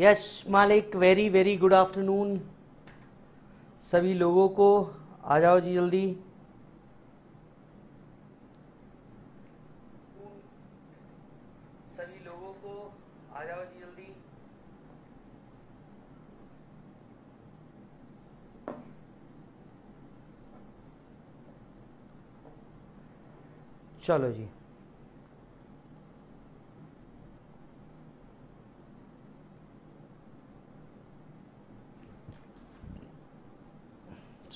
Yes मालिक very very good afternoon सभी लोगों को आ जाओ जी जल्दी सभी लोगों को आ जाओ जी जल्दी चलो जी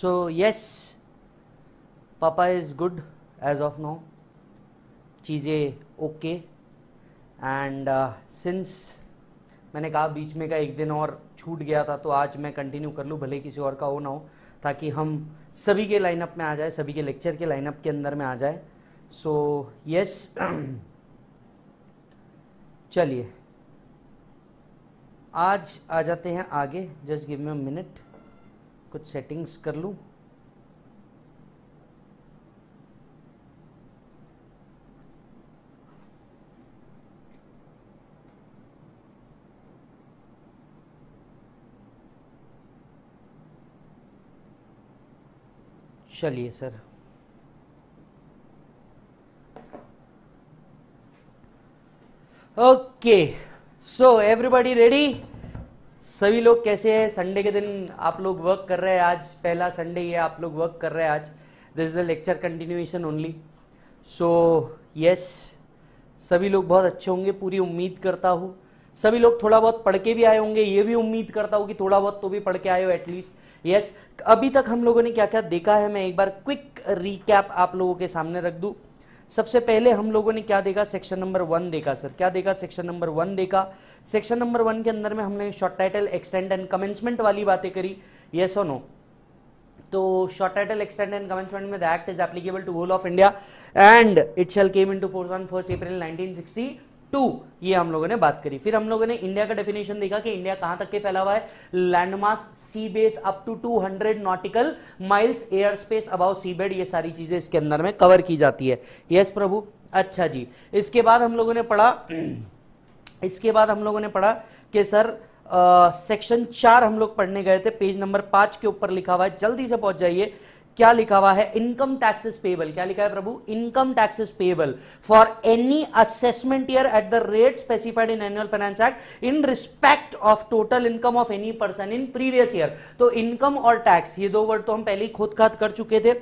so yes papa is good as of now चीज़ें ओके एंड सिंस मैंने कहा बीच में का एक दिन और छूट गया था तो आज मैं कंटिन्यू कर लूँ भले किसी और का हो ना हो ताकि हम सभी के लाइनअप में आ जाए सभी के लेक्चर के लाइनअप के अंदर में आ जाए सो so, यस yes, चलिए आज आ जाते हैं आगे just give me a minute कुछ सेटिंग्स कर लूं चलिए sir okay so everybody ready सभी लोग कैसे हैं संडे के दिन आप लोग वर्क कर रहे हैं आज पहला संडे है आप लोग वर्क कर रहे हैं आज this is the lecture continuation only so yes सभी लोग बहुत अच्छे होंगे पूरी उम्मीद करता हूँ सभी लोग थोड़ा बहुत पढ़ के भी आए होंगे ये भी उम्मीद करता हूँ कि थोड़ा बहुत तो भी पढ़ के आए हो एटलीस्ट यस yes, अभी तक हम लोगों ने क्या क्या देखा है मैं एक बार क्विक रिकैप आप लोगों के सामने रख दूँ सबसे पहले हम लोगों ने क्या देखा सेक्शन नंबर वन देखा सर क्या देखा सेक्शन नंबर वन देखा सेक्शन नंबर वन के अंदर में हमने short title extent and commencement वाली बातें करी येस और नो तो short title extent and commencement में the act is applicable to whole of India and it shall came into force on first April nineteen two ये हम लोगों ने बात करी फिर हम लोगों ने इंडिया का डेफिनेशन देखा कि इंडिया कहां तक के फैला हुआ है landmark sea base up to 200 nautical miles air space above sea bed ये सारी चीजें इसके अंदर में कवर की जाती है यस प्रभु अच्छा जी इसके बाद हम लोगों ने पढ़ा इसके बाद हम लोगों ने पढ़ा कि सर सेक्शन चार हम लोग पढ़ने गए थे पेज नंबर पांच के ऊपर लिखा हुआ है जल्दी से पहुंच जाइए क्या लिखा हुआ है इनकम टैक्सेस पेबल क्या लिखा है प्रभु income taxes payable for any assessment year at the rate specified in annual finance act in respect of total income of any person in previous year तो इनकम और टैक्स ये दो word तो हम पहले ही खुद खाद कर चुके थे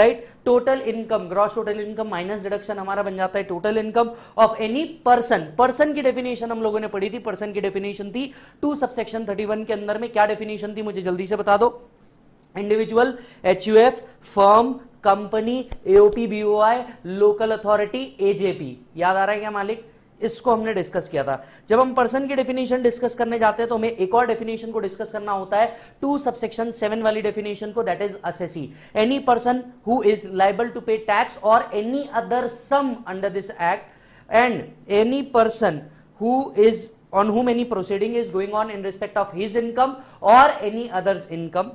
right total income gross total income minus deduction हमारा बन जाता है total income of any person person की डेफिनेशन हम लोगों ने पढ़ी थी पर्सन की डेफिनेशन थी टू सबसेक्शन थर्टी के अंदर में क्या डेफिनेशन थी मुझे जल्दी से बता दो individual H U F firm company AOP BOI local authority AJP याद आ रहा है क्या मालिक इसको हमने डिस्कस किया था जब हम पर्सन की डेफिनेशन डिस्कस करने जाते हैं तो हमें एक और डेफिनेशन को डिस्कस करना होता है टू सबसेक्शन सेवन वाली डेफिनेशन को that is assessee any person who is liable to pay tax or any other sum under this act and any person who is on whom any proceeding is going on in respect of his income or any others income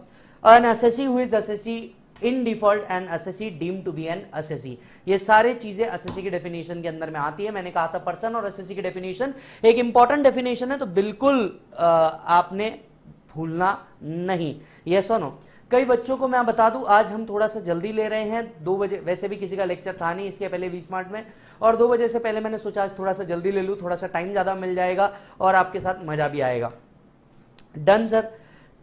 an assessee who is assessee in default as assessee deem to be an assessee ये सारे चीजें assessee की definition के अंदर में आती है मैंने कहा था पर्सन और असेसी की डेफिनेशन एक इंपॉर्टेंट डेफिनेशन है तो बिल्कुल आपने भूलना नहीं ये yes नो कई बच्चों को मैं बता दूं आज हम थोड़ा सा जल्दी ले रहे हैं दो बजे वैसे भी किसी का लेक्चर था नहीं इसके पहले वीस मार्ट में और दो बजे से पहले मैंने सोचा आज थोड़ा सा जल्दी ले लूँ थोड़ा सा टाइम ज़्यादा मिल जाएगा और आपके साथ मज़ा भी आएगा डन सर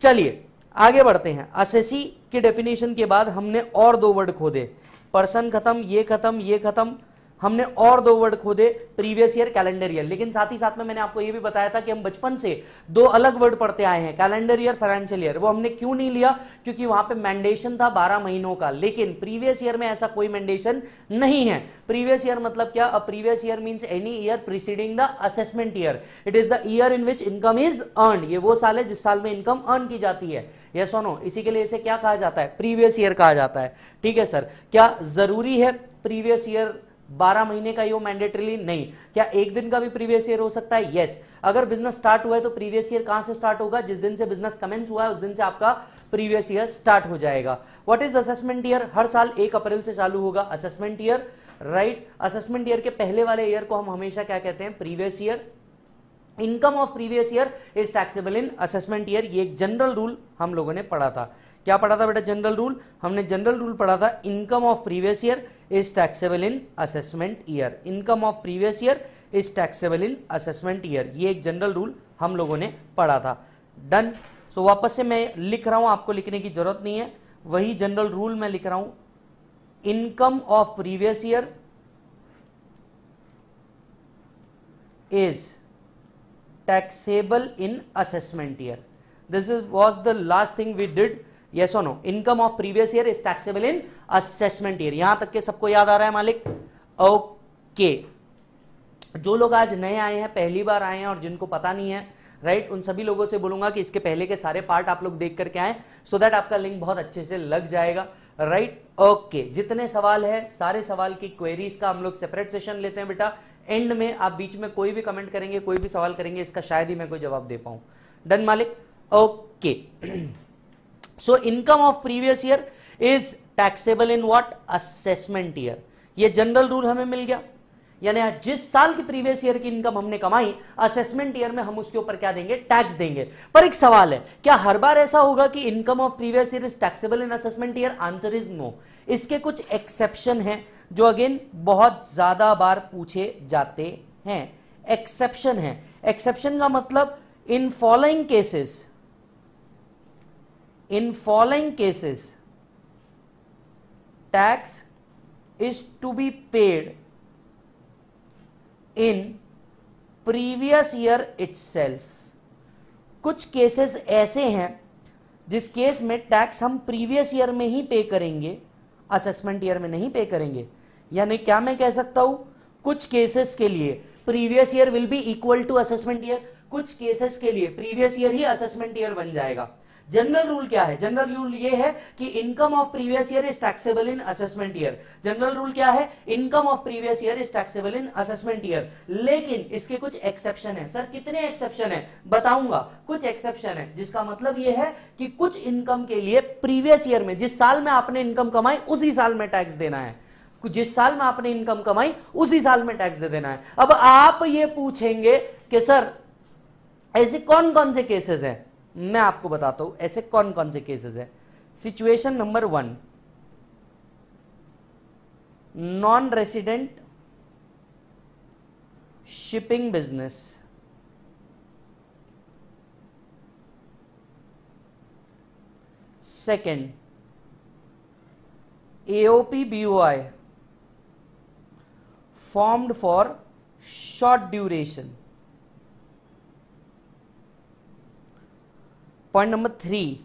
चलिए आगे बढ़ते हैं असेसी की डेफिनेशन के बाद हमने और दो वर्ड खोदे पर्सन खत्म ये खत्म ये खत्म हमने और दो वर्ड खोदे प्रीवियस ईयर कैलेंडर ईयर लेकिन साथ ही साथ में मैंने आपको ये भी बताया था कि हम बचपन से दो अलग वर्ड पढ़ते आए हैं कैलेंडर ईयर फाइनेंशियल ईयर वो हमने क्यों नहीं लिया क्योंकि वहां पे मैंडेशन था बारह महीनों का लेकिन प्रीवियस ईयर में ऐसा कोई मैंडेशन नहीं है प्रीवियस ईयर मतलब क्या a previous year means any year preceding the assessment year it is the year in which income is earn ये वो साल है जिस साल में इनकम अर्न की जाती है ये और इसी के लिए इसे क्या कहा जाता है प्रीवियस ईयर कहा जाता है ठीक है सर क्या जरूरी है प्रीवियस ईयर बारह महीने का ये मैंडेटरीली नहीं क्या एक दिन का भी प्रीवियस ईयर हो सकता है यस yes. अगर बिजनेस स्टार्ट हुआ है तो प्रीवियस ईयर कहां से स्टार्ट होगा जिस दिन से बिजनेस कमेंस हुआ है उस दिन से आपका प्रीवियस ईयर स्टार्ट हो जाएगा व्हाट इज असेसमेंट ईयर हर साल एक अप्रैल से चालू होगा assessment year right assessment year के पहले वाले ईयर को हम हमेशा क्या कहते हैं previous year income of previous year is taxable in assessment year ये एक जनरल रूल हम लोगों ने पढ़ा था क्या पढ़ा था बेटा जनरल रूल हमने जनरल रूल पढ़ा था income of previous year is taxable in assessment year income of previous year is taxable in assessment year ये एक जनरल रूल हम लोगों ने पढ़ा था डन सो so, वापस से मैं लिख रहा हूं आपको लिखने की जरूरत नहीं है वही जनरल रूल मैं लिख रहा हूं income of previous year is taxable in assessment year. This is, was the last thing we did. Yes or no? Income of previous year is taxable in assessment year. yahan tak ke sabko yaad aa raha hai malik okay. jo log aaj naye aaye hain pehli baar aaye hain aur jinko pata nahi hai right right? उन सभी लोगों से बोलूंगा कि इसके पहले के सारे पार्ट आप लोग देख करके आए सो दैट आपका लिंक बहुत अच्छे से लग जाएगा राइट right? Okay okay. जितने सवाल है सारे सवाल की क्वेरीज का हम लोग सेपरेट सेशन लेते हैं बेटा एंड में आप बीच में कोई भी कमेंट करेंगे कोई भी सवाल करेंगे इसका शायद ही मैं कोई जवाब दे पाऊं डन मालिक okay so income of previous year is taxable in what assessment year ये जनरल रूल हमें मिल गया यानी जिस साल की प्रीवियस ईयर की इनकम हमने कमाई असेसमेंट ईयर में हम उसके ऊपर क्या देंगे टैक्स देंगे पर एक सवाल है क्या हर बार ऐसा होगा कि income of previous year is taxable in assessment year answer is no इसके कुछ एक्सेप्शन हैं जो अगेन बहुत ज्यादा बार पूछे जाते हैं एक्सेप्शन है एक्सेप्शन का मतलब in following cases in following cases tax is to be paid in previous year it's कुछ केसेस ऐसे हैं जिस केस में टैक्स हम प्रीवियस ईयर में ही पे करेंगे असेसमेंट ईयर में नहीं पे करेंगे यानी क्या मैं कह सकता हूं कुछ केसेस के लिए previous year will be equal to assessment year कुछ केसेस के लिए प्रीवियस ईयर ही असेसमेंट ईयर बन जाएगा जनरल रूल क्या है जनरल रूल ये है कि income of previous year is taxable in assessment year general rule क्या है income of previous year is taxable in assessment year लेकिन इसके कुछ एक्सेप्शन है सर कितने एक्सेप्शन है बताऊंगा कुछ एक्सेप्शन है जिसका मतलब यह है कि कुछ इनकम के लिए प्रीवियस ईयर में जिस साल में आपने इनकम कमाई उसी साल में टैक्स देना है जिस साल में आपने इनकम कमाई उसी साल में टैक्स दे देना है अब आप ये पूछेंगे कि सर ऐसे कौन कौन से केसेस हैं मैं आपको बताता हूं ऐसे कौन कौन से केसेस हैं situation number one non resident shipping business second AOP BOI formed for short duration Point number three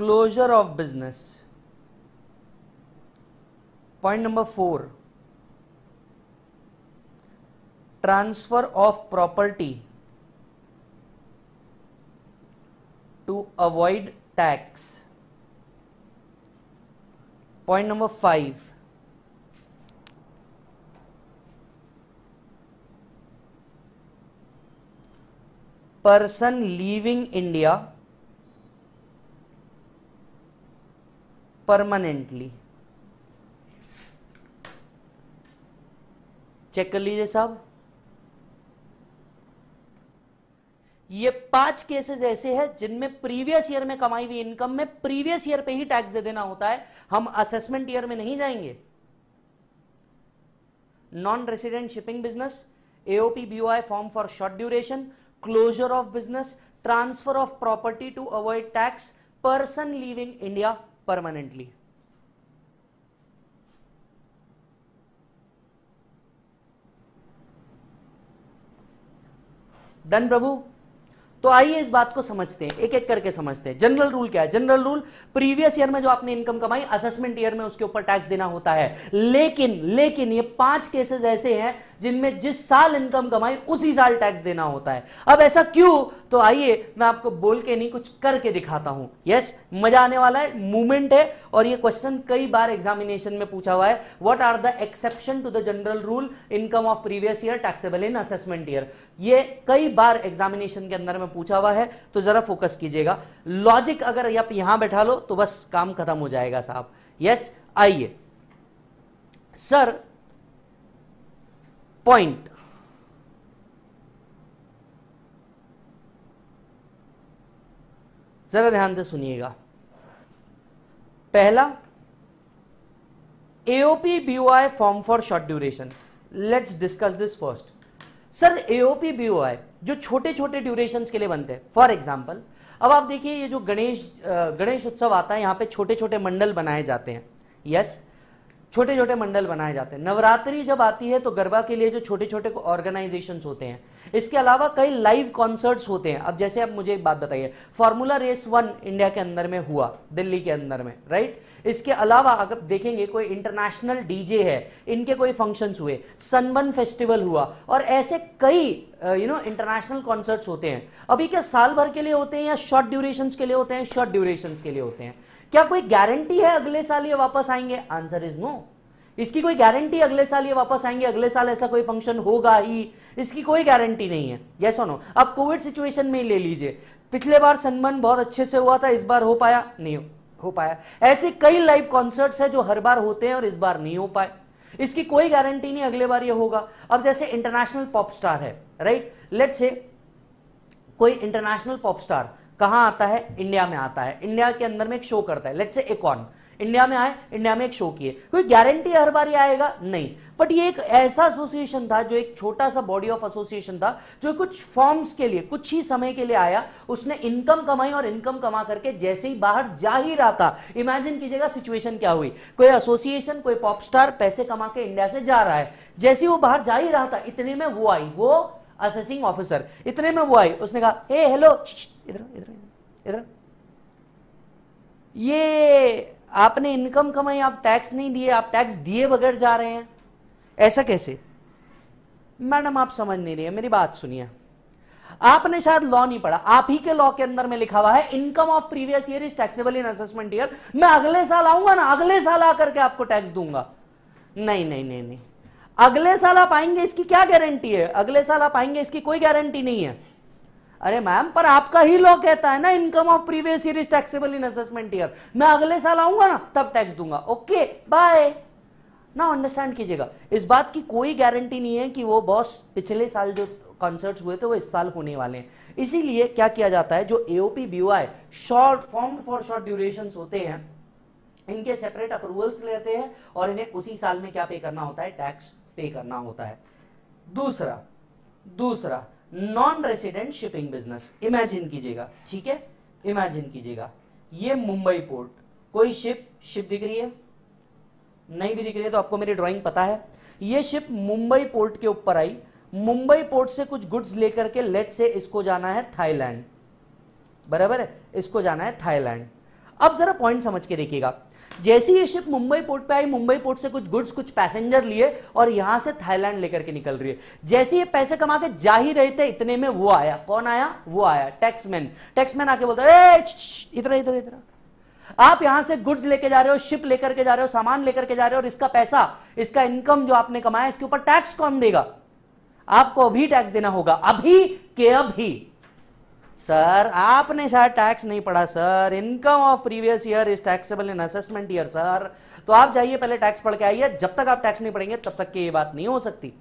closure of business. Point number four transfer of property to avoid tax. Point number five person leaving India permanently. Check कर लीजिए साहब ये पांच cases ऐसे हैं जिनमें previous year में कमाई हुई इनकम में प्रीवियस ईयर पे ही टैक्स दे देना होता है हम असेसमेंट ईयर में नहीं जाएंगे non resident shipping business AOP BOI form for short duration closure of business, transfer of property to avoid tax, person leaving India permanently. Done, Prabhu? तो आइए इस बात को समझते हैं एक एक करके समझते हैं जनरल रूल क्या है जनरल रूल प्रीवियस ईयर में जो आपने इनकम कमाई असेसमेंट ईयर में उसके ऊपर टैक्स देना होता है लेकिन लेकिन ये पांच केसेस ऐसे हैं जिनमें जिस साल इनकम कमाई उसी साल टैक्स देना होता है अब ऐसा क्यों तो आइए मैं आपको बोल के नहीं कुछ करके दिखाता हूं यस मजा आने वाला है मूवमेंट है और ये क्वेश्चन कई बार एग्जामिनेशन में पूछा हुआ है what are the exception to the general rule income of previous year taxable in assessment year ये कई बार एग्जामिनेशन के अंदर में पूछा हुआ है तो ज़रा फोकस कीजिएगा लॉजिक अगर आप यहां बैठा लो तो बस काम खत्म हो जाएगा साहब यस आइए सर पॉइंट जरा ध्यान से सुनिएगा पहला AOP BOI form for short duration let's discuss this first sir AOP BOI जो छोटे छोटे ड्यूरेशन के लिए बनते हैं फॉर एग्जाम्पल अब आप देखिए ये जो गणेश गणेश उत्सव आता है यहाँ पे छोटे छोटे मंडल बनाए जाते हैं यस yes, छोटे छोटे मंडल बनाए जाते हैं नवरात्रि जब आती है तो गरबा के लिए जो छोटे छोटे ऑर्गेनाइजेशन होते हैं इसके अलावा कई लाइव कॉन्सर्ट्स होते हैं अब जैसे आप मुझे एक बात बताइए फॉर्मूला रेस वन इंडिया के अंदर में हुआ दिल्ली के अंदर में राइट इसके अलावा अगर देखेंगे कोई इंटरनेशनल डीजे है इनके कोई फंक्शन हुए सनबन फेस्टिवल हुआ और ऐसे कई यू नो इंटरनेशनल कॉन्सर्ट्स होते हैं अभी क्या साल भर के लिए होते हैं या शॉर्ट ड्यूरेशन के लिए होते हैं शॉर्ट ड्यूरेशन के लिए होते हैं क्या कोई गारंटी है अगले साल ये वापस आएंगे आंसर इज नो इसकी कोई गारंटी अगले साल ये वापस आएंगे अगले साल ऐसा कोई फंक्शन होगा ही इसकी कोई गारंटी नहीं है ये और नो अब कोविड सिचुएशन में ही ले लीजिए पिछले बार सम्मान बहुत अच्छे से हुआ था इस बार हो पाया नहीं हो पाया ऐसे कई लाइव कॉन्सर्ट्स है जो हर बार होते हैं और इस बार नहीं हो पाए इसकी कोई गारंटी नहीं अगले बार ये होगा अब जैसे इंटरनेशनल पॉप स्टार है राइट लेट से कोई इंटरनेशनल पॉप स्टार कहा आता है इंडिया में आता है इंडिया के अंदर में एक शो करता है लेट से एकॉन इंडिया में आए इंडिया में एक शो किए कोई गारंटी हर बार आएगा नहीं बट ये एक ऐसा एसोसिएशन था जो एक छोटा सा बॉडी ऑफ एसोसिएशन था जो कुछ फॉर्म्स के लिए कुछ ही समय के लिए आया उसने इनकम कमाई और इनकम कमा करके जैसे ही बाहर जा ही रहा था इमेजिन कीजिएगा सिचुएशन क्या हुई कोई एसोसिएशन कोई पॉप स्टार पैसे कमा के इंडिया से जा रहा है जैसे ही वो बाहर जा ही रहा था इतने में वो आई वो असेसिंग ऑफिसर इतने में वो आई उसने कहा हे हेलो इधर इधर इधर ये आपने इनकम कमाई आप टैक्स नहीं दिए आप टैक्स दिए बगैर जा रहे हैं ऐसा कैसे मैडम आप समझ नहीं रही है मेरी बात सुनिए आपने शायद लॉ नहीं पढ़ा आप ही के लॉ के अंदर में लिखा हुआ है income of previous year is taxable in assessment year मैं अगले साल आऊंगा ना अगले साल आकर के आपको टैक्स दूंगा नहीं नहीं नहीं नहीं अगले साल आप आएंगे इसकी क्या गारंटी है अगले साल आप आएंगे इसकी कोई गारंटी नहीं है अरे मैम पर आपका ही लॉ कहता है ना income of previous year is taxable in assessment year मैं अगले साल आऊंगा ना तब टैक्स दूंगा ओके बाय ना अंडरस्टैंड कीजिएगा इस बात की कोई गारंटी नहीं है कि वो बॉस पिछले साल जो कॉन्सर्ट्स हुए थे वो इस साल होने वाले हैं इसीलिए क्या किया जाता है जो AOP BOI short form for short duration होते हैं इनके सेपरेट अप्रूवल्स लेते हैं और इन्हें उसी साल में क्या पे करना होता है टैक्स पे करना होता है दूसरा दूसरा non resident shipping business imagine कीजिएगा ठीक है इमेजिन कीजिएगा ये मुंबई पोर्ट कोई शिप शिप दिख रही है नहीं भी दिख रही है तो आपको मेरी ड्राइंग पता है ये शिप मुंबई पोर्ट के ऊपर आई मुंबई पोर्ट से कुछ गुड्स लेकर के लेट से इसको जाना है थाईलैंड बराबर है इसको जाना है थाईलैंड अब जरा पॉइंट समझ के देखिएगा जैसे ही ये शिप मुंबई पोर्ट पे आई मुंबई पोर्ट से कुछ गुड्स कुछ पैसेंजर लिए और यहां से थाईलैंड लेकर के निकल रही है जैसे ये पैसे कमा के जा ही रहे थे इतने में वो आया कौन आया वो आया टैक्समैन टैक्समैन आके बोलता है इधर इधर इधर आप यहां से गुड्स लेके जा रहे हो शिप लेकर के जा रहे हो सामान लेकर के जा रहे हो और इसका पैसा इसका इनकम जो आपने कमाया इसके ऊपर टैक्स कौन देगा आपको अभी टैक्स देना होगा अभी के अभी सर आपने शायद टैक्स नहीं पढ़ा sir income of previous year is taxable in assessment year sir तो आप जाइए पहले टैक्स पढ़ के आइए जब तक आप टैक्स नहीं पढ़ेंगे तब तक की ये बात नहीं हो सकती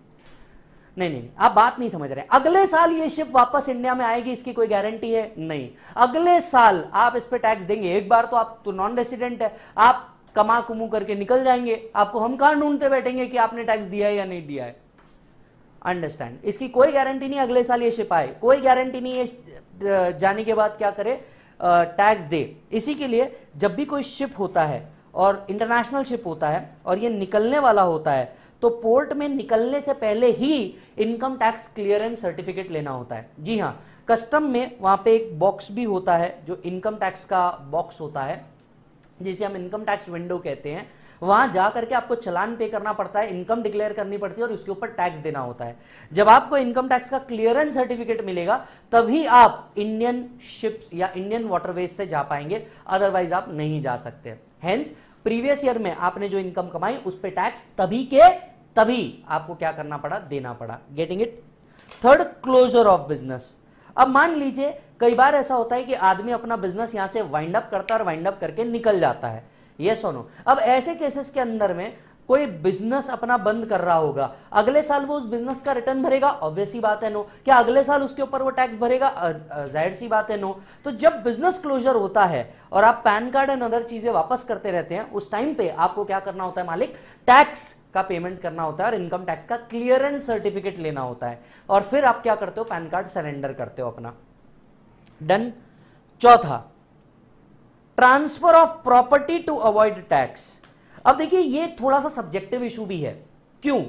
नहीं नहीं नहीं आप बात नहीं समझ रहे अगले साल ये शिप वापस इंडिया में आएगी इसकी कोई गारंटी है नहीं अगले साल आप इस पर टैक्स देंगे एक बार तो आप तो नॉन रेसिडेंट है आप कमा कुमू करके निकल जाएंगे आपको हम कहां ढूंढते बैठेंगे कि आपने टैक्स दिया है या नहीं दिया है अंडरस्टैंड इसकी कोई गारंटी नहीं अगले साल ये शिप आए कोई गारंटी नहीं ये जाने के बाद क्या करे टैक्स दे इसी के लिए जब भी कोई शिप होता है और इंटरनेशनल शिप होता है और ये निकलने वाला होता है तो पोर्ट में निकलने से पहले ही इनकम टैक्स क्लियरेंस सर्टिफिकेट लेना होता है जी हाँ कस्टम में वहां पे एक बॉक्स भी होता है जो इनकम टैक्स का बॉक्स होता है जिसे हम इनकम टैक्स विंडो कहते हैं वहां जा करके आपको चलान पे करना पड़ता है इनकम डिक्लेयर करनी पड़ती है और उसके ऊपर टैक्स देना होता है जब आपको इनकम टैक्स का क्लियरेंस सर्टिफिकेट मिलेगा तभी आप इंडियन शिप या इंडियन वाटरवेज से जा पाएंगे अदरवाइज आप नहीं जा सकते हेंस प्रीवियस ईयर में आपने जो इनकम कमाई उस पर टैक्स तभी के तभी आपको क्या करना पड़ा देना पड़ा getting it third closure of business अब मान लीजिए कई बार ऐसा होता है कि आदमी अपना बिजनेस यहां से वाइंड अप करता है और वाइंड अप करके निकल जाता है ये सुनो अब ऐसे केसेस के अंदर में कोई बिजनेस अपना बंद कर रहा होगा अगले साल वो उस बिजनेस का रिटर्न भरेगा ऑब्वियस ही बात है नो क्या अगले साल उसके ऊपर वो टैक्स भरेगा जाहिर सी बात है नो तो जब बिजनेस क्लोजर होता है और आप पैन कार्ड एंड अदर चीजें वापस करते रहते हैं उस टाइम पे आपको क्या करना होता है मालिक टैक्स का पेमेंट करना होता है और इनकम टैक्स का क्लियरेंस सर्टिफिकेट लेना होता है और फिर आप क्या करते हो पैन कार्ड सरेंडर करते हो अपना डन चौथा transfer of property to avoid tax अब देखिए ये थोड़ा सा सब्जेक्टिव इशू भी है क्यों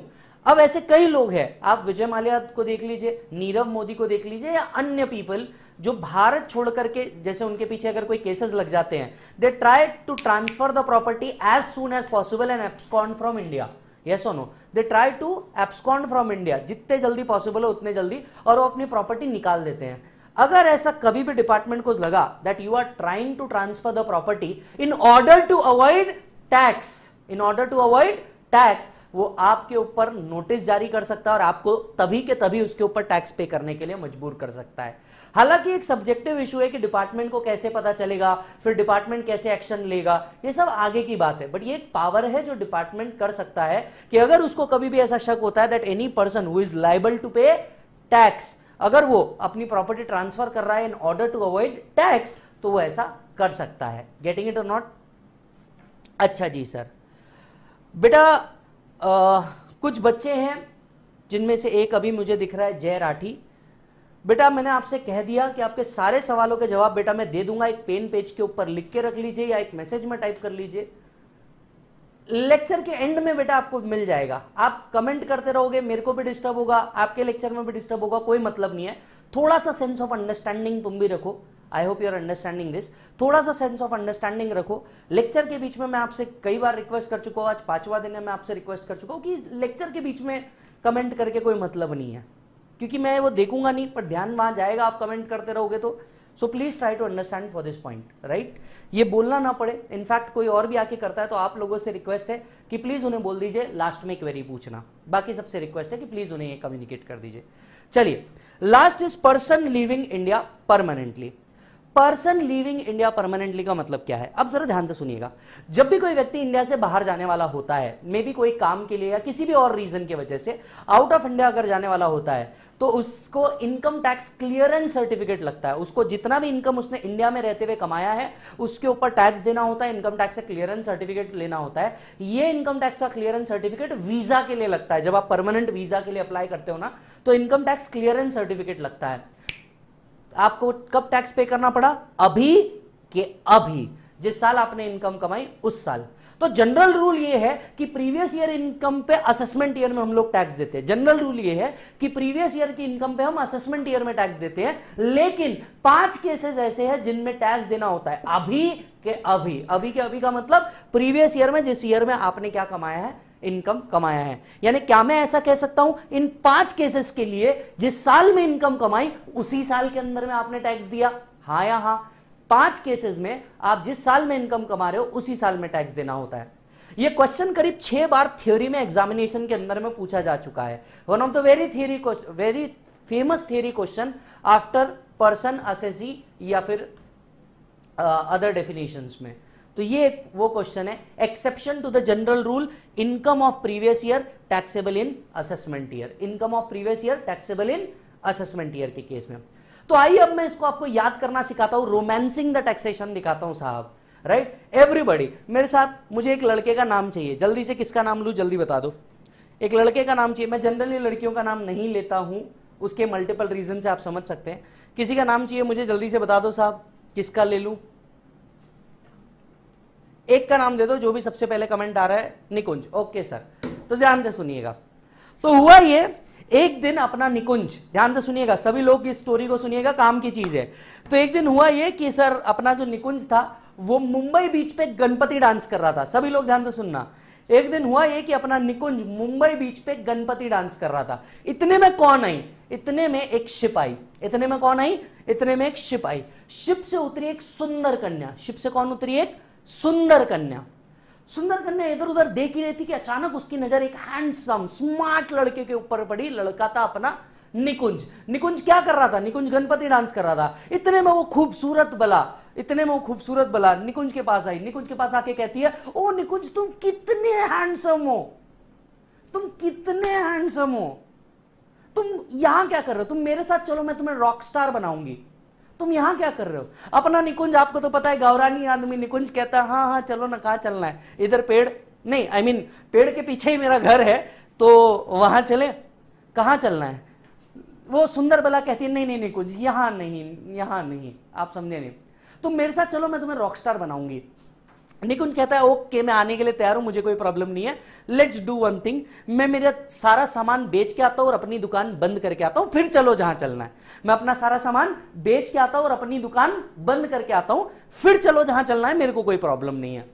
अब ऐसे कई लोग हैं आप विजय माल्या को देख लीजिए नीरव मोदी को देख लीजिए या अन्य पीपल जो भारत छोड़कर के जैसे उनके पीछे अगर कोई केसेस लग जाते हैं they try to transfer the property as soon as possible and abscond from India yes no they try to abscond from India जितने जल्दी पॉसिबल हो उतने जल्दी और वो अपनी प्रॉपर्टी निकाल देते हैं अगर ऐसा कभी भी डिपार्टमेंट को लगा that you are trying to transfer the property in order to avoid tax in order to avoid tax वो आपके ऊपर नोटिस जारी कर सकता है और आपको तभी के तभी उसके ऊपर टैक्स पे करने के लिए मजबूर कर सकता है हालांकि एक सब्जेक्टिव इशू है कि डिपार्टमेंट को कैसे पता चलेगा फिर डिपार्टमेंट कैसे एक्शन लेगा ये सब आगे की बात है बट ये एक पावर है जो डिपार्टमेंट कर सकता है कि अगर उसको कभी भी ऐसा शक होता है that any person who is liable to pay tax अगर वो अपनी प्रॉपर्टी ट्रांसफर कर रहा है in order to avoid tax तो वो ऐसा कर सकता है गेटिंग इट और नॉट अच्छा जी सर बेटा कुछ बच्चे हैं जिनमें से एक अभी मुझे दिख रहा है जय राठी बेटा मैंने आपसे कह दिया कि आपके सारे सवालों के जवाब बेटा मैं दे दूंगा एक पेन पेज के ऊपर लिख के रख लीजिए या एक मैसेज में टाइप कर लीजिए लेक्चर के एंड में बेटा आपको मिल जाएगा आप कमेंट करते रहोगे मेरे को भी डिस्टर्ब होगा आपके लेक्चर में भी डिस्टर्ब होगा कोई मतलब नहीं है थोड़ा सा सेंस ऑफ अंडरस्टैंडिंग तुम भी रखो I hope your understanding this थोड़ा सा सेंस ऑफ अंडरस्टैंडिंग रखो लेक्चर के बीच में मैं आपसे कई बार रिक्वेस्ट कर चुका हूं आज पांचवा दिन है मैं आपसे रिक्वेस्ट कर चुका हूं कि लेक्चर के बीच में कमेंट करके कोई मतलब नहीं है क्योंकि मैं वो देखूंगा नहीं पर ध्यान वहां जाएगा आप कमेंट करते रहोगे तो so please try to understand for this point right ये बोलना ना पड़े इनफैक्ट कोई और भी आके करता है तो आप लोगों से रिक्वेस्ट है कि प्लीज उन्हें बोल दीजिए लास्ट में क्वेरी पूछना बाकी सबसे रिक्वेस्ट है कि प्लीज उन्हें ये कम्युनिकेट कर दीजिए चलिए last is person living India permanently person living India permanently का मतलब क्या है अब जरा ध्यान से सुनिएगा जब भी कोई व्यक्ति इंडिया से बाहर जाने वाला होता है मे बी कोई काम के लिए या किसी भी और रीजन की वजह से आउट ऑफ इंडिया अगर जाने वाला होता है तो उसको इनकम टैक्स क्लियरेंस सर्टिफिकेट लगता है उसको जितना भी इनकम उसने इंडिया में रहते हुए कमाया है उसके ऊपर टैक्स देना होता है इनकम टैक्स का क्लियरेंस सर्टिफिकेट लेना होता है ये इनकम टैक्स का क्लियरेंस सर्टिफिकेट वीजा के लिए लगता है जब आप परमानेंट वीजा के लिए अप्लाई करते हो ना तो इनकम टैक्स क्लियरेंस सर्टिफिकेट लगता है आपको कब टैक्स पे करना पड़ा अभी के अभी जिस साल आपने इनकम कमाई उस साल तो जनरल रूल ये है कि प्रीवियस ईयर इनकम पे असेसमेंट ईयर में हम लोग टैक्स देते हैं जनरल रूल ये है कि प्रीवियस ईयर की इनकम पे हम असेसमेंट ईयर में टैक्स देते हैं लेकिन पांच केसेस ऐसे हैं जिनमें टैक्स देना होता है अभी के अभी अभी के अभी का मतलब प्रीवियस ईयर में जिस ईयर में आपने क्या कमाया है इनकम कमाया है यानी क्या मैं ऐसा कह सकता हूं इन पांच केसेस के लिए जिस साल में इनकम कमाई उसी साल के अंदर में आपने टैक्स दिया हा या हा पांच केसेस में आप जिस साल में इनकम कमा रहे हो उसी साल में टैक्स देना होता है ये क्वेश्चन करीब छह बार थ्योरी में एग्जामिनेशन के अंदर में पूछा जा चुका है one of the very theory very famous theory question after person assessee या फिर अदर uh, डेफिनेशंस में तो ये एक वो क्वेश्चन है exception to the general rule income of previous year taxable in assessment year income of previous year taxable in assessment year के case में तो आइए अब मैं इसको आपको याद करना सिखाता हूं रोमांसिंग द टैक्सेशन दिखाता हूं साहब राइट एवरीबडी मेरे साथ मुझे एक लड़के का नाम चाहिए जल्दी से किसका नाम लू जल्दी बता दो एक लड़के का नाम चाहिए मैं जनरली लड़कियों का नाम नहीं लेता हूं उसके मल्टीपल रीजन से आप समझ सकते हैं किसी का नाम चाहिए मुझे जल्दी से बता दो साहब किसका ले लू एक का नाम दे दो जो भी सबसे पहले कमेंट आ रहा है निकुंज ओके सर तो ध्यान से सुनिएगा तो हुआ ये एक दिन अपना निकुंज ध्यान से सुनिएगा सभी लोग इस स्टोरी को सुनिएगा काम की चीज है तो एक दिन हुआ ये कि सर अपना जो निकुंज था वो मुंबई बीच पे गणपति डांस कर रहा था सभी लोग ध्यान से सुनना एक दिन हुआ ये कि अपना निकुंज मुंबई बीच पे गणपति डांस कर रहा था इतने में कौन आई इतने में एक शिप आई इतने में कौन आई इतने में एक शिप आई शिप से उतरी एक सुंदर कन्या शिप से कौन उतरी एक सुंदर कन्या सुंदर कन्या इधर उधर देख ही रही थी कि अचानक उसकी नजर एक हैंडसम स्मार्ट लड़के के ऊपर पड़ी लड़का था अपना निकुंज निकुंज क्या कर रहा था निकुंज गणपति डांस कर रहा था इतने में वो खूबसूरत बला इतने में वो खूबसूरत बला निकुंज के पास आई निकुंज के पास आके कहती है ओ निकुंज तुम कितने हैंडसम हो तुम कितने हैंडसम हो तुम यहां क्या कर रहे हो तुम मेरे साथ चलो मैं तुम्हें रॉक स्टार बनाऊंगी तुम यहां क्या कर रहे हो अपना निकुंज आपको तो पता है गौरानी आदमी निकुंज कहता है हाँ हाँ चलो ना कहा चलना है इधर पेड़ नहीं आई I मीन mean, पेड़ के पीछे ही मेरा घर है तो वहां चले कहाँ चलना है वो सुंदर बला कहती है नहीं नहीं निकुंज यहां नहीं यहां नहीं आप समझे नहीं तुम मेरे साथ चलो मैं तुम्हें रॉकस्टार बनाऊंगी निकुंज कहता है ओके मैं आने के लिए तैयार हूं मुझे कोई प्रॉब्लम नहीं है लेट्स डू वन थिंग मैं मेरा सारा सामान बेच के आता हूं और अपनी दुकान बंद करके आता हूं फिर चलो जहां चलना है मैं अपना सारा सामान बेच के आता हूं और अपनी दुकान बंद करके आता हूं फिर चलो जहां चलना है मेरे को कोई प्रॉब्लम नहीं है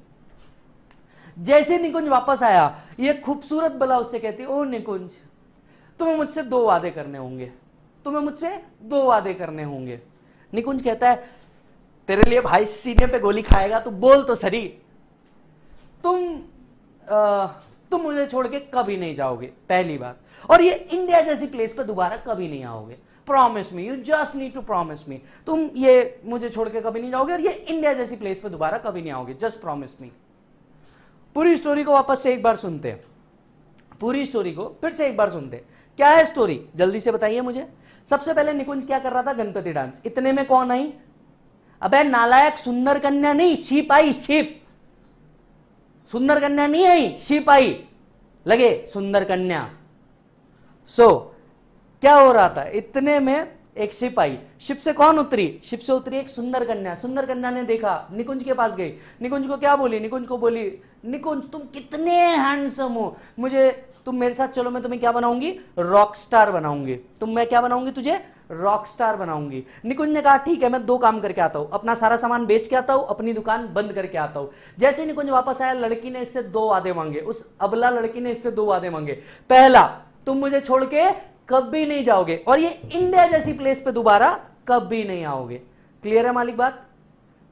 जैसे निकुंज वापस आया ये खूबसूरत बला उससे कहती ओ निकुंज तुम्हें मुझसे दो वादे करने होंगे तुम्हें मुझसे दो वादे करने होंगे निकुंज कहता है तेरे लिए भाई सीने पे गोली खाएगा तू बोल तो सरी तुम आ, तुम मुझे छोड़ के कभी नहीं जाओगे पहली बात और ये इंडिया जैसी प्लेस पे दोबारा कभी नहीं आओगे promise me you just need to promise me तुम ये मुझे छोड़ के कभी नहीं जाओगे और ये इंडिया जैसी प्लेस पे दोबारा कभी नहीं आओगे जस्ट प्रॉमिस मी पूरी स्टोरी को वापस से एक बार सुनते हैं पूरी स्टोरी को फिर से एक बार सुनते क्या है स्टोरी जल्दी से बताइए मुझे सबसे पहले निकुंज क्या कर रहा था गणपति डांस इतने में कौन आई अबे नालायक सुंदर कन्या नहीं शिप आई शिप सुंदर कन्या नहीं आई शिप आई लगे सुंदर कन्या सो so, क्या हो रहा था इतने में एक शिप आई शिप से कौन उतरी शिप से उतरी एक सुंदर कन्या सुंदर कन्या ने देखा निकुंज के पास गई निकुंज को क्या बोली निकुंज को बोली निकुंज तुम कितने हैंडसम हो मुझे तुम मेरे साथ चलो मैं तुम्हें क्या बनाऊंगी रॉक स्टार बनाऊंगी तुम मैं क्या बनाऊंगी तुझे रॉक स्टार बनाऊंगी निकुंज ने कहा ठीक है मैं दो काम करके आता हूं अपना सारा सामान बेच के आता हूं अपनी दुकान बंद करके आता हूं जैसे निकुंज वापस आया लड़की ने इससे दो वादे मांगे उस अबला लड़की ने इससे दो वादे मांगे पहला तुम मुझे छोड़ के कभी नहीं जाओगे और ये इंडिया जैसी प्लेस पे दोबारा कभी नहीं आओगे क्लियर है मालिक बात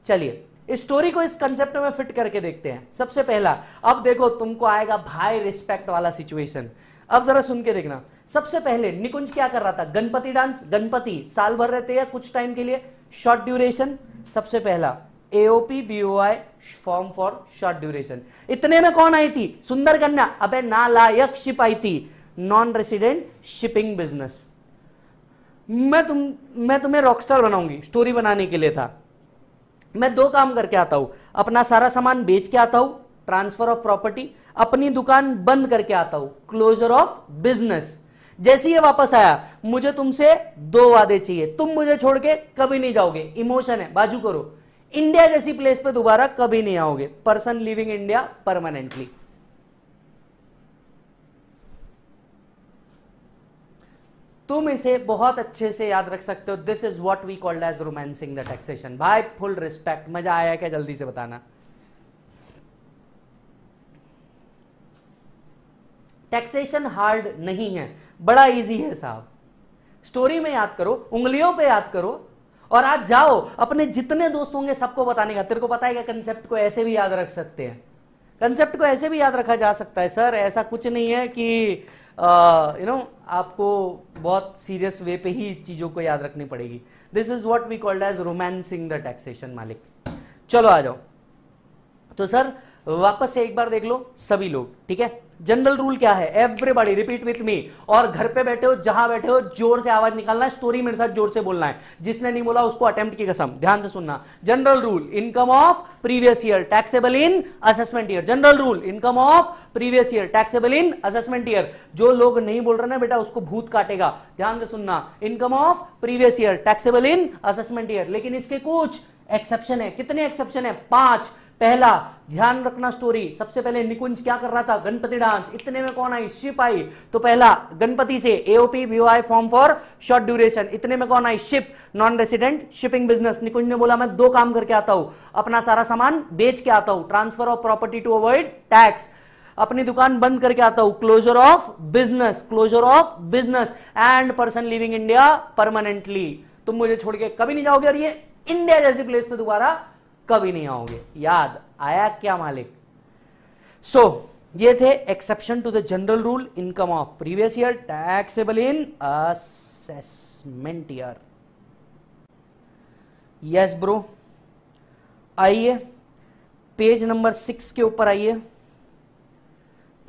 चलिए स्टोरी को इस कंसेप्ट में फिट करके देखते हैं सबसे पहला अब देखो तुमको आएगा भाई रिस्पेक्ट वाला सिचुएशन अब जरा सुन के देखना सबसे पहले निकुंज क्या कर रहा था गणपति डांस गणपति साल भर रहते हैं कुछ टाइम के लिए शॉर्ट ड्यूरेशन सबसे पहला AOP BOI form for short duration इतने में कौन आई थी सुंदर कन्या अबे नालायक शिप आई थी नॉन रेसिडेंट शिपिंग बिजनेस मैं तुम मैं तुम्हें रॉकस्टार बनाऊंगी स्टोरी बनाने के लिए था मैं दो काम करके आता हूं अपना सारा सामान बेच के आता हूं ट्रांसफर ऑफ प्रॉपर्टी अपनी दुकान बंद करके आता हूं क्लोजर ऑफ बिजनेस जैसे ही वापस आया मुझे तुमसे दो वादे चाहिए तुम मुझे छोड़ के कभी नहीं जाओगे इमोशन है बाजू करो इंडिया जैसी प्लेस पे दोबारा कभी नहीं आओगे पर्सन लिविंग इंडिया परमानेंटली तुम इसे बहुत अच्छे से याद रख सकते हो this is what we called as romancing the taxation भाई फुल रिस्पेक्ट मजा आया क्या जल्दी से बताना टैक्सेशन हार्ड नहीं है बड़ा इजी है साहब स्टोरी में याद करो उंगलियों पे याद करो और आज जाओ अपने जितने दोस्त होंगे सबको बताने का तेरे को पता है क्या कंसेप्ट को ऐसे भी याद रख सकते हैं कंसेप्ट को ऐसे भी याद रखा जा सकता है सर ऐसा कुछ नहीं है कि यू नो आपको बहुत सीरियस वे पे ही चीज़ों को याद रखनी पड़ेगी this is what we called as romancing the taxation मालिक चलो आ जाओ तो सर वापस से एक बार देख लो सभी लोग ठीक है जनरल रूल क्या है एवरीबॉडी रिपीट विथ मी और घर पे बैठे हो जहां बैठे हो जोर से आवाज निकालना है स्टोरी मेरे साथ जोर से बोलना है जिसने नहीं बोला उसको अटेम्प्ट की कसम ध्यान से सुनना general rule income of previous year taxable in assessment year general rule income of previous year taxable in assessment year जो लोग नहीं बोल रहे ना बेटा उसको भूत काटेगा ध्यान से सुनना income of previous year taxable in assessment year लेकिन इसके कुछ एक्सेप्शन है कितने एक्सेप्शन है पांच पहला ध्यान रखना स्टोरी सबसे पहले निकुंज क्या कर रहा था गणपति डांस इतने में कौन आई शिप आई तो पहला गणपति से AOP BOI form for short duration इतने में कौन आई ship non resident shipping business Nikunj ने बोला मैं दो काम करके आता हूं अपना सारा सामान बेच के आता हूं transfer of property to avoid tax अपनी दुकान बंद करके आता हूं closure of business closure of business and person living India permanently तुम मुझे छोड़ के कभी नहीं जाओगे और ये इंडिया जैसी प्लेस पे दोबारा कभी नहीं आओगे याद आया क्या मालिक सो so, ये थे exception to the general rule income of previous year taxable in assessment year yes bro आइए पेज नंबर सिक्स के ऊपर आइए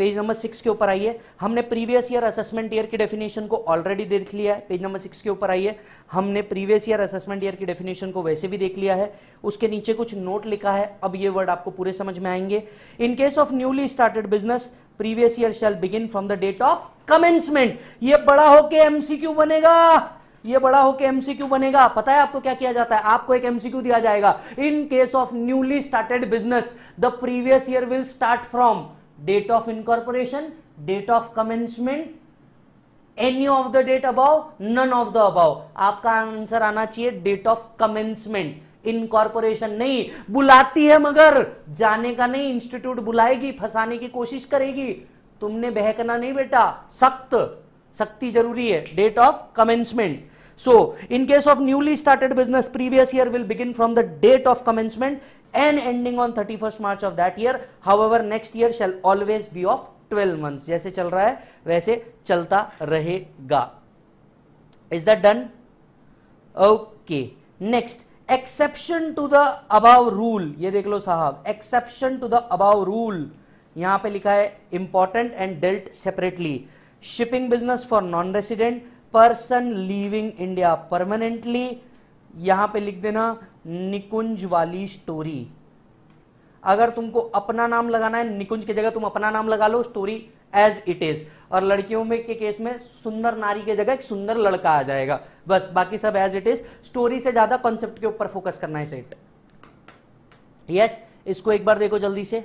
पेज नंबर सिक्स के ऊपर आइए हमने प्रीवियस ईयर असेसमेंट ईयर की डेफिनेशन को ऑलरेडी देख लिया है पेज नंबर सिक्स के ऊपर आइए हमने प्रीवियस ईयर असेसमेंट ईयर की डेफिनेशन को वैसे भी देख लिया है उसके नीचे कुछ नोट लिखा है अब ये वर्ड आपको पूरे समझ में आएंगे in case of newly started business previous year shall begin from the date of commencement ये बड़ा होके एमसीक्यू बनेगा ये बड़ा होके एमसीक्यू बनेगा पता है आपको क्या किया जाता है आपको एक एमसीक्यू दिया जाएगा in case of newly started business the previous year will start from date of incorporation date of commencement any of the date above none of the above आपका आंसर आना चाहिए डेट ऑफ कमेंसमेंट इनकॉर्पोरेशन नहीं बुलाती है मगर जाने का नहीं इंस्टीट्यूट बुलाएगी फंसाने की कोशिश करेगी तुमने बहकना नहीं बेटा सख्त सख्ती जरूरी है date of commencement so in case of newly started business previous year will begin from the date of commencement and ending on thirty first March of that year how next year shall always be of twelve month जैसे चल रहा है वैसे चलता रहेगा is that done okay next exception to the above rule ये देख लो साहब exception to the above rule यहां पे लिखा है important and dealt separately shipping business for non resident person leaving India permanently यहां पे लिख देना निकुंज वाली स्टोरी अगर तुमको अपना नाम लगाना है निकुंज की जगह तुम अपना नाम लगा लो स्टोरी एज इट इज और लड़कियों में के केस में सुंदर नारी के जगह एक सुंदर लड़का आ जाएगा बस बाकी सब एज इट इज स्टोरी से ज्यादा कॉन्सेप्ट के ऊपर फोकस करना है सेट यस yes, इसको एक बार देखो जल्दी से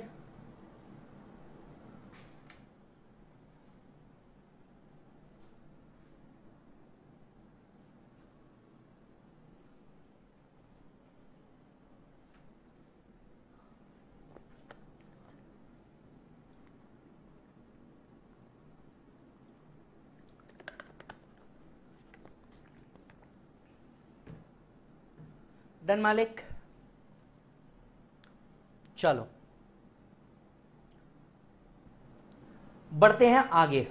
डन मालिक चलो बढ़ते हैं आगे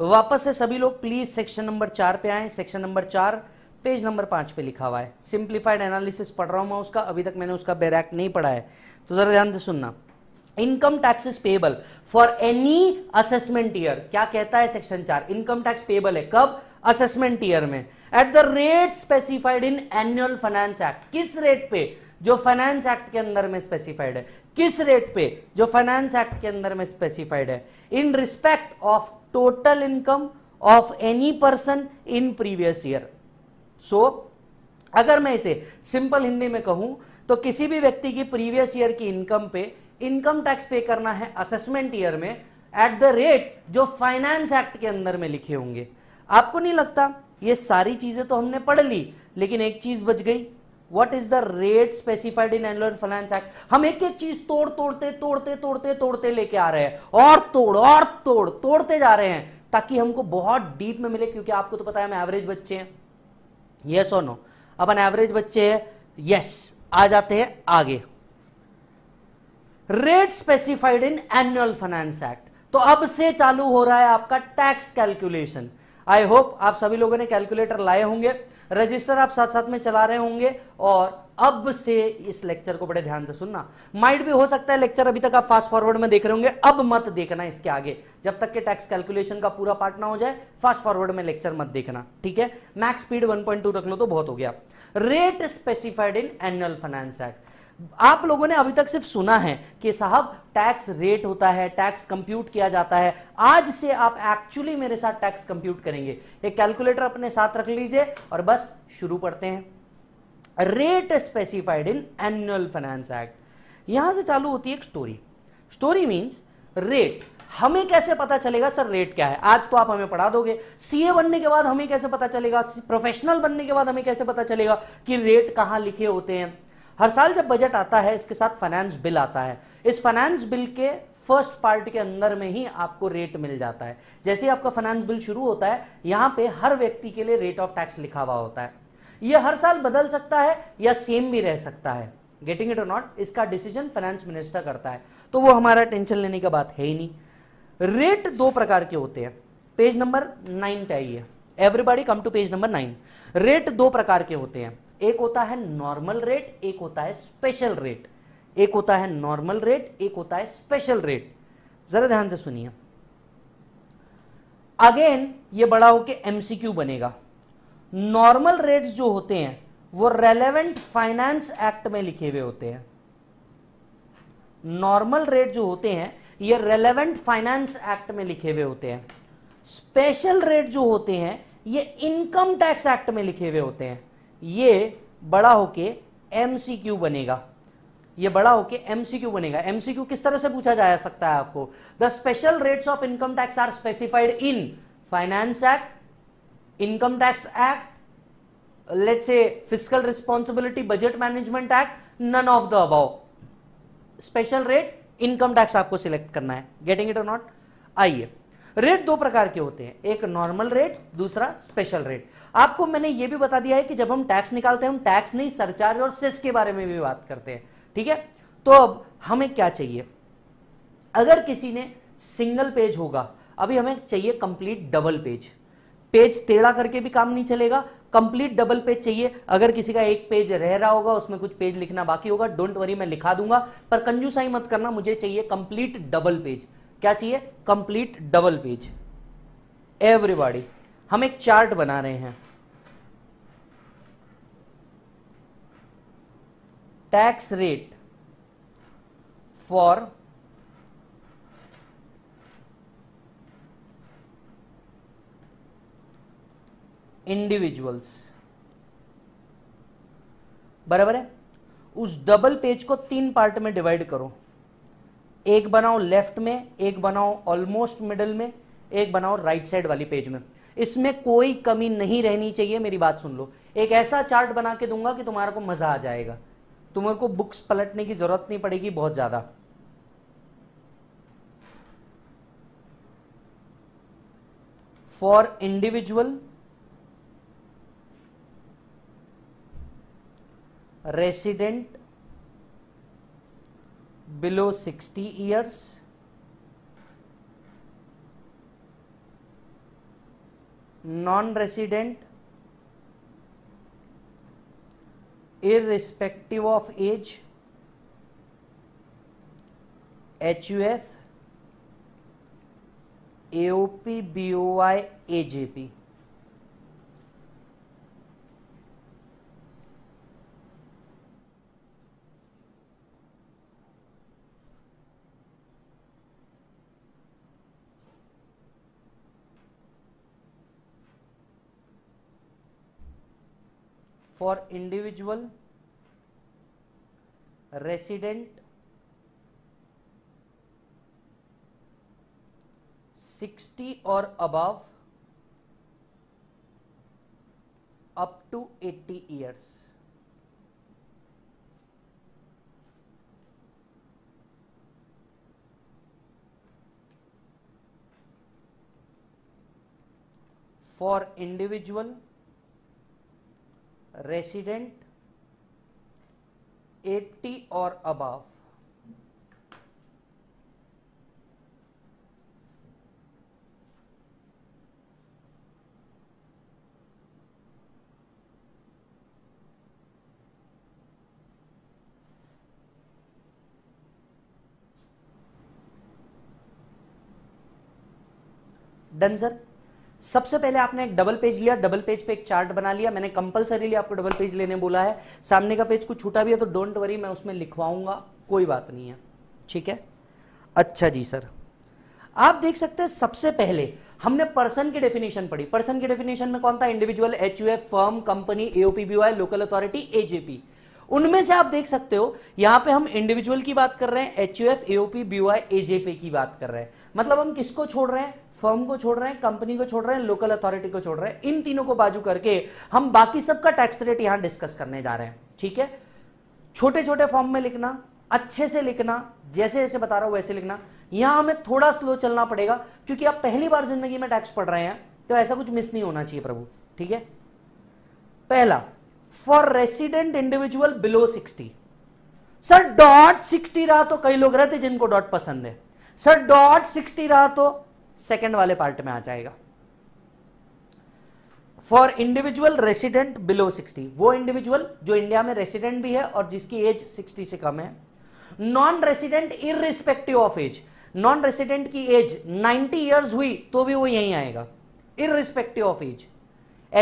वापस से सभी लोग प्लीज सेक्शन नंबर चार पे आए सेक्शन नंबर चार पेज नंबर पांच पे लिखा हुआ है सिंप्लीफाइड एनालिसिस पढ़ रहा हूं मैं उसका अभी तक मैंने उसका बेरैक्ट नहीं पढ़ा है तो जरा ध्यान से सुनना income tax is payable for any assessment year क्या कहता है सेक्शन चार इनकम टैक्स पेबल है कब असेसमेंट ईयर में at the rate specified in annual finance act किस रेट पे जो फाइनेंस एक्ट के अंदर में स्पेसिफाइड है किस रेट पे जो फाइनेंस एक्ट के अंदर में स्पेसिफाइड है in respect of total income of any person in previous year so अगर मैं इसे सिंपल हिंदी में कहूं तो किसी भी व्यक्ति की प्रीवियस ईयर की इनकम पे इनकम टैक्स पे करना है असेसमेंट ईयर में एट द रेट जो फाइनेंस एक्ट के अंदर में लिखे होंगे आपको नहीं लगता ये सारी चीजें तो हमने पढ़ ली लेकिन एक चीज बच गई what is the rate specified in annual finance act हम एक एक चीज तोड़ तोड़ते तोड़ते तोड़ते तोड़ते लेके आ रहे हैं और तोड़ और तोड़ तोड़ते जा रहे हैं ताकि हमको बहुत डीप में मिले क्योंकि आपको तो पता है हम एवरेज बच्चे हैं यस और नो अपन एवरेज बच्चे हैं यस आ जाते हैं आगे rate specified in annual finance act तो अब से चालू हो रहा है आपका टैक्स कैलकुलेशन आई होप आप सभी लोगों ने कैलकुलेटर लाए होंगे रजिस्टर आप साथ साथ में चला रहे होंगे और अब से इस लेक्चर को बड़े ध्यान से सुनना माइंड भी हो सकता है लेक्चर अभी तक आप फास्ट फॉरवर्ड में देख रहे होंगे अब मत देखना इसके आगे जब तक के टैक्स कैलकुलेशन का पूरा पार्ट ना हो जाए फास्ट फॉरवर्ड में लेक्चर मत देखना ठीक है मैक्स स्पीड 1.2 रख लो तो बहुत हो गया rate specified in annual finance act आप लोगों ने अभी तक सिर्फ सुना है कि साहब टैक्स रेट होता है टैक्स कंप्यूट किया जाता है आज से आप एक्चुअली मेरे साथ टैक्स कंप्यूट करेंगे एक कैलकुलेटर अपने साथ रख लीजिए और बस शुरू पढ़ते हैं rate specified in annual finance act यहां से चालू होती है एक स्टोरी स्टोरी मीन्स रेट हमें कैसे पता चलेगा सर रेट क्या है आज तो आप हमें पढ़ा दोगे सीए बनने के बाद हमें कैसे पता चलेगा प्रोफेशनल बनने के बाद हमें कैसे पता चलेगा कि रेट कहां लिखे होते हैं हर साल जब बजट आता है इसके साथ फाइनेंस बिल आता है इस फाइनेंस बिल के फर्स्ट पार्ट के अंदर में ही आपको रेट मिल जाता है जैसे ही आपका फाइनेंस बिल शुरू होता है यहां पे हर व्यक्ति के लिए रेट ऑफ टैक्स लिखा हुआ होता है ये हर साल बदल सकता है या सेम भी रह सकता है गेटिंग इट और नॉट इसका डिसीजन फाइनेंस मिनिस्टर करता है तो वो हमारा टेंशन लेने की बात है ही नहीं रेट दो प्रकार के होते हैं पेज नंबर नाइन पे आइए everybody come to page number nine rate दो प्रकार के होते हैं एक होता है नॉर्मल रेट एक होता है स्पेशल रेट एक होता है नॉर्मल रेट एक होता है स्पेशल रेट जरा ध्यान से सुनिए अगेन ये बड़ा होकर एमसीक्यू बनेगा नॉर्मल रेट्स जो होते हैं वो रेलेवेंट फाइनेंस एक्ट में लिखे हुए होते हैं नॉर्मल रेट जो होते हैं ये रेलेवेंट फाइनेंस एक्ट में लिखे हुए होते हैं स्पेशल रेट जो होते हैं ये इनकम टैक्स एक्ट में लिखे हुए होते हैं ये बड़ा होके एम सी क्यू बनेगा ये बड़ा होके एमसीक्यू बनेगा एमसीक्यू किस तरह से पूछा जा सकता है आपको the special rates of income tax are specified in finance act income tax act let say fiscal responsibility budget management act none of the above special rate income tax आपको सिलेक्ट करना है गेटिंग इट और not आइए rate दो प्रकार के होते हैं एक नॉर्मल रेट दूसरा स्पेशल रेट आपको मैंने ये भी बता दिया है कि जब हम टैक्स निकालते हैं हम टैक्स नहीं सरचार्ज और सेस के बारे में भी बात करते हैं ठीक है तो अब हमें क्या चाहिए अगर किसी ने सिंगल पेज होगा अभी हमें चाहिए कंप्लीट डबल पेज पेज टेढ़ा करके भी काम नहीं चलेगा कंप्लीट डबल पेज चाहिए अगर किसी का एक पेज रह रहा होगा उसमें कुछ पेज लिखना बाकी होगा डोंट वरी मैं लिखा दूंगा पर कंजूसाई मत करना मुझे चाहिए कंप्लीट डबल पेज क्या चाहिए कंप्लीट डबल पेज एवरीबॉडी हम एक चार्ट बना रहे हैं टैक्स रेट फॉर इंडिविजुअल्स बराबर है उस डबल पेज को तीन पार्ट में डिवाइड करो एक बनाओ लेफ्ट में एक बनाओ ऑलमोस्ट मिडल में एक बनाओ राइट साइड वाली पेज में इसमें कोई कमी नहीं रहनी चाहिए मेरी बात सुन लो एक ऐसा चार्ट बना के दूंगा कि तुम्हारे को मजा आ जाएगा तुम्हारे को बुक्स पलटने की जरूरत नहीं पड़ेगी बहुत ज्यादा for individual resident below sixty years non-resident irrespective of age HUF AOP BOI AJP for individual resident 60 or above up to 80 years. For individual resident 80 और अबव डन सर सबसे पहले आपने एक डबल पेज लिया डबल पेज पे एक chart बना लिया मैंने कंपलसरी आपको डबल पेज लेने बोला है सामने का पेज कुछ छूटा भी है तो डोंट वरी मैं उसमें लिखवाऊंगा कोई बात नहीं है ठीक है अच्छा जी सर आप देख सकते हैं सबसे पहले हमने पर्सन की डेफिनेशन पढ़ी पर्सन की डेफिनेशन में कौन था individual H U F firm company AOP BOI local authority AJP उनमें से आप देख सकते हो यहां पे हम इंडिविजुअल की बात कर रहे हैं H U F AOP B Y AJP की बात कर रहे हैं मतलब हम किसको छोड़ रहे हैं फर्म को छोड़ रहे हैं कंपनी को छोड़ रहे हैं लोकल अथॉरिटी को छोड़ रहे हैं इन तीनों को बाजू करके हम बाकी सबका टैक्स रेट यहां डिस्कस करने जा रहे हैं ठीक है छोटे छोटे फॉर्म में लिखना अच्छे से लिखना जैसे जैसे बता रहा हूं वैसे लिखना यहां हमें थोड़ा स्लो चलना पड़ेगा क्योंकि आप पहली बार जिंदगी में टैक्स पढ़ रहे हैं तो ऐसा कुछ मिस नहीं होना चाहिए प्रभु ठीक है पहला for resident individual below sixty sir dot sixty रहा तो कई लोग रहते जिनको डॉट पसंद है सर डॉट सिक्सटी रहा तो सेकेंड वाले पार्ट में आ जाएगा फॉर इंडिविजुअल रेसिडेंट बिलो 60 वो इंडिविजुअल जो इंडिया में रेसिडेंट भी है और जिसकी एज 60 से कम है non resident irrespective of age non resident की एज 90 इयर्स हुई तो भी वो यहीं आएगा irrespective of age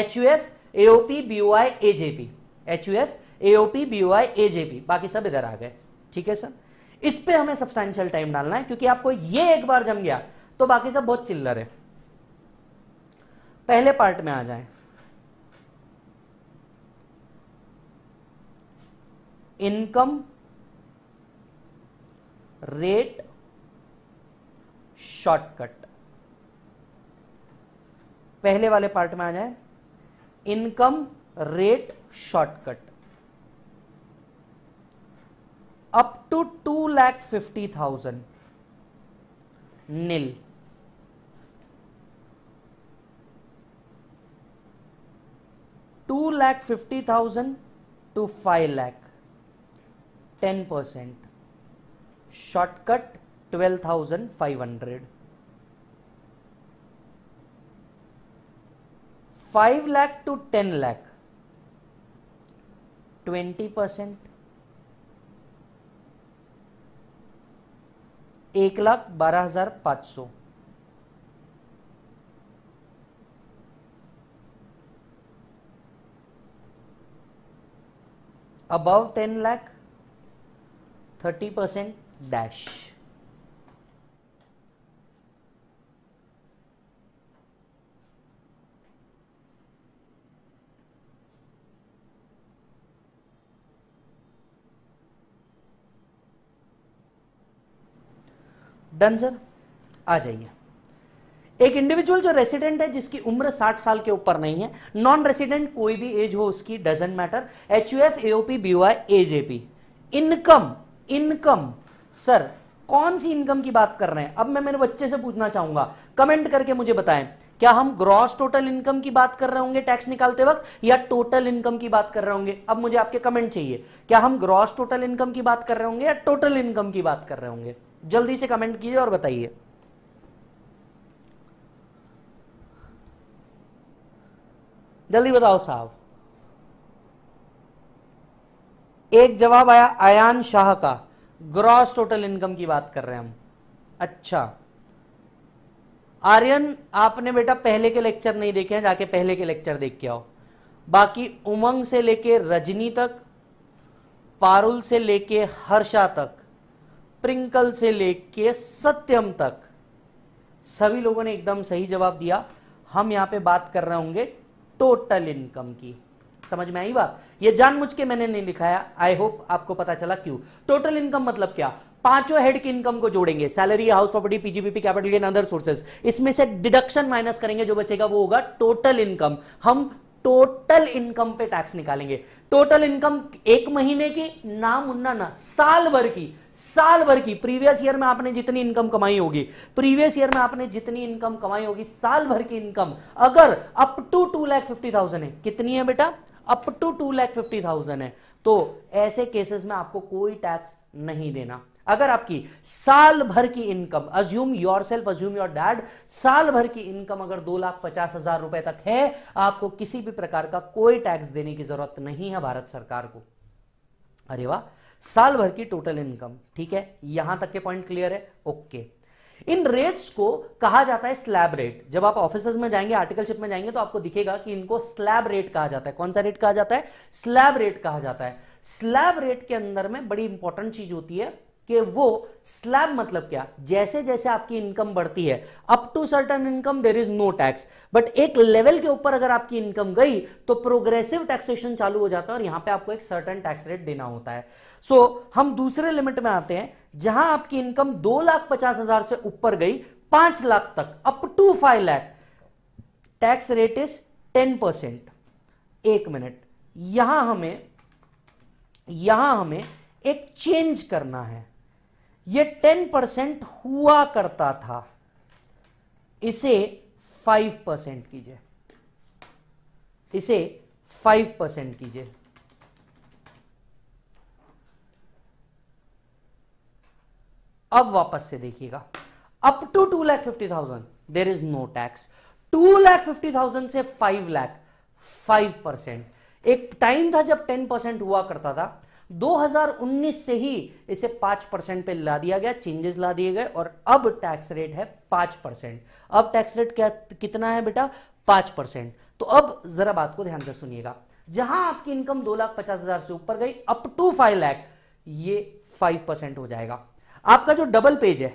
H U F AOP I AJP H U F AOP I AJP बाकी सब इधर आ गए ठीक है सर इस पे हमें सब्सटैंशियल टाइम डालना है क्योंकि आपको ये एक बार जम गया तो बाकी सब बहुत चिल्लर है पहले पार्ट में आ जाए इनकम रेट शॉर्टकट पहले वाले पार्ट में आ जाए income rate shortcut up to two lakh fifty thousand nil two lakh fifty thousand to five lakh ten percent shortcut twelve thousand five hundred five lakh to ten lakh twenty percent एक लाख बारह हजार पांच सौ above 10 lakh 30% dash done sir आ जाइए एक individual जो resident है जिसकी उम्र 60 साल के ऊपर नहीं है नॉन रेसिडेंट कोई भी एज हो उसकी doesn't matter H U F AOP Y AJP income income sir कौन सी इनकम की बात कर रहे हैं अब मैं मेरे बच्चे से पूछना चाहूंगा कमेंट करके मुझे बताएं क्या हम ग्रॉस टोटल इनकम की बात कर रहे होंगे टैक्स निकालते वक्त या टोटल इनकम की बात कर रहे होंगे अब मुझे आपके कमेंट चाहिए क्या हम ग्रॉस टोटल इनकम की बात कर रहे होंगे या टोटल इनकम की बात कर रहे होंगे जल्दी से कमेंट कीजिए और बताइए जल्दी बताओ साहब एक जवाब आया आयान शाह का ग्रॉस टोटल इनकम की बात कर रहे हैं हम अच्छा आर्यन आपने बेटा पहले के लेक्चर नहीं देखे हैं जाके पहले के लेक्चर देख के आओ बाकी उमंग से लेके रजनी तक पारुल से लेके हर्षा तक प्रिंकल से लेके सत्यम तक सभी लोगों ने एकदम सही जवाब दिया हम यहां पे बात कर रहे होंगे टोटल इनकम की समझ में आई बात ये मुझ के मैंने नहीं लिखाया आई होप आपको पता चला क्यों टोटल इनकम मतलब क्या पांचों हेड की इनकम को जोड़ेंगे salary house property PGBP capital in other sources इसमें से डिडक्शन माइनस करेंगे जो बचेगा वो होगा टोटल इनकम हम टोटल इनकम पे टैक्स निकालेंगे टोटल इनकम एक महीने की ना मुन्ना ना साल भर की साल भर की प्रीवियस ईयर में आपने जितनी इनकम कमाई होगी प्रीवियस ईयर में आपने जितनी इनकम कमाई होगी साल भर की इनकम अगर up to two lakh fifty thousand है कितनी है बेटा up to two lakh fifty thousand है तो ऐसे केसेस में आपको कोई टैक्स नहीं देना अगर आपकी साल भर की income assume yourself assume your dad साल भर की इनकम अगर दो लाख पचास हजार रुपए तक है आपको किसी भी प्रकार का कोई टैक्स देने की जरूरत नहीं है भारत सरकार को अरे वाह साल भर की टोटल इनकम ठीक है यहां तक के पॉइंट क्लियर है ओके इन रेट्स को कहा जाता है स्लैब रेट जब आप ऑफिस में जाएंगे आर्टिकलशिप में जाएंगे तो आपको दिखेगा कि इनको स्लैब रेट कहा जाता है कौन सा रेट कहा जाता है स्लैब रेट कहा जाता है स्लैब रेट के अंदर में बड़ी इंपॉर्टेंट चीज होती है कि वो स्लैब मतलब क्या जैसे जैसे आपकी इनकम बढ़ती है up to certain income there is no tax but एक लेवल के ऊपर अगर आपकी इनकम गई तो प्रोग्रेसिव टैक्सेशन चालू हो जाता है और यहां पे आपको एक सर्टन टैक्स रेट देना होता है सो so, हम दूसरे लिमिट में आते हैं जहां आपकी इनकम दो लाख पचास हजार से ऊपर गई पांच लाख तक up to five lakh tax rate is ten percent एक मिनट यहां हमें यहां हमें एक चेंज करना है ये टेन परसेंट हुआ करता था इसे फाइव परसेंट कीजिए इसे फाइव परसेंट कीजिए अब वापस से देखिएगा up to two lakh fifty thousand there is no tax two lakh fifty thousand से फाइव लैख फाइव परसेंट एक टाइम था जब टेन परसेंट हुआ करता था 2019 से ही इसे पांच परसेंट पे ला दिया गया चेंजेस ला दिए गए और अब टैक्स रेट है पांच परसेंट अब टैक्स रेट क्या कितना है बेटा पांच परसेंट तो अब जरा बात को ध्यान से सुनिएगा जहां आपकी इनकम दो लाख पचास हजार से ऊपर गई अप टू फाइव लैख ये फाइव परसेंट हो जाएगा आपका जो डबल पेज है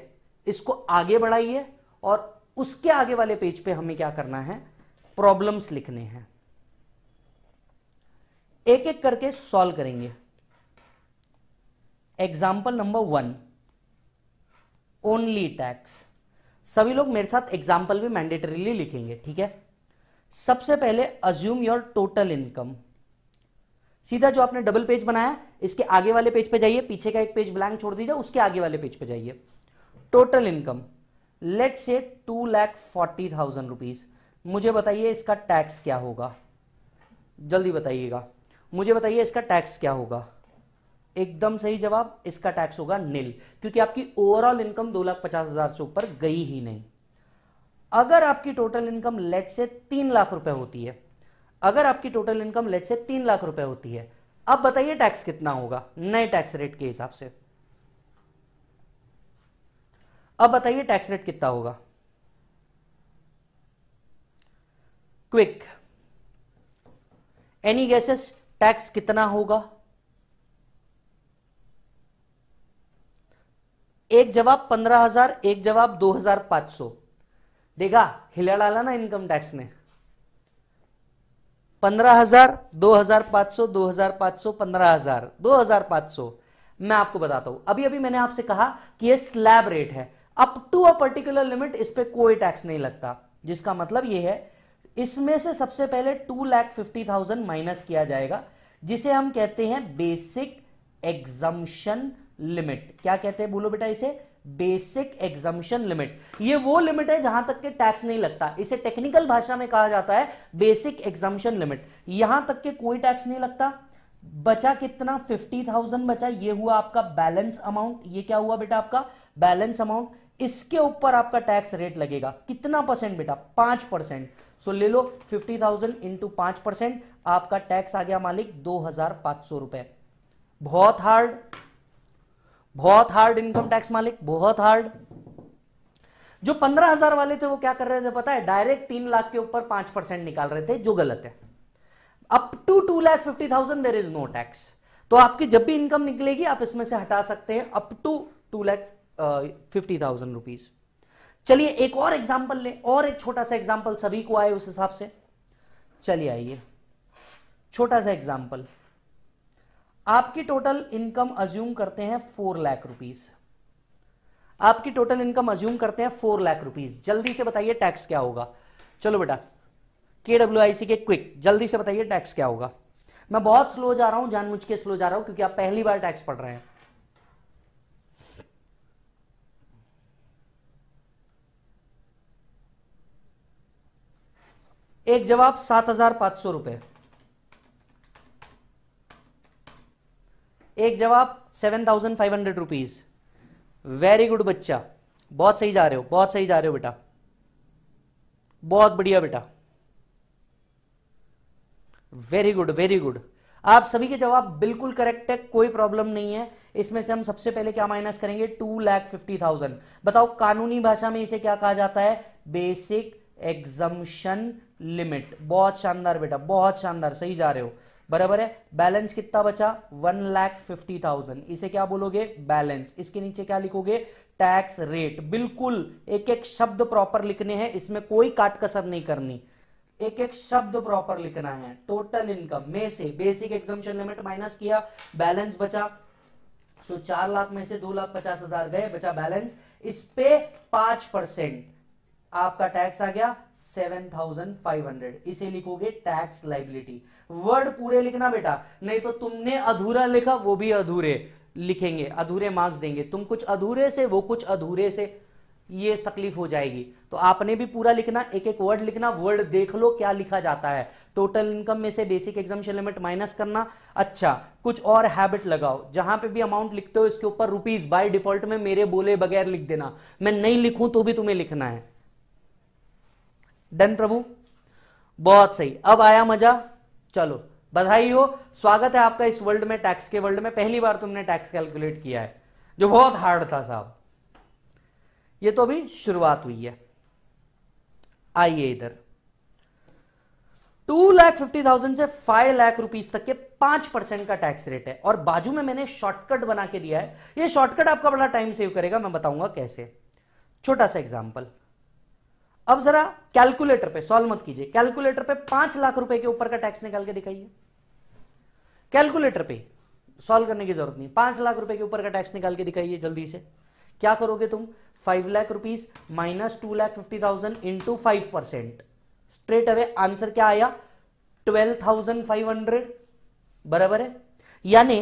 इसको आगे बढ़ाइए और उसके आगे वाले पेज पे हमें क्या करना है प्रॉब्लम्स लिखने हैं एक एक करके सॉल्व करेंगे example number one only tax सभी लोग मेरे साथ एग्जाम्पल भी मैंडेटरीली लिखेंगे ठीक है सबसे पहले अज्यूम योर टोटल इनकम सीधा जो आपने डबल पेज बनाया इसके आगे वाले पेज पे जाइए पीछे का एक पेज ब्लैंक छोड़ दीजिए उसके आगे वाले पेज पे जाइए total income let say two lakh forty thousand rupees मुझे बताइए इसका टैक्स क्या होगा जल्दी बताइएगा मुझे बताइए इसका टैक्स क्या होगा एकदम सही जवाब इसका टैक्स होगा नील क्योंकि आपकी ओवरऑल इनकम दो लाख पचास हजार से ऊपर गई ही नहीं अगर आपकी टोटल इनकम लेट से तीन लाख रुपए होती है अगर आपकी टोटल इनकम लेट से तीन लाख रुपए होती है अब बताइए टैक्स कितना होगा नए टैक्स रेट के हिसाब से अब बताइए टैक्स रेट कितना होगा क्विक एनी गैसेस टैक्स कितना होगा एक जवाब पंद्रह हजार एक जवाब दो हजार पांच सौ देखा हिला डाला ना इनकम टैक्स ने पंद्रह हजार दो हजार पांच सौ दो हजार पांच सौ पंद्रह हजार दो हजार पांच सौ मैं आपको बताता हूं अभी अभी मैंने आपसे कहा कि ये स्लैब रेट है up to a particular limit इस पर कोई टैक्स नहीं लगता जिसका मतलब ये है इसमें से सबसे पहले two lakh fifty thousand minus किया जाएगा जिसे हम कहते हैं बेसिक एग्जम्पन लिमिट क्या कहते हैं बोलो बेटा इसे बेसिक एग्जाम्शन लिमिट ये वो लिमिट है जहां तक के टैक्स नहीं लगता इसे टेक्निकल भाषा में कहा जाता है बेसिक एग्जाम्शन लिमिट यहां तक के कोई टैक्स नहीं लगता बचा कितना फिफ्टी थाउजेंड बचा ये हुआ आपका बैलेंस अमाउंट ये क्या हुआ बेटा आपका बैलेंस अमाउंट इसके ऊपर आपका टैक्स रेट लगेगा कितना परसेंट बेटा पांच परसेंट सो ले लो फिफ्टी थाउजेंड इंटू पांच परसेंट आपका टैक्स आ गया मालिक दो हजार पांच सौ रुपए बहुत हार्ड बहुत हार्ड इनकम टैक्स मालिक बहुत हार्ड जो पंद्रह हजार वाले थे वो क्या कर रहे थे पता है डायरेक्ट तीन लाख के ऊपर पांच परसेंट निकाल रहे थे जो गलत है up to two lakh fifty thousand there is no tax तो आपकी जब भी इनकम निकलेगी आप इसमें से हटा सकते हैं up to two lakh fifty thousand rupees चलिए एक और एग्जाम्पल ले और एक छोटा सा एग्जाम्पल सभी को आए उस हिसाब से चलिए आइए छोटा सा एग्जाम्पल आपकी टोटल इनकम अज्यूम करते हैं फोर लाख रुपीज आपकी टोटल इनकम अज्यूम करते हैं फोर लाख रुपीज जल्दी से बताइए टैक्स क्या होगा चलो बेटा के W I C K quick जल्दी से बताइए टैक्स क्या होगा मैं बहुत स्लो जा रहा हूं जानबूझ के स्लो जा रहा हूं क्योंकि आप पहली बार टैक्स पढ़ रहे हैं एक जवाब सात हजार पांच सौ रुपए एक जवाब seven thousand five hundred rupees very good बच्चा बहुत सही जा रहे हो बहुत सही जा रहे हो बेटा बहुत बढ़िया बेटा वेरी गुड वेरी गुड आप सभी के जवाब बिल्कुल करेक्ट है कोई प्रॉब्लम नहीं है इसमें से हम सबसे पहले क्या माइनस करेंगे टू लैख फिफ्टी थाउजेंड बताओ कानूनी भाषा में इसे क्या कहा जाता है बेसिक एग्जम्शन लिमिट बहुत शानदार बेटा बहुत शानदार सही जा रहे हो बराबर है बैलेंस कितना बचा वन लाख फिफ्टी थाउजेंड इसे क्या बोलोगे बैलेंस इसके नीचे क्या लिखोगे टैक्स रेट बिल्कुल एक एक शब्द प्रॉपर लिखने हैं इसमें कोई काट कसर नहीं करनी एक एक शब्द प्रॉपर लिखना है टोटल इनकम में से बेसिक एग्जामेशन लिमिट माइनस किया बैलेंस बचा सो चार लाख में से दो लाख पचास हजार गए बचा बैलेंस इस पे पांच परसेंट आपका टैक्स आ गया सेवन थाउजेंड फाइव हंड्रेड इसे लिखोगे टैक्स लाइबिलिटी वर्ड पूरे लिखना बेटा नहीं तो तुमने अधूरा लिखा वो भी अधूरे लिखेंगे अधूरे मार्क्स देंगे तुम कुछ अधूरे से वो कुछ अधूरे से ये तकलीफ हो जाएगी तो आपने भी पूरा लिखना एक एक वर्ड लिखना वर्ड देख लो क्या लिखा जाता है टोटल इनकम में से बेसिक एग्जामेशन लिमिट माइनस करना अच्छा कुछ और हैबिट लगाओ जहां पे भी अमाउंट लिखते हो इसके ऊपर रुपीज बाय डिफॉल्ट में मेरे बोले बगैर लिख देना मैं नहीं लिखूं तो भी तुम्हें लिखना है डन प्रभु बहुत सही अब आया मजा चलो बधाई हो स्वागत है आपका इस वर्ल्ड में टैक्स के वर्ल्ड में पहली बार तुमने टैक्स कैलकुलेट किया है जो बहुत हार्ड था साहब ये तो अभी शुरुआत हुई है आइए इधर टू लाख फिफ्टी थाउजेंड से फाइव लाख रुपीज तक के पांच परसेंट का टैक्स रेट है और बाजू में मैंने शॉर्टकट बना के दिया है ये शॉर्टकट आपका बड़ा टाइम सेव करेगा मैं बताऊंगा कैसे छोटा सा एग्जाम्पल अब जरा कैलकुलेटर पे सॉल्व मत कीजिए कैलकुलेटर पे पांच लाख रुपए के ऊपर का टैक्स निकाल के दिखाइए कैलकुलेटर पे सॉल्व करने की जरूरत नहीं पांच लाख रुपए के ऊपर का टैक्स निकाल के दिखाइए जल्दी से क्या करोगे तुम five lakh rupees minus two lakh fifty thousand into five percent straight away answer क्या आया ट्वेल्व थाउजेंड फाइव हंड्रेड बराबर है यानी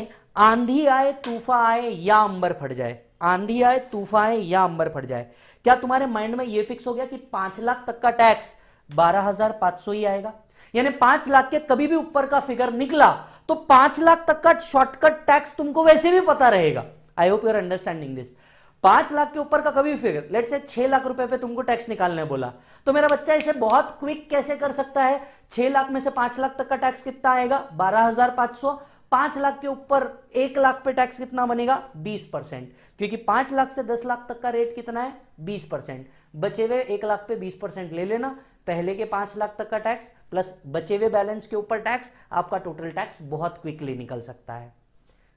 आंधी आए तूफा आए या अंबर फट जाए आंधी आए तूफान आए या अंबर फट जाए क्या तुम्हारे माइंड में यह फिक्स हो गया कि पांच लाख तक का टैक्स बारह हजार पांच सौ ही आएगा यानी पांच लाख के कभी भी ऊपर का फिगर निकला तो पांच लाख तक का शॉर्टकट टैक्स तुमको वैसे भी पता रहेगा I hope your understanding this पांच लाख के ऊपर का कभी भी फिगर लेट से छह लाख रुपए पे तुमको टैक्स निकालने बोला तो मेरा बच्चा इसे बहुत क्विक कैसे कर सकता है छह लाख में से पांच लाख तक का टैक्स कितना आएगा बारह हजार पांच सौ पांच लाख के ऊपर एक लाख पे टैक्स कितना बनेगा बीस परसेंट क्योंकि पांच लाख से दस लाख तक का रेट कितना है बीस परसेंट बचे हुए एक लाख पे बीस परसेंट ले लेना पहले के पांच लाख तक का टैक्स प्लस बचे हुए बैलेंस के ऊपर टैक्स आपका टोटल टैक्स बहुत क्विकली निकल सकता है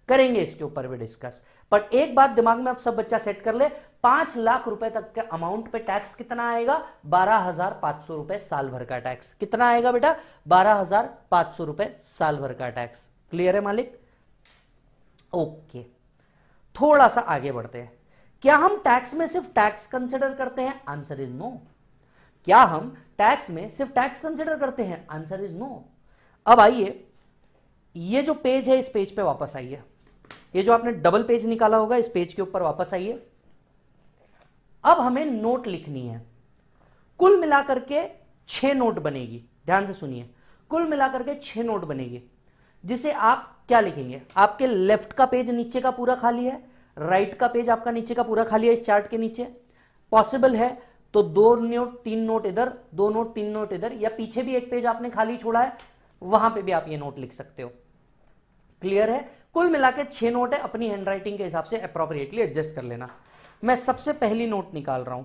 करेंगे इसके ऊपर भी डिस्कस पर एक बात दिमाग में आप सब बच्चा सेट कर ले पांच लाख रुपए तक के अमाउंट पे टैक्स कितना आएगा बारह हजार पांच सौ रुपए साल भर का टैक्स कितना आएगा बेटा बारह हजार पांच सौ रुपए साल भर का टैक्स क्लियर है मालिक ओके थोड़ा सा आगे बढ़ते हैं क्या हम टैक्स में सिर्फ टैक्स कंसिडर करते हैं आंसर इज नो क्या हम टैक्स में सिर्फ टैक्स कंसिडर करते हैं आंसर इज नो अब आइए ये जो पेज है इस पेज पे वापस आइए ये जो आपने डबल पेज निकाला होगा इस पेज के ऊपर वापस आइए अब हमें नोट लिखनी है कुल मिलाकर के छह नोट बनेगी ध्यान से सुनिए कुल मिलाकर के छह नोट बनेगी जिसे आप क्या लिखेंगे आपके लेफ्ट का पेज नीचे का पूरा खाली है राइट right का पेज आपका नीचे का पूरा खाली है इस चार्ट के नीचे पॉसिबल है तो दो नोट तीन नोट इधर दो नोट तीन नोट इधर या पीछे भी एक पेज आपने खाली छोड़ा है वहां पे भी आप ये नोट लिख सकते हो क्लियर है कुल मिला के छह नोट है अपनी हैंडराइटिंग के हिसाब से अप्रोप्रिएटली एडजस्ट कर लेना मैं सबसे पहली नोट निकाल रहा हूं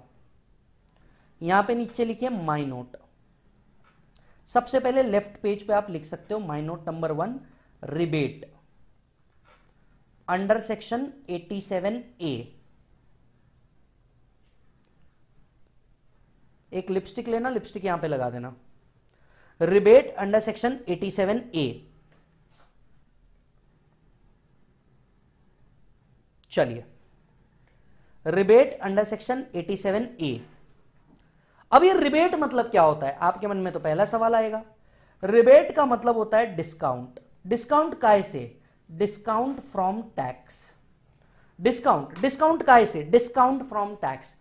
यहां पे नीचे लिखिए माई नोट सबसे पहले लेफ्ट पेज पे आप लिख सकते हो my note number one rebate under section 87 A एक लिपस्टिक लेना लिपस्टिक यहां पे लगा देना रिबेट अंडर सेक्शन 87 ए चलिए रिबेट अंडर सेक्शन 87 ए अब ये रिबेट मतलब क्या होता है आपके मन में तो पहला सवाल आएगा रिबेट का मतलब होता है डिस्काउंट डिस्काउंट काय से discount from tax discount discount काय से डिस्काउंट फ्रॉम टैक्स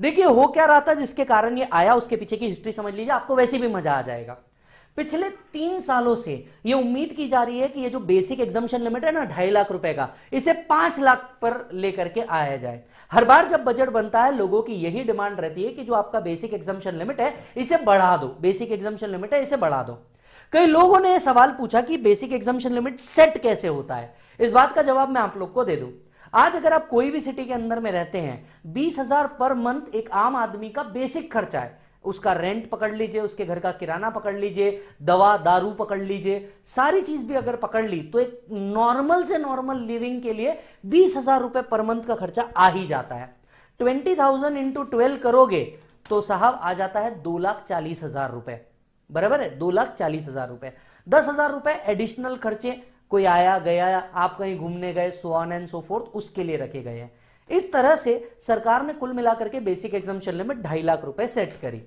देखिए हो क्या रहा था जिसके कारण ये आया उसके पीछे की हिस्ट्री समझ लीजिए आपको वैसे भी मजा आ जाएगा पिछले तीन सालों से यह उम्मीद की जा रही है कि ये जो बेसिक एग्जामेशन लिमिट है ना ढाई लाख रुपए का इसे पांच लाख पर लेकर के आया जाए हर बार जब बजट बनता है लोगों की यही डिमांड रहती है कि जो आपका बेसिक एग्जामेशन लिमिट है इसे बढ़ा दो बेसिक एग्जामेशन लिमिट है इसे बढ़ा दो कई लोगों ने सवाल पूछा कि बेसिक एग्जामेशन लिमिट सेट कैसे होता है इस बात का जवाब मैं आप लोग को दे दूं आज अगर आप कोई भी सिटी के अंदर में रहते हैं बीस हजार पर मंथ एक आम आदमी का बेसिक खर्चा है उसका रेंट पकड़ लीजिए उसके घर का किराना पकड़ लीजिए दवा दारू पकड़ लीजिए सारी चीज भी अगर पकड़ ली तो एक नॉर्मल से नॉर्मल लिविंग के लिए बीस हजार रुपए पर मंथ का खर्चा आ ही जाता है ट्वेंटी थाउजेंड इंटू ट्वेल्व करोगे तो साहब आ जाता है दो लाख चालीस हजार रुपए बराबर है दो लाख चालीस हजार रुपए दस हजार रुपए एडिशनल खर्चे कोई आया गया आप कहीं घूमने गए so on and so forth उसके लिए रखे गए हैं इस तरह से सरकार ने कुल मिलाकर के बेसिक एग्जामेशन लिमिट ढाई लाख रुपए सेट करी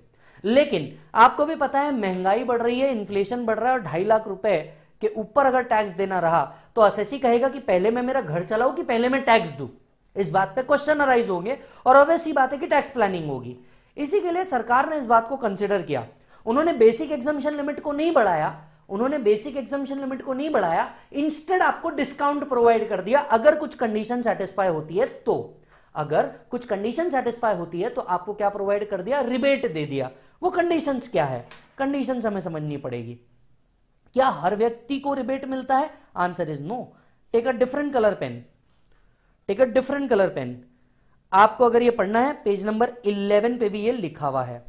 लेकिन आपको भी पता है महंगाई बढ़ रही है इन्फ्लेशन बढ़ रहा है और ढाई लाख रुपए के ऊपर अगर टैक्स देना रहा तो असेसी कहेगा कि पहले मैं मेरा घर चलाऊ कि पहले मैं टैक्स दू इस बात पे क्वेश्चन अराइज होंगे और ऑब्वियस बात है कि टैक्स प्लानिंग होगी इसी के लिए सरकार ने इस बात को कंसिडर किया उन्होंने बेसिक एग्जामेशन लिमिट को नहीं बढ़ाया उन्होंने बेसिक एग्जामेशन लिमिट को नहीं बढ़ाया इंस्टेड आपको डिस्काउंट प्रोवाइड कर दिया अगर कुछ कंडीशन सेटिस्फाई होती है तो अगर कुछ कंडीशन सेटिस्फाई होती है तो आपको क्या प्रोवाइड कर दिया रिबेट दे दिया वो कंडीशन क्या है कंडीशन हमें समझनी पड़ेगी क्या हर व्यक्ति को रिबेट मिलता है answer is no take a different colour pen take a different colour pen आपको अगर ये पढ़ना है पेज नंबर 11 पे भी ये लिखा हुआ है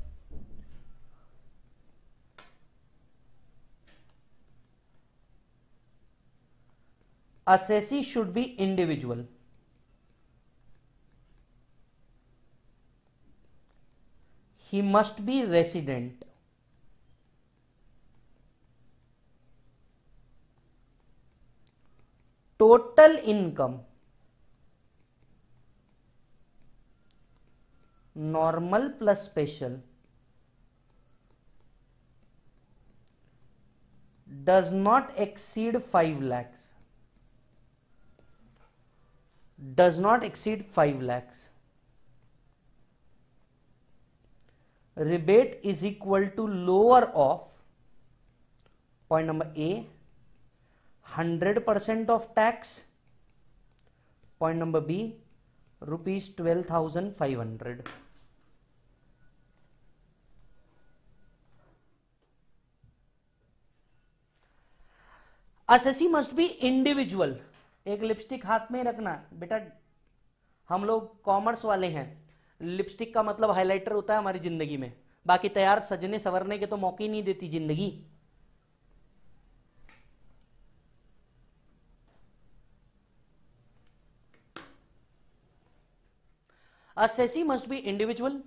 assessee should be individual he must be resident total income normal plus special does not exceed 5 lakhs does not exceed 5 lakhs. Rebate is equal to lower of point number A 100% of tax point number B rupees 12500 assessee must be individual एक lipstick हाथ में रखना बेटा हम लोग commerce वाले हैं lipstick का मतलब हाइलाइटर होता है हमारी जिंदगी में बाकी तैयार सजने संवरने के तो मौके ही नहीं देती जिंदगी assessee must be individual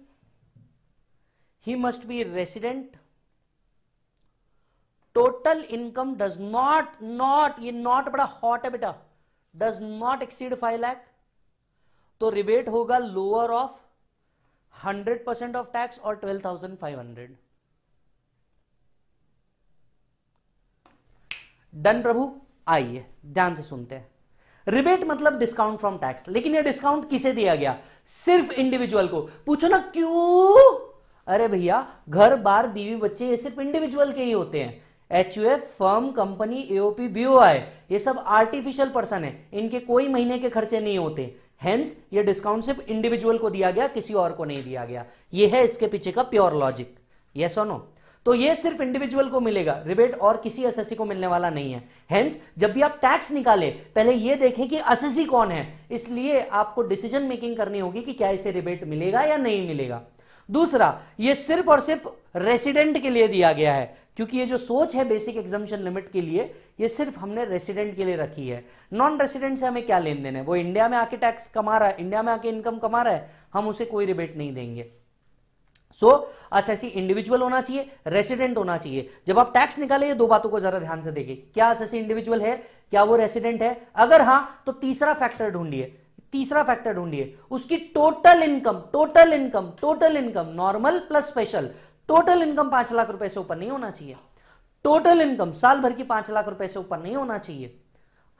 he must be resident total income does not not ये नॉट बड़ा हॉट है बेटा does not exceed five lakh तो रिबेट होगा lower of hundred percent of tax और twelve thousand five hundred done प्रभु आइए ध्यान से सुनते हैं रिबेट मतलब डिस्काउंट फ्रॉम टैक्स लेकिन ये डिस्काउंट किसे दिया गया सिर्फ इंडिविजुअल को पूछो ना क्यों अरे भैया घर बार बीवी बच्चे ये सिर्फ इंडिविजुअल के ही होते हैं H U F firm company AOP I ये सब आर्टिफिशियल पर्सन है इनके कोई महीने के खर्चे नहीं होते हेंस ये डिस्काउंट सिर्फ इंडिविजुअल को दिया गया किसी और को नहीं दिया गया ये है इसके पीछे का प्योर लॉजिक ये सोनो तो ये सिर्फ इंडिविजुअल को मिलेगा रिबेट और किसी एसएससी को मिलने वाला नहीं है हेंस जब भी आप टैक्स निकाले पहले ये देखें कि एसएससी कौन है इसलिए आपको डिसीजन मेकिंग करनी होगी कि क्या इसे रिबेट मिलेगा या नहीं मिलेगा दूसरा ये सिर्फ और सिर्फ रेसिडेंट के लिए दिया गया है क्योंकि ये जो सोच है बेसिक एग्जामेशन लिमिट के लिए ये सिर्फ हमने रेसिडेंट के लिए रखी है नॉन रेसिडेंट से हमें क्या लेन देन है वो इंडिया में आके टैक्स कमा रहा है इंडिया में आके इनकम कमा रहा है हम उसे कोई रिबेट नहीं देंगे सो एस इंडिविजुअल होना चाहिए रेसिडेंट होना चाहिए जब आप टैक्स निकाले ये दो बातों को जरा ध्यान से देखिए क्या एस इंडिविजुअल है क्या वो रेसिडेंट है अगर हाँ तो तीसरा फैक्टर ढूंढिए तीसरा फैक्टर ढूंढिए उसकी total income total income total income normal plus special total income पांच लाख रुपए से ऊपर नहीं होना चाहिए टोटल इनकम साल भर की पांच लाख रुपए से ऊपर नहीं होना चाहिए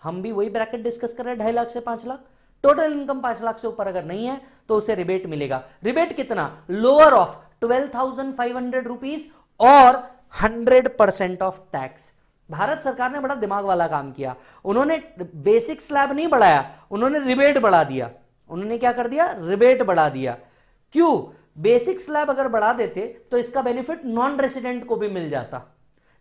हम भी वही ब्रैकेट डिस्कस कर रहे हैं ढाई लाख से पांच लाख टोटल इनकम पांच लाख से ऊपर अगर नहीं है तो उसे रिबेट मिलेगा रिबेट कितना lower of twelve thousand five hundred rupees और hundred percent of tax Bharat सरकार ने बड़ा दिमाग वाला काम किया उन्होंने बेसिक स्लैब नहीं बढ़ाया उन्होंने रिबेट बढ़ा दिया उन्होंने क्या कर दिया रिबेट बढ़ा दिया क्यों बेसिक स्लैब अगर बढ़ा देते तो इसका बेनिफिट नॉन रेसिडेंट को भी मिल जाता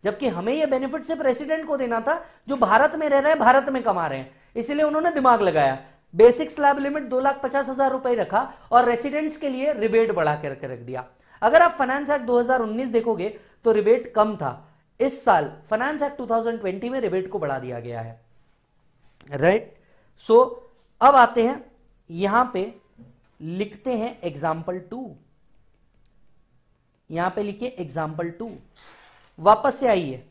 जबकि हमें यह बेनिफिट सिर्फ रेसिडेंट को देना था जो भारत में रह रहे हैं भारत में कमा रहे हैं इसलिए उन्होंने दिमाग लगाया बेसिक स्लैब लिमिट दो लाख पचास हजार रुपए रखा और रेसिडेंट्स के लिए रिबेट बढ़ा करके रख दिया अगर आप फाइनेंस एक्ट 2019 देखोगे तो रिबेट कम था इस साल फाइनेंस एक्ट 2020 में रिबेट को बढ़ा दिया गया है राइट right? सो so, अब आते हैं यहां पे लिखते हैं एग्जाम्पल टू यहां पे लिखिए एग्जाम्पल टू वापस से आइए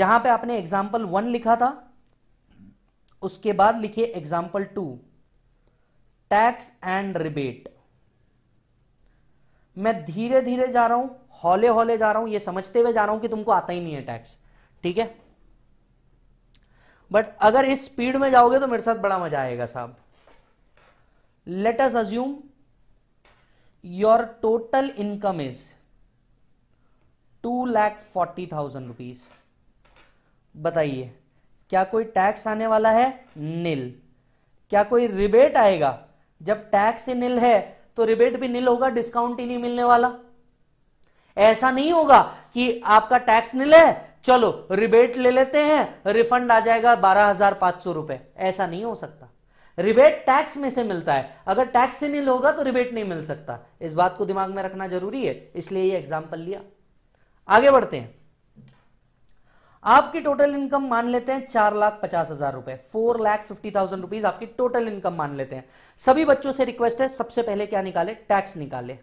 जहां पे आपने एग्जाम्पल वन लिखा था उसके बाद लिखिए example two tax and rebate मैं धीरे धीरे जा रहा हूं हौले हौले जा रहा हूं ये समझते हुए जा रहा हूं कि तुमको आता ही नहीं है टैक्स ठीक है बट अगर इस स्पीड में जाओगे तो मेरे साथ बड़ा मजा आएगा साहब let us assume your total income is two lakh forty thousand rupees बताइए क्या कोई टैक्स आने वाला है निल क्या कोई रिबेट आएगा जब टैक्स ही निल है तो रिबेट भी निल होगा डिस्काउंट ही नहीं मिलने वाला ऐसा नहीं होगा कि आपका टैक्स निल ले चलो रिबेट ले लेते हैं रिफंड आ जाएगा बारह हजार पांच सौ रुपए ऐसा नहीं हो सकता रिबेट टैक्स में से मिलता है अगर टैक्स से नहीं होगा तो रिबेट नहीं मिल सकता इस बात को दिमाग में रखना जरूरी है इसलिए ये एग्जाम्पल लिया आगे बढ़ते हैं आपकी टोटल इनकम मान लेते हैं चार लाख पचास हजार रुपए four lakh fifty thousand rupees आपकी टोटल इनकम मान लेते हैं सभी बच्चों से रिक्वेस्ट है सबसे पहले क्या निकाले टैक्स निकाले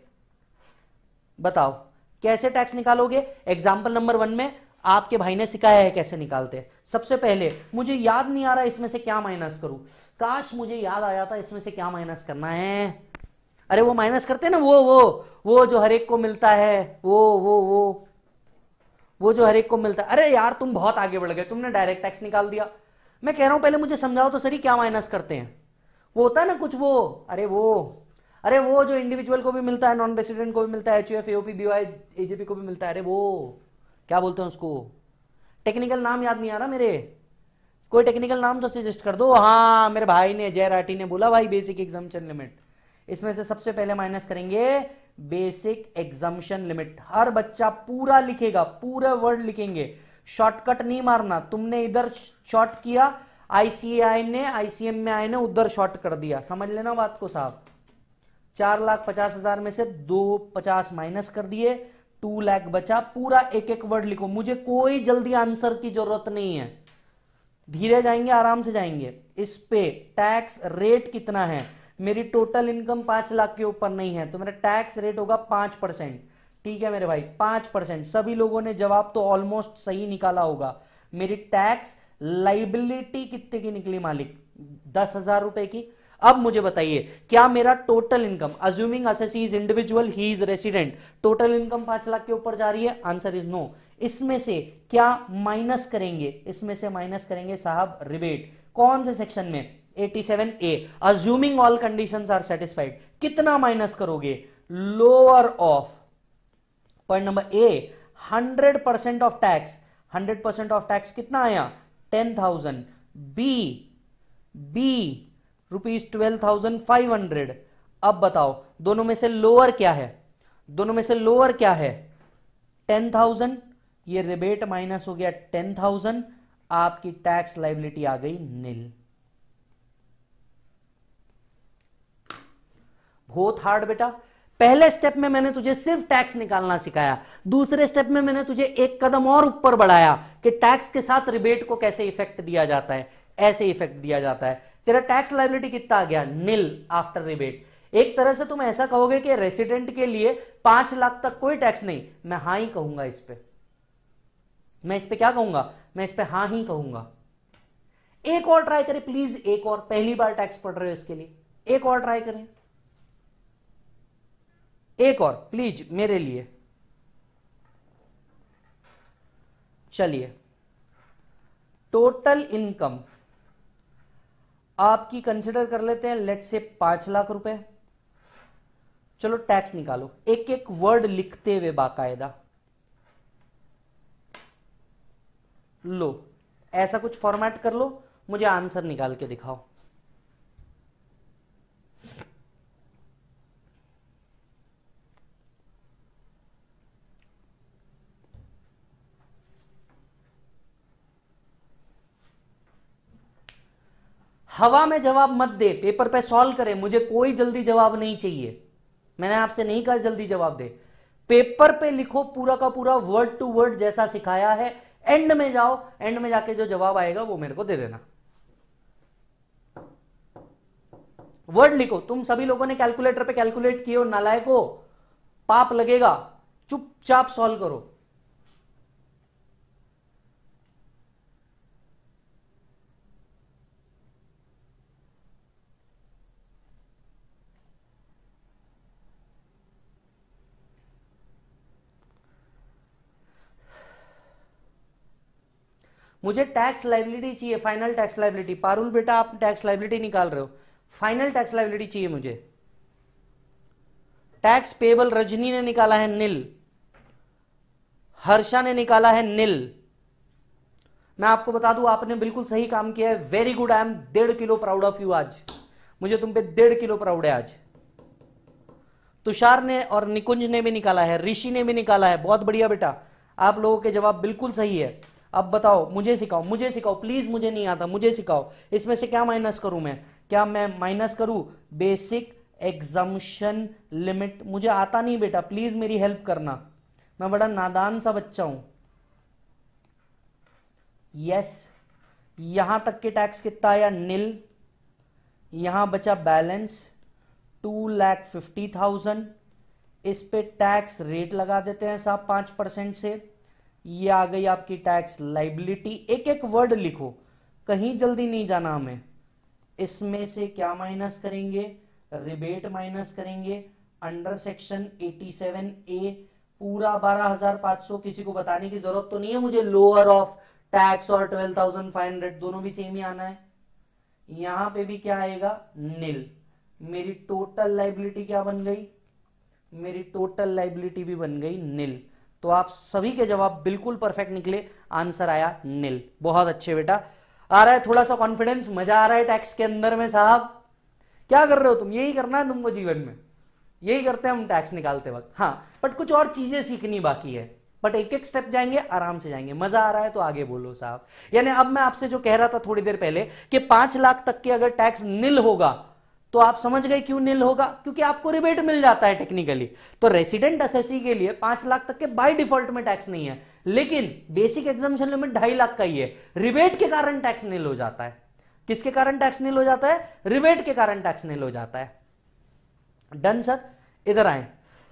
बताओ कैसे टैक्स निकालोगे एग्जाम्पल नंबर वन में आपके भाई ने सिखाया है कैसे निकालते हैं सबसे पहले मुझे याद नहीं आ रहा इसमें से क्या माइनस करूं काश मुझे याद आ जाता इसमें से क्या माइनस करना है अरे वो माइनस करते हैं ना वो वो वो जो हर एक को मिलता है वो वो वो वो जो हर एक को मिलता है अरे यार तुम बहुत आगे बढ़ गए तुमने डायरेक्ट टैक्स निकाल दिया मैं कह रहा हूं पहले मुझे समझाओ तो सर क्या माइनस करते हैं वो होता है ना कुछ वो अरे वो अरे वो जो इंडिविजुअल को भी मिलता है नॉन रेसिडेंट को भी मिलता है H F AOP B Y AJP को भी मिलता है अरे वो क्या बोलते हैं उसको टेक्निकल नाम याद नहीं आ रहा मेरे कोई टेक्निकल नाम तो सजेस्ट कर दो हाँ मेरे भाई ने जय राठी ने बोला भाई बेसिक एग्जामेशन लिमिट इसमें से सबसे पहले माइनस करेंगे बेसिक एग्जामेशन लिमिट हर बच्चा पूरा लिखेगा पूरा वर्ड लिखेंगे शॉर्टकट नहीं मारना तुमने इधर शॉर्ट किया आईसीएआई ने आईसीएम में आए ने उधर शॉर्ट कर दिया समझ लेना बात को साहब चार लाख पचास हजार में से दो पचास माइनस कर दिए टू लाख बचा पूरा एक एक वर्ड लिखो मुझे कोई जल्दी आंसर की जरूरत नहीं है धीरे जाएंगे आराम से जाएंगे इस पे टैक्स रेट कितना है मेरी टोटल इनकम पांच लाख के ऊपर नहीं है तो मेरा टैक्स रेट होगा पांच परसेंट ठीक है मेरे भाई पांच परसेंट सभी लोगों ने जवाब तो ऑलमोस्ट सही निकाला होगा मेरी टैक्स लाइबिलिटी कितने की निकली मालिक दस हजार रुपए की अब मुझे बताइए क्या मेरा total income assuming assessee is individual he is resident total income पांच लाख के ऊपर जा रही है आंसर इज नो इसमें से क्या माइनस करेंगे इसमें से माइनस करेंगे साहब रिबेट कौन से सेक्शन में 87 A assuming all conditions are satisfied कितना माइनस करोगे lower of point number A 100 percent of tax 100 percent of tax कितना आया 10,000 B B rupees twelve thousand five hundred अब बताओ दोनों में से लोअर क्या है दोनों में से लोअर क्या है टेन थाउजेंड ये रिबेट माइनस हो गया टेन थाउजेंड आपकी टैक्स लाइबिलिटी आ गई नील बहुत हार्ड बेटा पहले स्टेप में मैंने तुझे सिर्फ टैक्स निकालना सिखाया दूसरे स्टेप में मैंने तुझे एक कदम और ऊपर बढ़ाया कि टैक्स के साथ रिबेट को कैसे इफेक्ट दिया जाता है ऐसे इफेक्ट दिया जाता है तेरा टैक्स लाइबिलिटी कितना आ गया नील आफ्टर रिबेट एक तरह से तुम ऐसा कहोगे कि रेसिडेंट के लिए पांच लाख तक कोई टैक्स नहीं मैं हा ही कहूंगा इस पर मैं इस पर क्या कहूंगा मैं इस पर हा ही कहूंगा एक और ट्राई करें प्लीज एक और पहली बार टैक्स पड़ रहे हो इसके लिए एक और ट्राई करें एक और प्लीज मेरे लिए चलिए टोटल इनकम आपकी कंसिडर कर लेते हैं लेट से पांच लाख रुपए चलो टैक्स निकालो एक एक वर्ड लिखते हुए बाकायदा लो ऐसा कुछ फॉर्मेट कर लो मुझे आंसर निकाल के दिखाओ हवा में जवाब मत दे पेपर पे सॉल्व करें मुझे कोई जल्दी जवाब नहीं चाहिए मैंने आपसे नहीं कहा जल्दी जवाब दे पेपर पे लिखो पूरा का पूरा वर्ड टू वर्ड जैसा सिखाया है एंड में जाओ एंड में जाके जो जवाब आएगा वो मेरे को दे देना वर्ड लिखो तुम सभी लोगों ने कैलकुलेटर पे कैलकुलेट किए हो नालायक हो पाप लगेगा चुपचाप सॉल्व करो मुझे टैक्स लाइबिलिटी चाहिए फाइनल टैक्स लाइबिलिटी पारुल बेटा आप टैक्स लाइबिलिटी निकाल रहे हो फाइनल टैक्स लाइबिलिटी चाहिए मुझे टैक्स पेबल रजनी ने निकाला है निल हर्षा ने निकाला है नील मैं आपको बता दूं आपने बिल्कुल सही काम किया है वेरी गुड आई एम डेढ़ किलो प्राउड ऑफ यू आज मुझे तुम पे डेढ़ किलो प्राउड है आज तुषार ने और निकुंज ने भी निकाला है ऋषि ने भी निकाला है बहुत बढ़िया बेटा आप लोगों के जवाब बिल्कुल सही है अब बताओ मुझे सिखाओ मुझे सिखाओ प्लीज मुझे नहीं आता मुझे सिखाओ इसमें से क्या माइनस करूं मैं क्या मैं माइनस करूं बेसिक एग्जामिशन लिमिट मुझे आता नहीं बेटा प्लीज मेरी हेल्प करना मैं बड़ा नादान सा बच्चा हूं यस यहां तक के टैक्स कितना आया नील यहां बचा balance two lakh fifty thousand इस पे टैक्स रेट लगा देते हैं साहब पांच परसेंट से ये आ गई आपकी टैक्स लाइबिलिटी एक एक वर्ड लिखो कहीं जल्दी नहीं जाना हमें इसमें से क्या माइनस करेंगे रिबेट माइनस करेंगे अंडर सेक्शन 87 ए पूरा 12,500 किसी को बताने की जरूरत तो नहीं है मुझे लोअर ऑफ टैक्स और 12,500 दोनों भी सेम ही आना है यहां पे भी क्या आएगा नील मेरी टोटल लाइबिलिटी क्या बन गई मेरी टोटल लाइबिलिटी भी बन गई नील तो आप सभी के जवाब बिल्कुल परफेक्ट निकले आंसर आया नील बहुत अच्छे बेटा आ रहा है थोड़ा सा कॉन्फिडेंस मजा आ रहा है टैक्स के अंदर में साहब क्या कर रहे हो तुम यही करना है तुमको जीवन में यही करते हैं हम टैक्स निकालते वक्त हाँ बट कुछ और चीजें सीखनी बाकी है बट एक एक स्टेप जाएंगे आराम से जाएंगे मजा आ रहा है तो आगे बोलो साहब यानी अब मैं आपसे जो कह रहा था थोड़ी देर पहले कि पांच लाख तक के अगर टैक्स नील होगा तो आप समझ गए क्यों नील होगा क्योंकि आपको रिबेट मिल जाता है टेक्निकली तो रेसिडेंट असेसी के लिए पांच लाख तक के बाय डिफॉल्ट में टैक्स नहीं है लेकिन बेसिक एग्जामेशन लिमिट ढाई लाख का ही है रिबेट के कारण टैक्स नील हो जाता है किसके कारण टैक्स नील हो जाता है रिबेट के कारण टैक्स नील हो जाता है डन सर इधर आए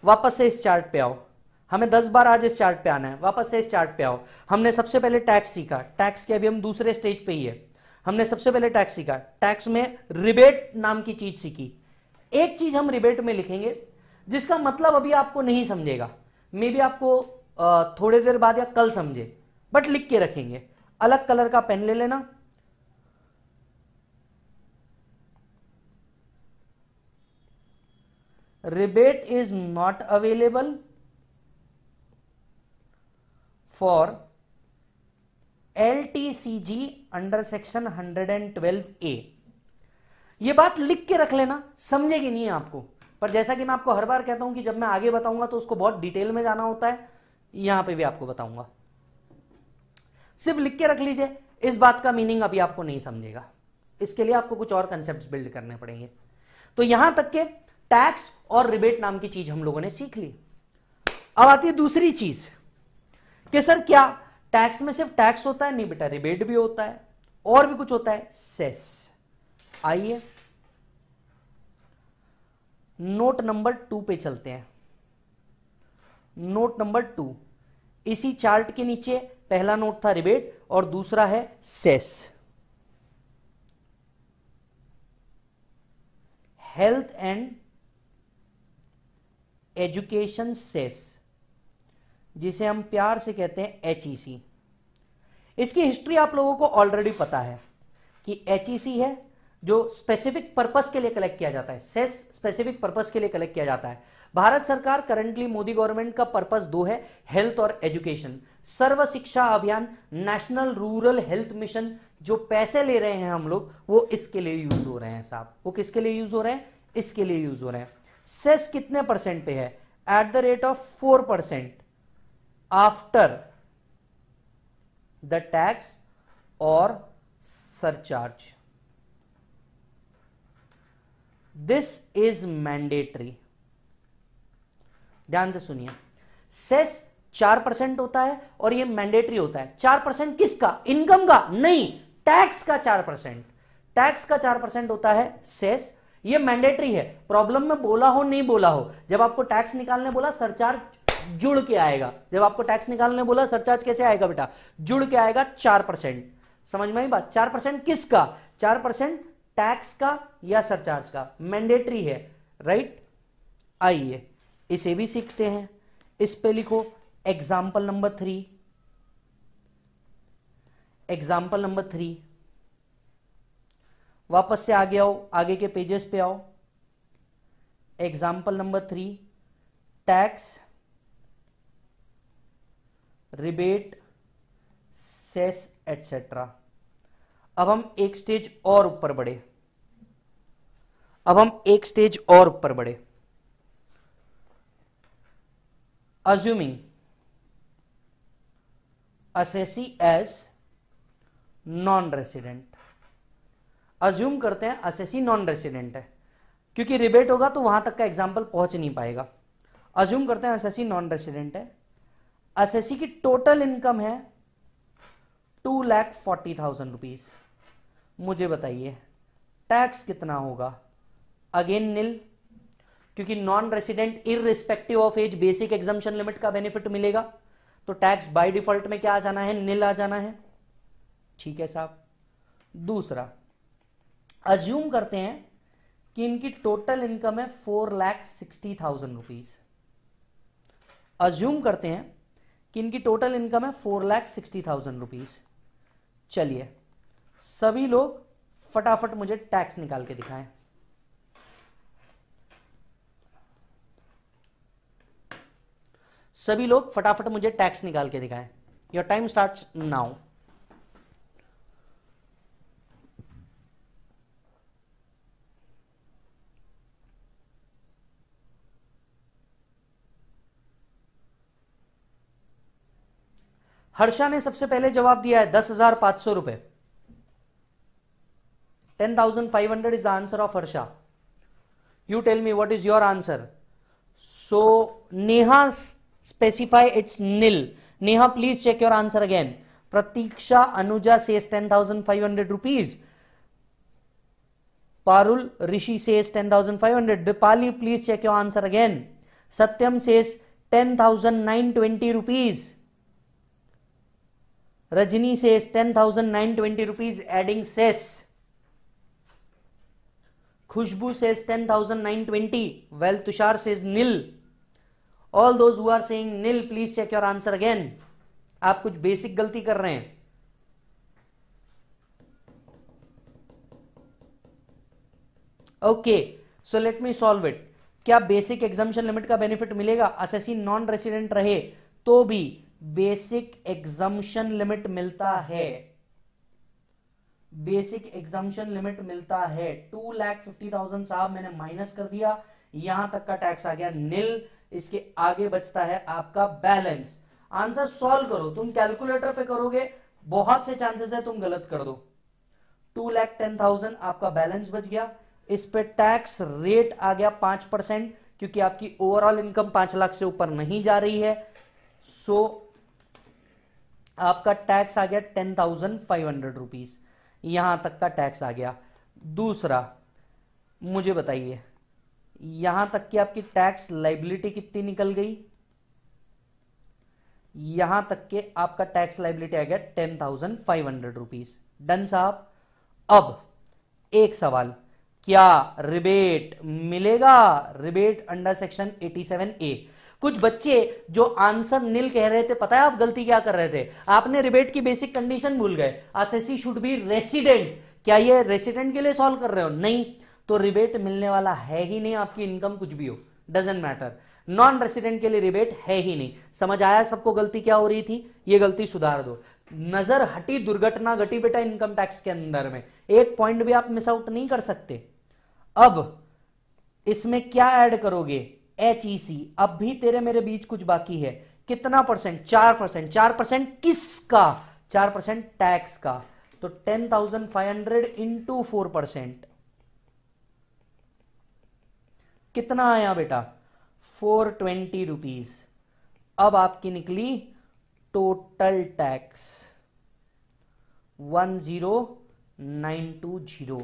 वापस से इस चार्ट पे आओ हमें दस बार आज इस चार्ट पे आना है वापस से इस चार्ट पे आओ हमने सबसे पहले टैक्स सीखा टैक्स के अभी हम दूसरे स्टेज पे ही है हमने सबसे पहले टैक्स सीखा टैक्स में रिबेट नाम की चीज सीखी एक चीज हम रिबेट में लिखेंगे जिसका मतलब अभी आपको नहीं समझेगा मे बी आपको थोड़ी देर बाद या कल समझे बट लिख के रखेंगे अलग कलर का पेन ले लेना rebate is not available for L T C G under section hundred and twelve A ये बात लिख के रख लेना समझेगी नहीं आपको पर जैसा कि मैं आपको हर बार कहता हूं कि जब मैं आगे बताऊंगा तो उसको बहुत डिटेल में जाना होता है यहां पे भी आपको बताऊंगा सिर्फ लिख के रख लीजिए इस बात का मीनिंग अभी आपको नहीं समझेगा इसके लिए आपको कुछ और कंसेप्ट बिल्ड करने पड़ेंगे तो यहां तक के टैक्स और रिबेट नाम की चीज हम लोगों ने सीख ली अब आती है दूसरी चीज कि सर क्या टैक्स में सिर्फ टैक्स होता है नहीं बेटा रिबेट भी होता है और भी कुछ होता है सेस आइए नोट नंबर टू पे चलते हैं नोट नंबर टू इसी चार्ट के नीचे पहला नोट था रिबेट और दूसरा है cess health and education cess जिसे हम प्यार से कहते हैं एच e इसकी हिस्ट्री आप लोगों को ऑलरेडी पता है कि एच e है जो स्पेसिफिक पर्पस के लिए कलेक्ट किया जाता है सेस स्पेसिफिक पर्पस के लिए कलेक्ट किया जाता है भारत सरकार करंटली मोदी गवर्नमेंट का पर्पस दो है हेल्थ और एजुकेशन सर्व शिक्षा अभियान नेशनल रूरल हेल्थ मिशन जो पैसे ले रहे हैं हम लोग वो इसके लिए यूज हो रहे हैं साहब वो किसके लिए यूज हो रहे हैं इसके लिए यूज हो रहे हैं सेस कितने परसेंट पे है at the rate of four percent after the tax और सरचार्ज दिस इज मैंडेटरी ध्यान से सुनिए सेस चार परसेंट होता है और ये मैंडेटरी होता है चार परसेंट किसका इनकम का नहीं टैक्स का चार परसेंट टैक्स का चार परसेंट होता है सेस ये मैंडेटरी है प्रॉब्लम में बोला हो नहीं बोला हो जब आपको टैक्स निकालने बोला सरचार्ज जुड़ के आएगा जब आपको टैक्स निकालने बोला सरचार्ज कैसे आएगा बेटा जुड़ के आएगा चार परसेंट समझ में आई बात चार परसेंट किसका चार परसेंट टैक्स का या सरचार्ज का मैंडेटरी है राइट आइए इसे भी सीखते हैं इस पे लिखो example number three example number three वापस से आगे आओ आगे के पेजेस पे आओ example number three tax rebate cess etcetera अब हम एक स्टेज और ऊपर बढ़े अब हम एक स्टेज और ऊपर बढ़े assuming assessee is non resident assume करते हैं असेसी नॉन रेसिडेंट है क्योंकि रिबेट होगा तो वहां तक का एग्जाम्पल पहुंच नहीं पाएगा अज्यूम करते हैं असेसी नॉन रेसिडेंट है एस की टोटल इनकम है two lakh forty thousand rupees मुझे बताइए टैक्स कितना होगा अगेन निल क्योंकि non resident irrespective of age basic exemption limit का बेनिफिट मिलेगा तो टैक्स बाय डिफॉल्ट में क्या आ जाना है निल आ जाना है ठीक है साहब दूसरा अज्यूम करते हैं कि इनकी टोटल इनकम है four lakh sixty thousand rupees assume करते हैं कि इनकी टोटल इनकम है four lakh sixty thousand rupees चलिए सभी लोग फटाफट मुझे टैक्स निकाल के दिखाएं सभी लोग फटाफट मुझे टैक्स निकाल के दिखाएं your time start now Harsha ने सबसे पहले जवाब दिया है दस हजार पांच सौ रुपए ten thousand five hundred is the answer of Harsha you tell me what is your answer so Neha specify it's nil Neha please check your answer again Pratiksha Anuja says ten thousand five hundred rupees Parul Rishi says ten thousand five hundred Deepali please check your answer again Satyam says ten thousand nine twenty rupees Rajni says ten thousand nine twenty rupees adding says Khushboo से ten thousand nine twenty well Tushar says nil all those who are saying nil please check your answer again आप कुछ basic गलती कर रहे हैं okay so let me solve it क्या basic exemption limit का benefit मिलेगा असेसी नॉन रेसिडेंट रहे तो भी बेसिक एग्जम्पन लिमिट मिलता है बेसिक एग्जम्पन लिमिट मिलता है टू लैख फिफ्टी थाउजेंड साहब मैंने माइनस कर दिया यहां तक का टैक्स आ गया नील इसके आगे बचता है आपका बैलेंस आंसर सॉल्व करो तुम कैलकुलेटर पे करोगे बहुत से चांसेस है तुम गलत कर दो टू लैख टेन थाउजेंड आपका बैलेंस बच गया इस पे टैक्स रेट आ गया पांच परसेंट क्योंकि आपकी ओवरऑल इनकम पांच लाख से ऊपर नहीं जा रही है सो आपका टैक्स आ गया ten thousand five hundred rupees यहां तक का टैक्स आ गया दूसरा मुझे बताइए यहां तक की आपकी टैक्स लाइबिलिटी कितनी निकल गई यहां तक के आपका टैक्स लाइबिलिटी आ गया ten thousand five hundred rupees done साहब अब एक सवाल क्या रिबेट मिलेगा रिबेट अंडर सेक्शन 87 ए कुछ बच्चे जो आंसर नील कह रहे थे पता है आप गलती क्या कर रहे थे आपने रिबेट की बेसिक कंडीशन भूल गए आसेसी शुड बी रेसिडेंट क्या ये रेसिडेंट के लिए सॉल्व कर रहे हो नहीं तो रिबेट मिलने वाला है ही नहीं आपकी इनकम कुछ भी हो डजेंट मैटर नॉन रेसिडेंट के लिए रिबेट है ही नहीं समझ आया सबको गलती क्या हो रही थी ये गलती सुधार दो नजर हटी दुर्घटना घटी बेटा इनकम टैक्स के अंदर में एक पॉइंट भी आप मिस आउट नहीं कर सकते अब इसमें क्या ऐड करोगे एच ई सी अब भी तेरे मेरे बीच कुछ बाकी है कितना परसेंट चार परसेंट चार परसेंट किसका चार परसेंट टैक्स का तो ten thousand five hundred into four percent कितना आया बेटा फोर ट्वेंटी रुपीज अब आपकी निकली total tax one zero nine two zero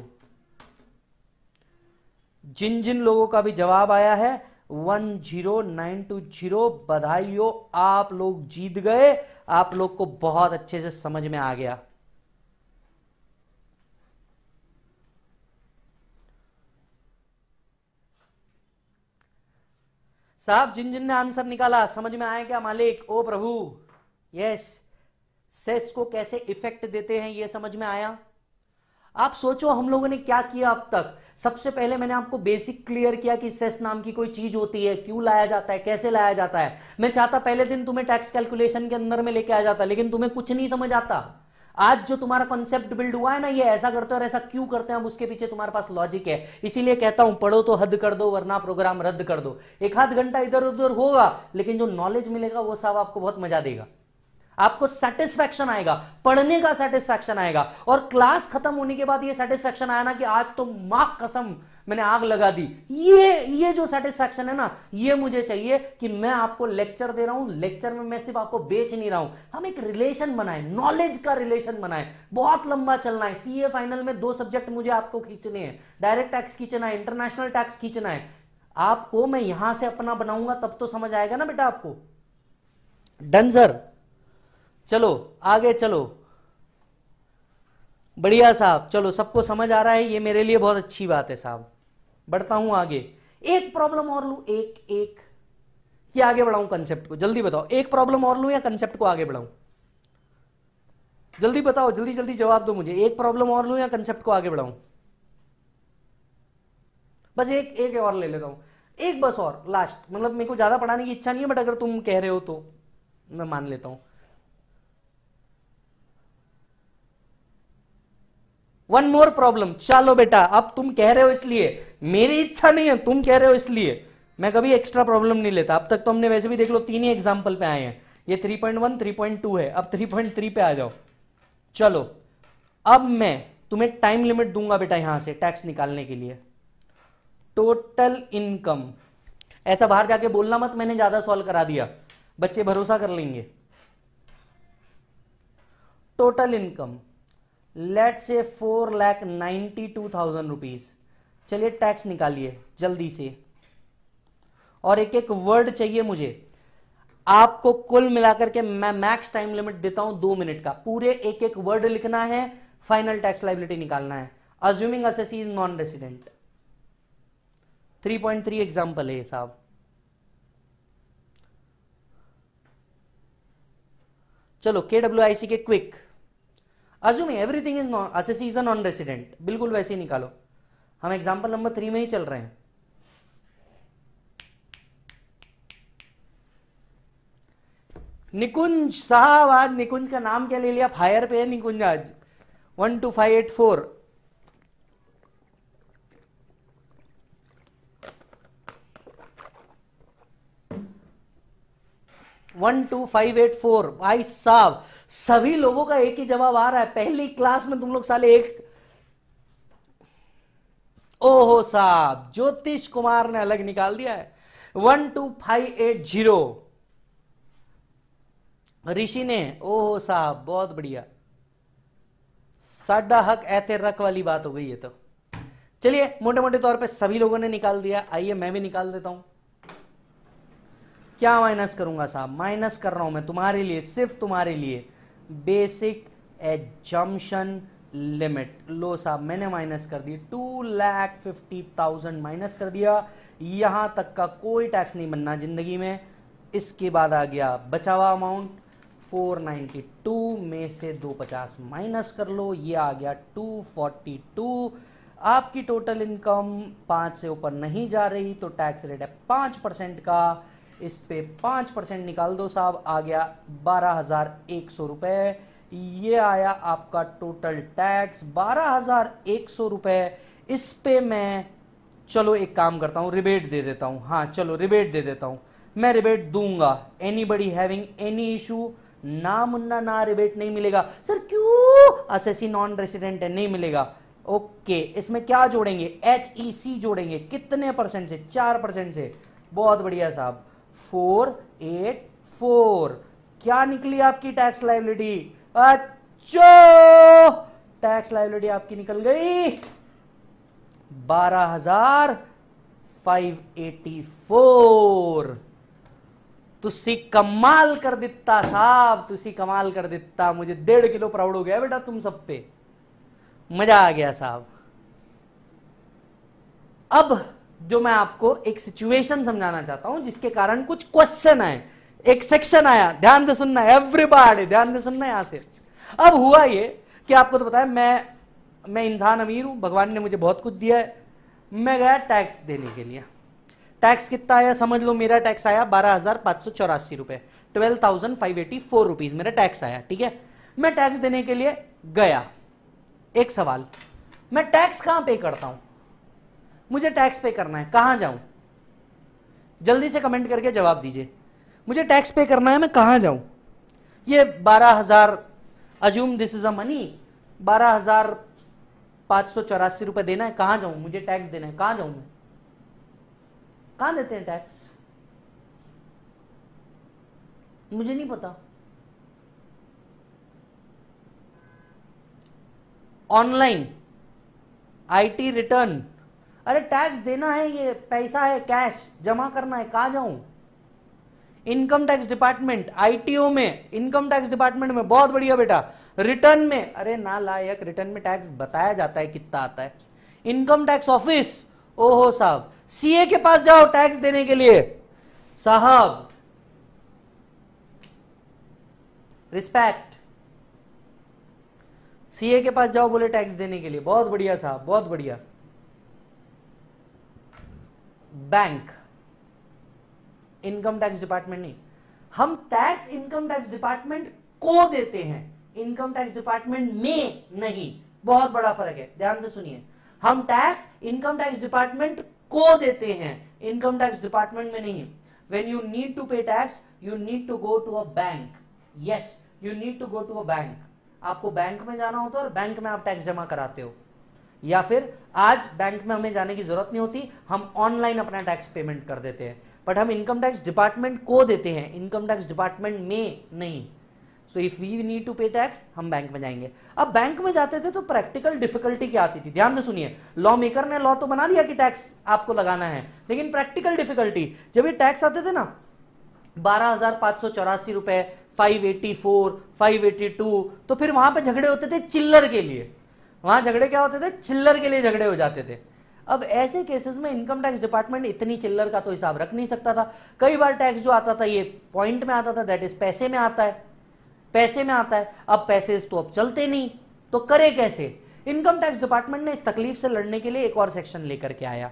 जिन जिन लोगों का भी जवाब आया है one zero nine two zero बधाई हो आप लोग जीत गए आप लोग को बहुत अच्छे से समझ में आ गया साहब जिन जिन ने आंसर निकाला समझ में आया क्या मालिक ओ प्रभु यस सेस को कैसे इफेक्ट देते हैं यह समझ में आया आप सोचो हम लोगों ने क्या किया अब तक सबसे पहले मैंने आपको बेसिक क्लियर किया कि सेस नाम की कोई चीज होती है क्यों लाया जाता है कैसे लाया जाता है मैं चाहता पहले दिन तुम्हें टैक्स कैलकुलेशन के अंदर में लेके आ जाता लेकिन तुम्हें कुछ नहीं समझ आता आज जो तुम्हारा कॉन्सेप्ट बिल्ड हुआ है ना ये ऐसा करते हैं और ऐसा क्यों करते हैं हम उसके पीछे तुम्हारे पास लॉजिक है इसीलिए कहता हूं पढ़ो तो हद कर दो वरना प्रोग्राम रद्द कर दो एक आध घंटा इधर उधर होगा लेकिन जो नॉलेज मिलेगा वो सब आपको बहुत मजा देगा आपको सेटिस्फेक्शन आएगा पढ़ने का सेटिस्फेक्शन आएगा और क्लास खत्म होने के बाद ये सेटिस्फेक्शन आया ना कि आज तो मां कसम मैंने आग लगा दी ये ये जो सेटिस्फेक्शन है ना ये मुझे चाहिए कि मैं आपको लेक्चर दे रहा हूं लेक्चर में मैं सिर्फ आपको बेच नहीं रहा हूं हम एक रिलेशन बनाए नॉलेज का रिलेशन बनाए बहुत लंबा चलना है सीए फाइनल में दो सब्जेक्ट मुझे आपको खींचने हैं डायरेक्ट टैक्स खींचना है इंटरनेशनल टैक्स खींचना है आपको मैं यहां से अपना बनाऊंगा तब तो समझ आएगा ना बेटा आपको डन सर चलो आगे चलो बढ़िया साहब चलो सबको समझ आ रहा है ये मेरे लिए बहुत अच्छी बात है साहब बढ़ता हूं आगे एक प्रॉब्लम और लू एक एक कि आगे बढ़ाऊं कंसेप्ट को जल्दी बताओ एक प्रॉब्लम और लू या कंसेप्ट को आगे बढ़ाऊं जल्दी बताओ जल्दी जल्दी जवाब दो मुझे एक प्रॉब्लम और लू या कंसेप्ट को आगे बढ़ाऊं बस एक एक और ले लेता हूं एक बस और लास्ट मतलब मेरे को ज्यादा पढ़ाने की इच्छा नहीं है बट अगर तुम कह रहे हो तो मैं मान लेता हूं वन मोर प्रॉब्लम चलो बेटा अब तुम कह रहे हो इसलिए मेरी इच्छा नहीं है तुम कह रहे हो इसलिए मैं कभी एक्स्ट्रा प्रॉब्लम नहीं लेता अब तक तो हमने वैसे भी देख लो तीन ही एग्जाम्पल पे आए हैं ये 3.1 3.2 है अब 3.3 पे आ जाओ चलो अब मैं तुम्हें टाइम लिमिट दूंगा बेटा यहां से टैक्स निकालने के लिए टोटल इनकम ऐसा बाहर जाके बोलना मत मैंने ज्यादा सॉल्व करा दिया बच्चे भरोसा कर लेंगे total income let say four lakh ninety two thousand rupees चलिए टैक्स निकालिए जल्दी से और एक एक वर्ड चाहिए मुझे आपको कुल मिलाकर के मैं मैक्स टाइम लिमिट देता हूं दो मिनट का पूरे एक एक वर्ड लिखना है फाइनल टैक्स लाइबिलिटी निकालना है assuming assessee is non resident 3.3 example है साहब चलो K W I C K quick every everything is non assessee is a non resident बिल्कुल वैसे ही निकालो हम एग्जाम्पल नंबर थ्री में ही चल रहे हैं निकुंज शाहबाद निकुंज का नाम क्या ले लिया फायर पे है निकुंज आज one two five eight four one two five eight four भाई साहब सभी लोगों का एक ही जवाब आ रहा है पहली क्लास में तुम लोग साले एक ओहो साहब ज्योतिष कुमार ने अलग निकाल दिया है one two five eight zero Rishi ने ओहो साहब बहुत बढ़िया साडा हक ऐते रख वाली बात हो गई है तो चलिए मोटे मोटे तौर पे सभी लोगों ने निकाल दिया आइए मैं भी निकाल देता हूं क्या माइनस करूंगा साहब माइनस कर रहा हूं मैं तुम्हारे लिए सिर्फ तुम्हारे लिए बेसिक एजम्पन लिमिट लो साहब मैंने माइनस कर दी two lakh fifty thousand minus कर दिया यहां तक का कोई टैक्स नहीं बनना ज़िंदगी में इसके बाद आ गया बचा हुआ अमाउंट 492 में से 250 माइनस कर लो ये आ गया 242 आपकी टोटल इनकम पाँच से ऊपर नहीं जा रही तो टैक्स रेट है पांच परसेंट का इस पे पांच परसेंट निकाल दो साहब आ गया बारह हज़ार एक सौ रुपए ये आया आपका टोटल टैक्स बारह हज़ार एक सौ रुपए इस पे मैं चलो एक काम करता हूं रिबेट दे देता हूं हाँ चलो रिबेट दे देता हूं मैं रिबेट दूंगा anybody having any issue ना मुन्ना ना रिबेट नहीं मिलेगा सर क्यों असेसी नॉन रेसिडेंट है नहीं मिलेगा ओके इसमें क्या जोड़ेंगे एच ई सी जोड़ेंगे कितने परसेंट से चार परसेंट से बहुत बढ़िया साहब फोर एट फोर क्या निकली आपकी टैक्स लाइबिलिटी अच्छो टैक्स लाइबिलिटी आपकी निकल गई बारह हजार फाइव एटी फोर तुसी कमाल कर दिता साहब तुसी कमाल कर दिता मुझे डेढ़ किलो प्राउड हो गया बेटा तुम सब पे मजा आ गया साहब अब जो मैं आपको एक सिचुएशन समझाना चाहता हूं जिसके कारण कुछ क्वेश्चन आए एक सेक्शन आया ध्यान से सुनना एवरीबॉडी ध्यान से सुनना यहां से अब हुआ ये कि आपको तो बताया मैं मैं इंसान अमीर हूं भगवान ने मुझे बहुत कुछ दिया है मैं गया टैक्स देने के लिए टैक्स कितना आया समझ लो मेरा टैक्स आया बारह हजार पांच सौ चौरासी twelve thousand five eighty four rupees मेरा टैक्स आया ठीक है मैं टैक्स देने के लिए गया एक सवाल मैं टैक्स कहां पे करता हूँ मुझे टैक्स पे करना है कहां जाऊं जल्दी से कमेंट करके जवाब दीजिए मुझे टैक्स पे करना है मैं कहां जाऊं ये बारह हज़ार assume this is a money बारह हज़ार पांच सौ चौरासी रुपए देना है कहां जाऊं मुझे टैक्स देना है कहां जाऊं मैं कहां देते हैं टैक्स मुझे नहीं पता ऑनलाइन आईटी रिटर्न अरे टैक्स देना है ये पैसा है कैश जमा करना है कहा जाऊं इनकम टैक्स डिपार्टमेंट आईटीओ में इनकम टैक्स डिपार्टमेंट में बहुत बढ़िया बेटा रिटर्न में अरे ना लायक रिटर्न में टैक्स बताया जाता है कितना आता है इनकम टैक्स ऑफिस ओहो साहब सीए के पास जाओ टैक्स देने के लिए साहब रिस्पेक्ट सीए के पास जाओ बोले टैक्स देने के लिए बहुत बढ़िया साहब बहुत बढ़िया बैंक इनकम टैक्स डिपार्टमेंट नहीं हम टैक्स इनकम टैक्स डिपार्टमेंट को देते हैं इनकम टैक्स डिपार्टमेंट में नहीं बहुत बड़ा फर्क है ध्यान से सुनिए हम टैक्स इनकम टैक्स डिपार्टमेंट को देते हैं इनकम टैक्स डिपार्टमेंट में नहीं when you need to pay tax you need to go to a bank yes you need to go to a bank आपको बैंक में जाना होता है और बैंक में आप टैक्स जमा कराते हो या फिर आज बैंक में हमें जाने की जरूरत नहीं होती हम ऑनलाइन अपना टैक्स पेमेंट कर देते हैं बट हम इनकम टैक्स डिपार्टमेंट को देते हैं इनकम टैक्स डिपार्टमेंट में नहीं so if we need to pay tax हम बैंक में जाएंगे अब बैंक में जाते थे तो प्रैक्टिकल डिफिकल्टी क्या आती थी ध्यान से सुनिए लॉ मेकर ने लॉ तो बना दिया कि टैक्स आपको लगाना है लेकिन प्रैक्टिकल डिफिकल्टी जब ये टैक्स आते थे ना बारह हजार पांच सौ चौरासी रुपए five eighty four five eighty two तो फिर वहां पर झगड़े होते थे चिल्लर के लिए वहां झगड़े क्या होते थे चिल्लर के लिए झगड़े हो जाते थे अब ऐसे केसेस में इनकम टैक्स डिपार्टमेंट इतनी चिल्लर का तो हिसाब रख नहीं सकता था कई बार टैक्स जो आता था ये पॉइंट में आता था दैट इज पैसे में आता है पैसे में आता है अब पैसे तो अब चलते नहीं तो करे कैसे इनकम टैक्स डिपार्टमेंट ने इस तकलीफ से लड़ने के लिए एक और सेक्शन लेकर के आया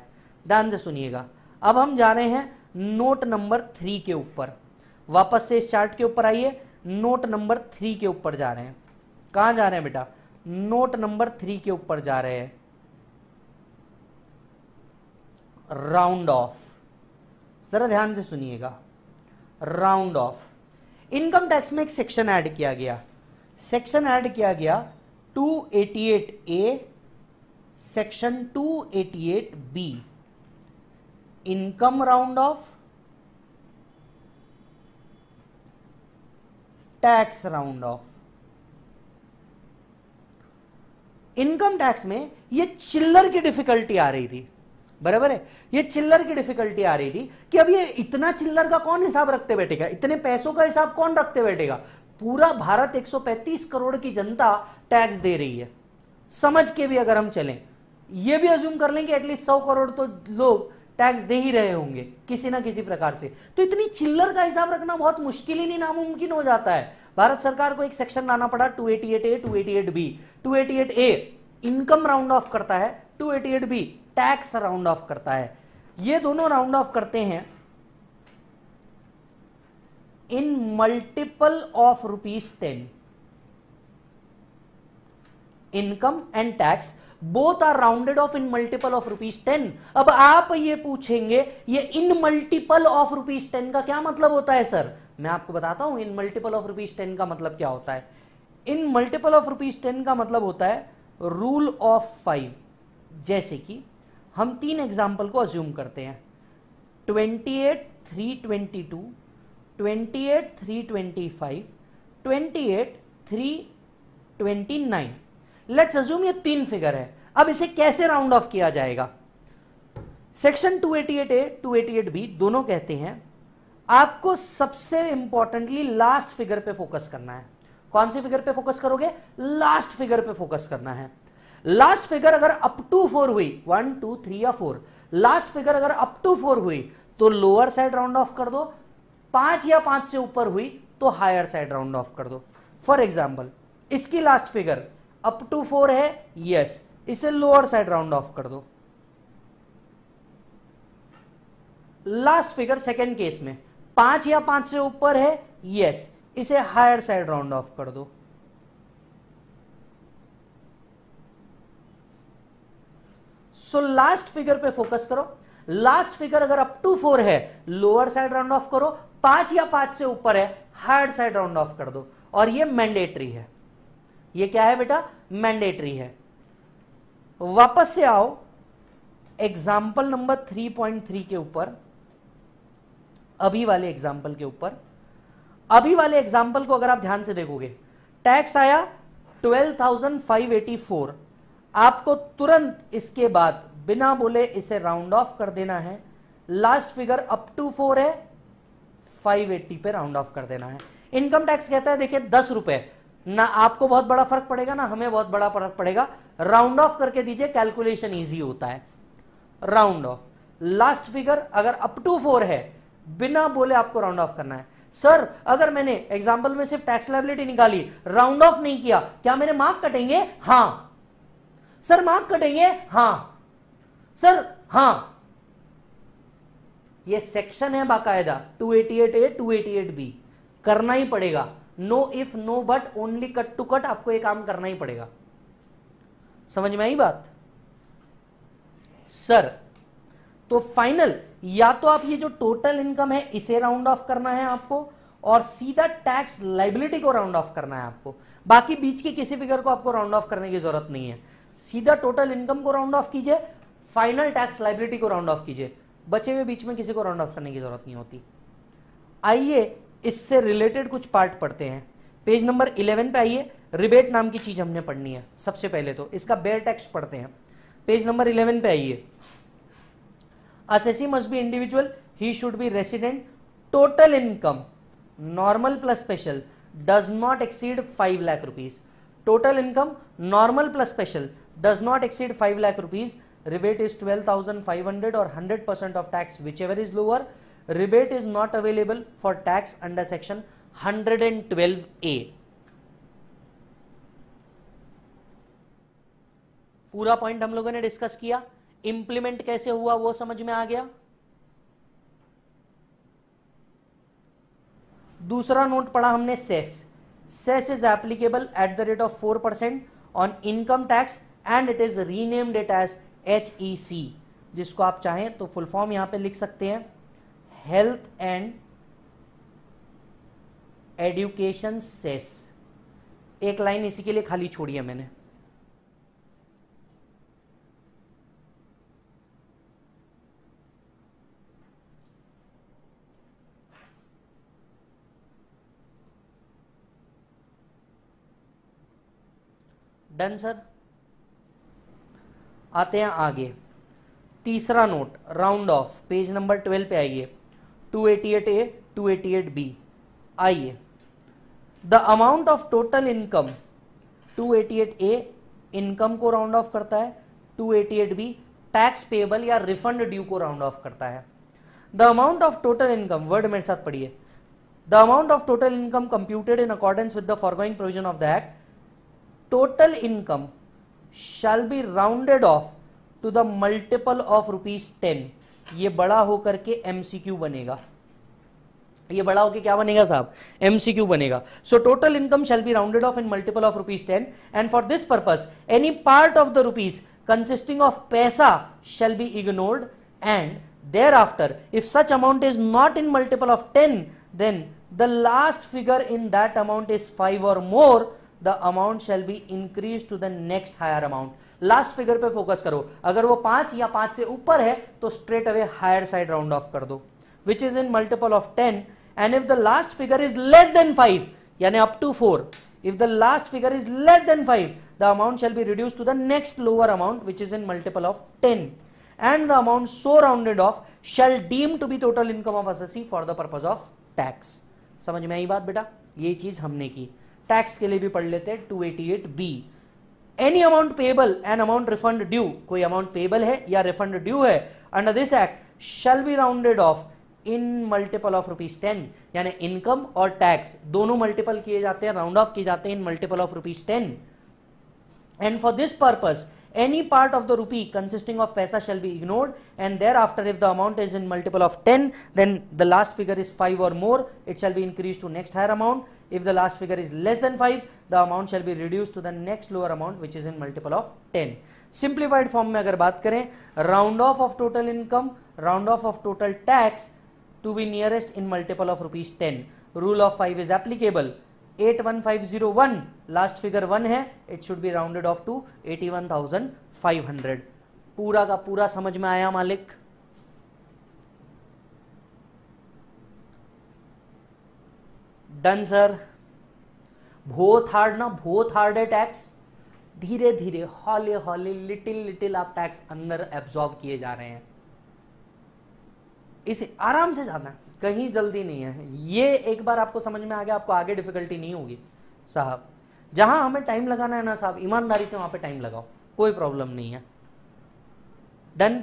ध्यान से सुनिएगा अब हम जा रहे हैं नोट नंबर थ्री के ऊपर वापस से इस चार्ट के ऊपर आइए नोट नंबर थ्री के ऊपर जा रहे हैं कहां जा रहे हैं बेटा नोट नंबर थ्री के ऊपर जा रहे हैं राउंड ऑफ जरा ध्यान से सुनिएगा राउंड ऑफ इनकम टैक्स में एक सेक्शन ऐड किया गया सेक्शन ऐड किया गया 288 A section 288 B income round off tax round off income tax में ये चिल्लर की डिफिकल्टी आ रही थी बराबर है ये चिल्लर की डिफिकल्टी आ रही थी कि अब ये इतना चिल्लर का कौन हिसाब रखते बैठेगा इतने पैसों का हिसाब कौन रखते बैठेगा पूरा भारत 135 करोड़ की जनता टैक्स दे रही है समझ के भी अगर हम चलें ये भी अज्यूम कर लें कि एटलीस्ट सौ करोड़ तो लोग टैक्स दे ही रहे होंगे किसी ना किसी प्रकार से तो इतनी चिल्लर का हिसाब रखना बहुत मुश्किल ही नहीं नामुमकिन हो जाता है भारत सरकार को एक सेक्शन लाना पड़ा 288 A eight B eight A income round off करता है 288 बी टैक्स राउंड ऑफ करता है ये दोनों राउंड ऑफ करते हैं in multiple of rupees ten income and tax both are rounded off in multiple of rupees ten अब आप ये पूछेंगे ये in multiple of rupees ten का क्या मतलब होता है सर मैं आपको बताता हूं in multiple of rupees ten का मतलब क्या होता है in multiple of rupees ten का मतलब होता है रूल ऑफ फाइव जैसे कि हम तीन एग्जाम्पल को अज्यूम करते हैं twenty eight three twenty two twenty eight three twenty five twenty eight three twenty nine let's assume ये तीन फिगर है अब इसे कैसे राउंड ऑफ किया जाएगा सेक्शन 288 ए 288 बी दोनों कहते हैं आपको सबसे इंपॉर्टेंटली लास्ट फिगर पे फोकस करना है कौन सी फिगर पे फोकस करोगे लास्ट फिगर पे फोकस करना है लास्ट फिगर अगर अप टू फोर हुई वन टू थ्री या फोर लास्ट फिगर अगर अप टू फोर हुई तो लोअर साइड राउंड ऑफ कर दो पांच या पांच से ऊपर हुई तो हायर साइड राउंड ऑफ कर दो फॉर एग्जाम्पल इसकी last figure up to four है यस इसे लोअर साइड राउंड ऑफ कर दो लास्ट फिगर सेकेंड केस में पांच या पांच से ऊपर है यस इसे हायर साइड राउंड ऑफ कर दो सो लास्ट फिगर पे फोकस करो लास्ट फिगर अगर अप टू फोर है लोअर साइड राउंड ऑफ करो पांच या पांच से ऊपर है हायर साइड राउंड ऑफ कर दो और ये मैंडेटरी है ये क्या है बेटा मैंडेटरी है वापस से आओ एग्जाम्पल नंबर 3.3 के ऊपर अभी वाले एग्जाम्पल के ऊपर अभी वाले एग्जाम्पल को अगर आप ध्यान से देखोगे टैक्स आया 12,584 आपको तुरंत इसके बाद बिना बोले इसे राउंड ऑफ कर देना है last figure up to four है 580 पे राउंड ऑफ कर देना है इनकम टैक्स कहता है देखिए दस रुपए ना आपको बहुत बड़ा फर्क पड़ेगा ना हमें बहुत बड़ा फर्क पड़ेगा राउंड ऑफ करके दीजिए कैलकुलेशन ईजी होता है राउंड ऑफ लास्ट फिगर अगर अप टू फोर है बिना बोले आपको राउंड ऑफ करना है सर अगर मैंने एग्जाम्पल में सिर्फ टैक्स लाइबिलिटी निकाली राउंड ऑफ नहीं किया क्या मेरे मार्क कटेंगे हां सर मार्क कटेंगे हां सर हां ये सेक्शन है बाकायदा 288 ए 288 बी करना ही पड़ेगा no if no but only cut to cut आपको ये काम करना ही पड़ेगा समझ में आई बात सर तो फाइनल या तो आप ये जो टोटल इनकम है इसे राउंड ऑफ करना है आपको और सीधा टैक्स लाइबिलिटी को राउंड ऑफ करना है आपको बाकी बीच के किसी फिगर को आपको राउंड ऑफ करने की जरूरत नहीं है सीधा टोटल इनकम को राउंड ऑफ कीजिए फाइनल टैक्स लाइबिलिटी को राउंड ऑफ कीजिए बचे हुए बीच में किसी को राउंड ऑफ करने की जरूरत नहीं होती आइए इससे रिलेटेड कुछ पार्ट पढ़ते हैं पेज नंबर इलेवन पे आइए रिबेट नाम की चीज़ हमने पढ़नी है सबसे पहले तो इसका बेयर टैक्स पढ़ते हैं पेज नंबर इलेवन पे आइए assessee must be individual he should be resident total income normal plus special does not exceed five lakh rupees total income normal plus special does not exceed five lakh rupees rebate is twelve thousand five hundred और hundred percent of tax whichever is lower rebate is not available for tax under section 112a पूरा point हम लोगों ने discuss किया implement कैसे हुआ वो समझ में आ गया दूसरा नोट पढ़ा हमने cess cess is applicable at the rate of four percent on income tax and it is renamed it as H E C जिसको आप चाहें तो फुल फॉर्म यहां पे लिख सकते हैं हेल्थ एंड एडुकेशन सेस एक लाइन इसी के लिए खाली छोड़ी है मैंने डन सर आते हैं आगे तीसरा note round off page number twelve पे आइए 288 ए 288 बी आइए the amount of total income 288 A income को राउंड ऑफ करता है 288 बी टैक्स पेबल या रिफंड ड्यू को राउंड ऑफ करता है the amount of total income word मेरे साथ पढ़िए the amount of total income computed in accordance with the foregoing provision of the act total income shall B rounded off to the multiple of rupees ten ये बड़ा होकर के MCQ बनेगा ये बड़ा होकर क्या बनेगा साहब एमसीक्यू बनेगा so total income shall be rounded off in multiple of rupees ten and for this purpose any part of the rupees consisting of paisa shall be ignored and thereafter if such amount is not in multiple of ten then the last figure in that amount is five or more the amount shall be increase to the next higher amount last figure पे focus करो अगर वो पांच या पांच से ऊपर है तो straight away higher side round off कर दो which is in multiple of ten and if the last figure is less than five यानी up to four if the last figure is less than five the amount shall be reduce to the next lower amount which is in multiple of ten and the amount so rounded off shall deem to be total income of SSC for the purpose of tax समझ में आई बात बेटा ये चीज हमने की tax के लिए भी पढ़ लेते हैं 288 eighty eight B any amount payable and amount refund due कोई amount payable है या refund due है under this act shall be rounded off in multiple of rupees ten यानी इनकम और टैक्स दोनों मल्टीपल किए जाते हैं राउंड ऑफ किए जाते हैं in multiple of rupees ten and for this purpose any part of the rupee consisting of paisa shall be ignored and thereafter if the amount is in multiple of 10 then the last figure is 5 or more it shall be increased to next higher amount If the last figure is less than 5, the amount shall be reduced to the next lower amount which is in multiple of 10. Simplified form में अगर बात करें round off of total income round off of total tax to be nearest in multiple of rupees ten rule of five is applicable 81501 last figure one है it should be rounded off to 81500 पूरा का पूरा समझ में आया मालिक done sir बहुत hard ना बहुत हार्ड है टैक्स धीरे धीरे हॉली हॉली लिटिल लिटिल आप टैक्स अंदर एब्जॉर्ब किए जा रहे हैं इसे आराम से जाना कहीं जल्दी नहीं है ये एक बार आपको समझ में आ गया आपको आगे डिफिकल्टी नहीं होगी साहब जहां हमें टाइम लगाना है ना साहब ईमानदारी से वहां पे टाइम लगाओ कोई प्रॉब्लम नहीं है डन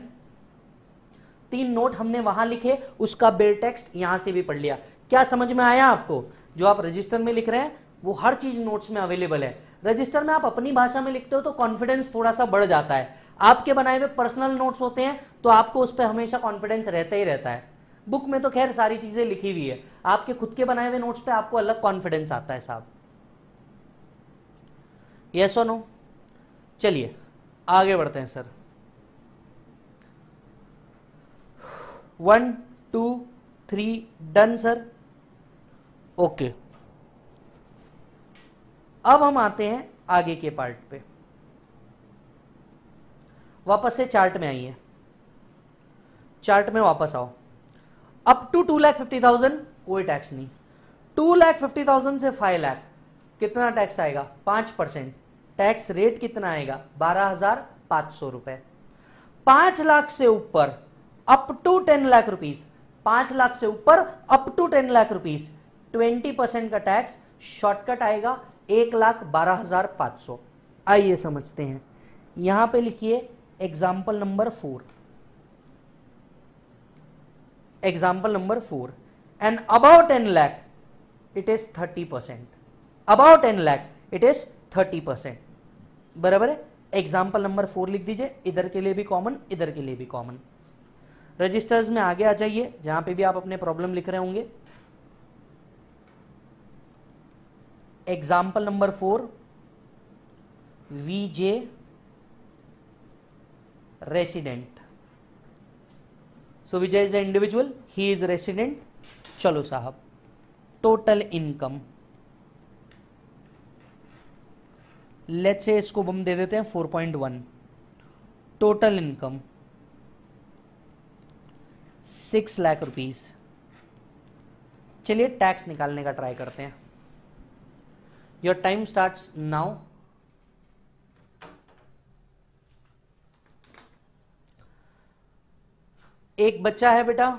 तीन नोट हमने वहां लिखे उसका बेल टेक्स्ट यहां से भी पढ़ लिया क्या समझ में आया आपको जो आप रजिस्टर में लिख रहे हैं वो हर चीज नोट्स में अवेलेबल है रजिस्टर में आप अपनी भाषा में लिखते हो तो कॉन्फिडेंस थोड़ा सा बढ़ जाता है आपके बनाए हुए पर्सनल नोट्स होते हैं तो आपको उस पर हमेशा कॉन्फिडेंस रहता ही रहता है बुक में तो खैर सारी चीजें लिखी हुई है आपके खुद के बनाए हुए नोट्स पे आपको अलग कॉन्फिडेंस आता है साहब यस और नो चलिए आगे बढ़ते हैं sir one two three done sir okay अब हम आते हैं आगे के पार्ट पे वापस से चार्ट में आइए चार्ट में वापस आओ up to two lakh fifty thousand कोई टैक्स नहीं टू लैख फिफ्टी थाउजेंड से फाइव लैख कितना टैक्स आएगा पांच परसेंट टैक्स रेट कितना आएगा बारह हजार पांच सौ रुपए पांच लाख से ऊपर up to ten lakh rupees पांच लाख से ऊपर up to ten lakh rupees twenty percent का टैक्स शॉर्टकट आएगा एक लाख बारह हजार पांच सौ आइए समझते हैं यहां पे लिखिए example number four example number four and about ten lakh it is thirty percent about ten lakh it is thirty percent बराबर है एग्जाम्पल नंबर फोर लिख दीजिए इधर के लिए भी कॉमन इधर के लिए भी कॉमन रजिस्टर्स में आगे आ जाइए जहां पे भी आप अपने प्रॉब्लम लिख रहे होंगे example number four V J resident so Vijay is a individual he is resident चलो साहब टोटल इनकम लेट से इसको हम दे देते हैं four point one total income six lakh rupees चलिए टैक्स निकालने का ट्राई करते हैं your time starts now एक बच्चा है बेटा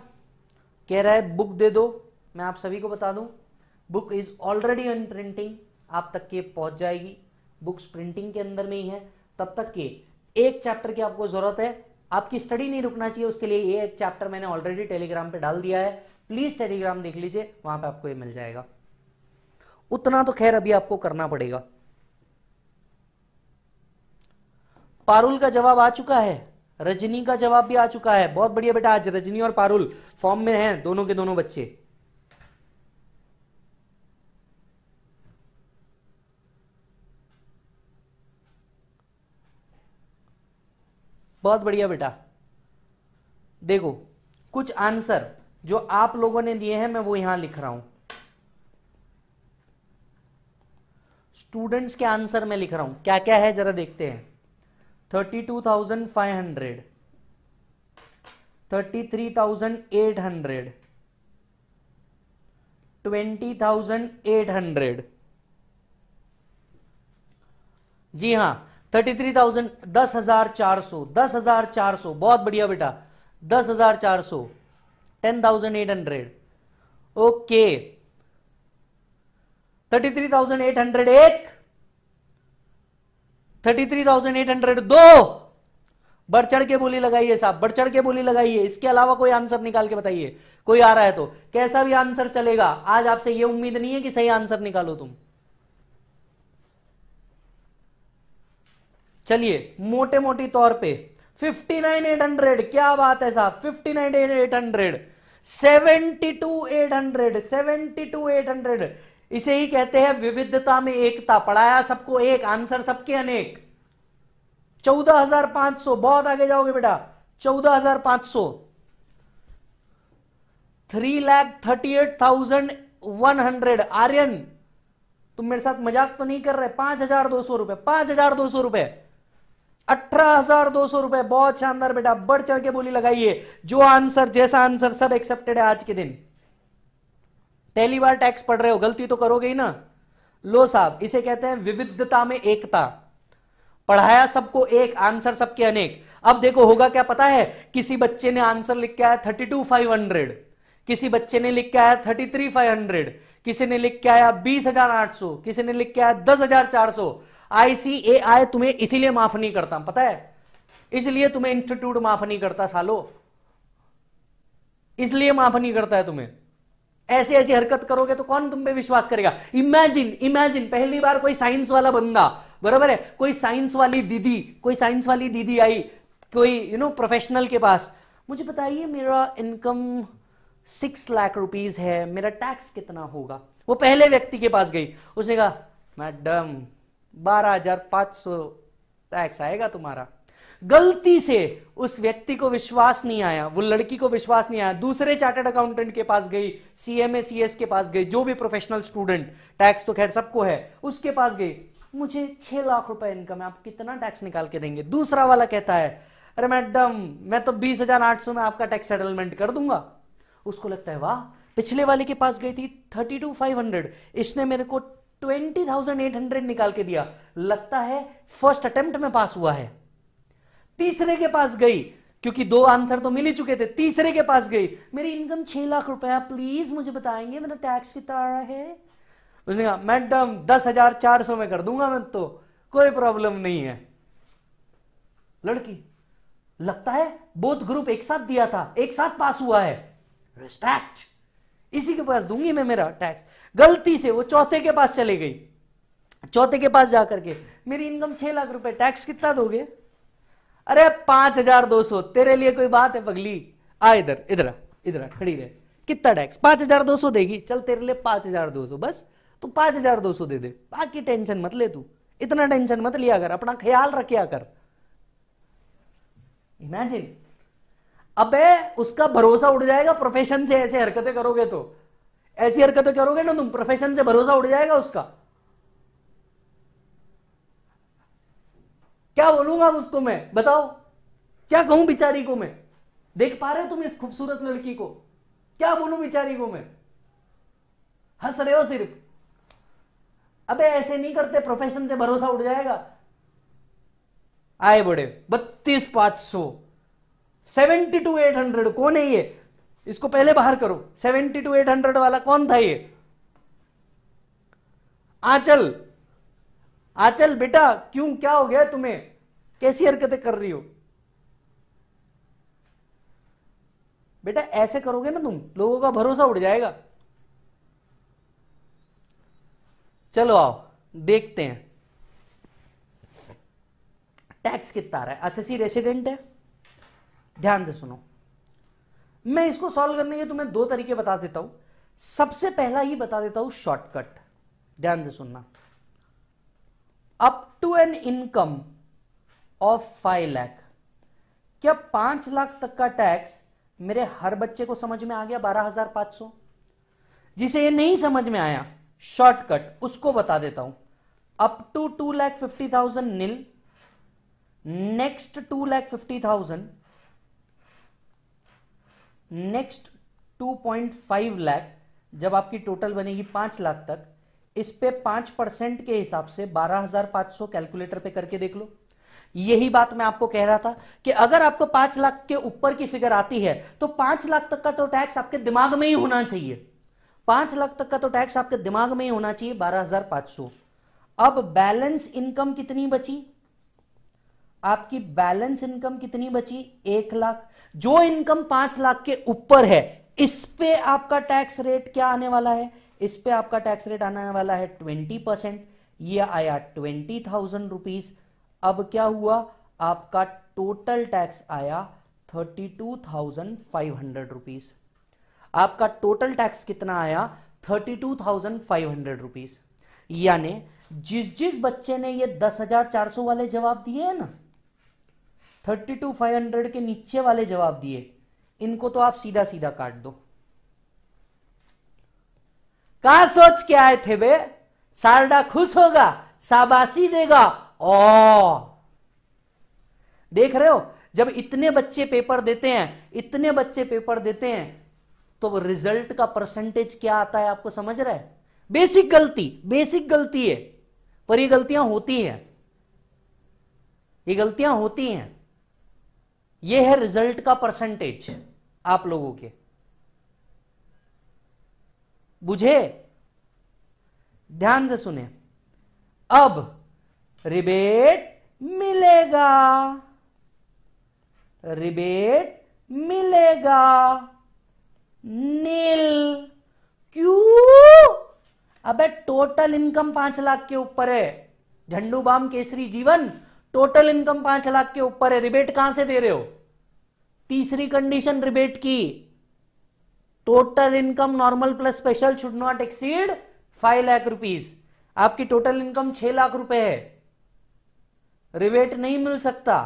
कह रहा है बुक दे दो मैं आप सभी को बता दूं book is already in printing आप तक के पहुंच जाएगी बुक्स प्रिंटिंग के अंदर में ही है तब तक के एक चैप्टर की आपको जरूरत है आपकी स्टडी नहीं रुकना चाहिए उसके लिए ये एक चैप्टर मैंने ऑलरेडी टेलीग्राम पे डाल दिया है प्लीज टेलीग्राम देख लीजिए वहां पे आपको ये मिल जाएगा उतना तो खैर अभी आपको करना पड़ेगा पारुल का जवाब आ चुका है रजनी का जवाब भी आ चुका है बहुत बढ़िया बेटा आज रजनी और पारुल फॉर्म में हैं दोनों के दोनों बच्चे बहुत बढ़िया बेटा देखो कुछ आंसर जो आप लोगों ने दिए हैं मैं वो यहां लिख रहा हूं स्टूडेंट्स के आंसर में लिख रहा हूं क्या क्या है जरा देखते हैं thirty two thousand five hundred thirty three thousand eight hundred twenty thousand eight hundred जी हां थर्टी थ्री थाउजेंड दस हजार चार सौ दस हजार चार सौ बहुत बढ़िया बेटा दस हजार चार सौ ten thousand eight hundred okay thirty three thousand eight hundred एक thirty three thousand eight hundred दो बढ़ चढ़ के बोली लगाइए साहब बढ़ चढ़ के बोली लगाइए इसके अलावा कोई आंसर निकाल के बताइए कोई आ रहा है तो कैसा भी आंसर चलेगा आज आपसे यह उम्मीद नहीं है कि सही आंसर निकालो तुम चलिए मोटे मोटी तौर पे 59,800 क्या बात है साहब 59,800 72,800 72,800 इसे ही कहते हैं विविधता में एकता पढ़ाया सबको एक आंसर सबके अनेक चौदह हजार पांच सौ बहुत आगे जाओगे बेटा चौदह हजार पांच सौ three lakh thirty eight thousand one hundred Aryan तुम मेरे साथ मजाक तो नहीं कर रहे पांच हजार दो सौ रुपए पांच हजार दो सौ रुपए अठारह हजार दो सौ रुपए बहुत शानदार बेटा बढ़ चढ़ के बोली लगाइए जो आंसर जैसा आंसर सब एक्सेप्टेड है आज के दिन पहली बार टैक्स पढ़ रहे हो गलती तो करोगे ही ना लो साहब इसे कहते हैं विविधता में एकता पढ़ाया सबको एक आंसर सबके अनेक अब देखो होगा क्या पता है किसी बच्चे ने आंसर लिख के आया थर्टी टू फाइव हंड्रेड किसी बच्चे ने लिख के आया थर्टी थ्री फाइव हंड्रेड किसी ने लिख के आया बीस हजार आठ सौ किसी ने लिख के आया दस हजार चार सौ आए तुम्हें इसीलिए माफ नहीं करता पता है इसलिए तुम्हें इंस्टीट्यूट माफ नहीं करता सालो इसलिए माफ नहीं करता है तुम्हें ऐसी ऐसी हरकत करोगे तो कौन तुम पे विश्वास करेगा इमेजिन इमेजिन पहली बार कोई साइंस वाला बंदा बराबर है कोई साइंस वाली दीदी कोई साइंस वाली दीदी आई कोई यू नो प्रोफेशनल के पास मुझे बताइए मेरा इनकम सिक्स लाख रुपीज है मेरा टैक्स कितना होगा वो पहले व्यक्ति के पास गई उसने कहा मैडम बारह हजार पांच सौ टैक्स आएगा तुम्हारा गलती से उस व्यक्ति को विश्वास नहीं आया वो लड़की को विश्वास नहीं आया दूसरे चार्टर्ड अकाउंटेंट के पास गई सीएमए सीएस के पास गई जो भी प्रोफेशनल स्टूडेंट टैक्स तो खैर सबको है उसके पास गई मुझे छह लाख रुपए इनकम है आप कितना टैक्स निकाल के देंगे दूसरा वाला कहता है अरे मैडम मैं तो बीस हजार आठ सौ में आपका टैक्स सेटलमेंट कर दूंगा उसको लगता है वाह पिछले वाले के पास गई थी थर्टी टू फाइव हंड्रेड इसने मेरे को ट्वेंटी थाउजेंड एट हंड्रेड निकाल के दिया लगता है फर्स्ट अटेम्प्ट में पास हुआ है तीसरे के पास गई क्योंकि दो आंसर तो मिल ही चुके थे तीसरे के पास गई मेरी इनकम छह लाख रुपया प्लीज मुझे बताएंगे मेरा टैक्स कितना आ रहा है उसने कहा मैडम दस हजार चार सौ में कर दूंगा मैं तो कोई प्रॉब्लम नहीं है लड़की लगता है बोध ग्रुप एक साथ दिया था एक साथ पास हुआ है रिस्पेक्ट इसी के पास दूंगी मैं मेरा टैक्स गलती से वो चौथे के पास चले गई चौथे के पास जाकर के मेरी इनकम छह लाख रुपए टैक्स कितना दोगे अरे पांच हजार दो सौ तेरे लिए कोई बात है पगली आ इधर इधर इधर खड़ी रहे कितना टैक्स पांच हजार दो सौ देगी चल तेरे लिए पांच हजार दो सौ बस तू पांच हजार दो सौ दे दे बाकी टेंशन मत ले तू इतना टेंशन मत लिया कर अपना ख्याल रखिया कर इमेजिन अबे उसका भरोसा उड़ जाएगा प्रोफेशन से ऐसे हरकतें करोगे तो ऐसी हरकतें करोगे ना तुम प्रोफेशन से भरोसा उड़ जाएगा उसका क्या बोलूंगा उसको मैं बताओ क्या कहूं बिचारी को मैं देख पा रहे हो तुम इस खूबसूरत लड़की को क्या बोलूं बिचारी को मैं हंस रहे हो सिर्फ अबे ऐसे नहीं करते प्रोफेशन से भरोसा उठ जाएगा आए बड़े बत्तीस पांच सौ सेवेंटी टू एट हंड्रेड कौन है ये इसको पहले बाहर करो सेवेंटी टू एट हंड्रेड वाला कौन था ये आंचल आचल बेटा क्यों क्या हो गया तुम्हें कैसी हरकतें कर रही हो बेटा ऐसे करोगे ना तुम लोगों का भरोसा उड़ जाएगा चलो आओ देखते हैं टैक्स कितना आ रहा है असेसी रेसिडेंट है ध्यान से सुनो मैं इसको सॉल्व करने के तुम्हें दो तरीके बता देता हूं सबसे पहला ही बता देता हूं शॉर्टकट ध्यान से सुनना up to an income of five lakh क्या पांच लाख तक का टैक्स मेरे हर बच्चे को समझ में आ गया बारह हजार पांच सौ जिसे ये नहीं समझ में आया शॉर्टकट उसको बता देता हूं up to two lakh fifty thousand nil next two lakh fifty thousand next two point five lakh जब आपकी टोटल बनेगी पांच लाख तक इस पे पांच परसेंट के हिसाब से बारह हजार पांच सौ कैलकुलेटर पे करके देख लो यही बात मैं आपको कह रहा था कि अगर आपको पांच लाख के ऊपर की फिगर आती है तो पांच लाख तक का तो टैक्स आपके दिमाग में ही होना चाहिए पांच लाख तक का तो टैक्स आपके दिमाग में ही होना चाहिए बारह हजार पांच सौ अब बैलेंस इनकम कितनी बची आपकी बैलेंस इनकम कितनी बची एक लाख जो इनकम पांच लाख के ऊपर है इस पे आपका टैक्स रेट क्या आने वाला है इस पे आपका टैक्स रेट आने वाला है ट्वेंटी परसेंट ये आया ट्वेंटी थाउजेंड रुपीज अब क्या हुआ आपका टोटल टैक्स आया thirty two thousand five hundred rupees आपका टोटल टैक्स कितना आया thirty two thousand five hundred rupees यानी जिस जिस बच्चे ने ये दस हजार चार सौ वाले जवाब दिए है ना थर्टी टू फाइव हंड्रेड के नीचे वाले जवाब दिए इनको तो आप सीधा सीधा काट दो कहा सोच के आए थे बे सारडा खुश होगा शाबाशी देगा ओ देख रहे हो जब इतने बच्चे पेपर देते हैं इतने बच्चे पेपर देते हैं तो रिजल्ट का परसेंटेज क्या आता है आपको समझ रहा है बेसिक गलती बेसिक गलती है पर ये गलतियां होती हैं ये गलतियां होती हैं ये है रिजल्ट का परसेंटेज आप लोगों के बुझे ध्यान से सुने अब रिबेट मिलेगा रिबेट मिलेगा नील क्यों अबे टोटल इनकम पांच लाख के ऊपर है झंडू बाम केसरी जीवन टोटल इनकम पांच लाख के ऊपर है रिबेट कहां से दे रहे हो तीसरी कंडीशन रिबेट की total income normal plus special should not exceed five lakh rupees आपकी टोटल इनकम छह लाख रुपए है रिवेट नहीं मिल सकता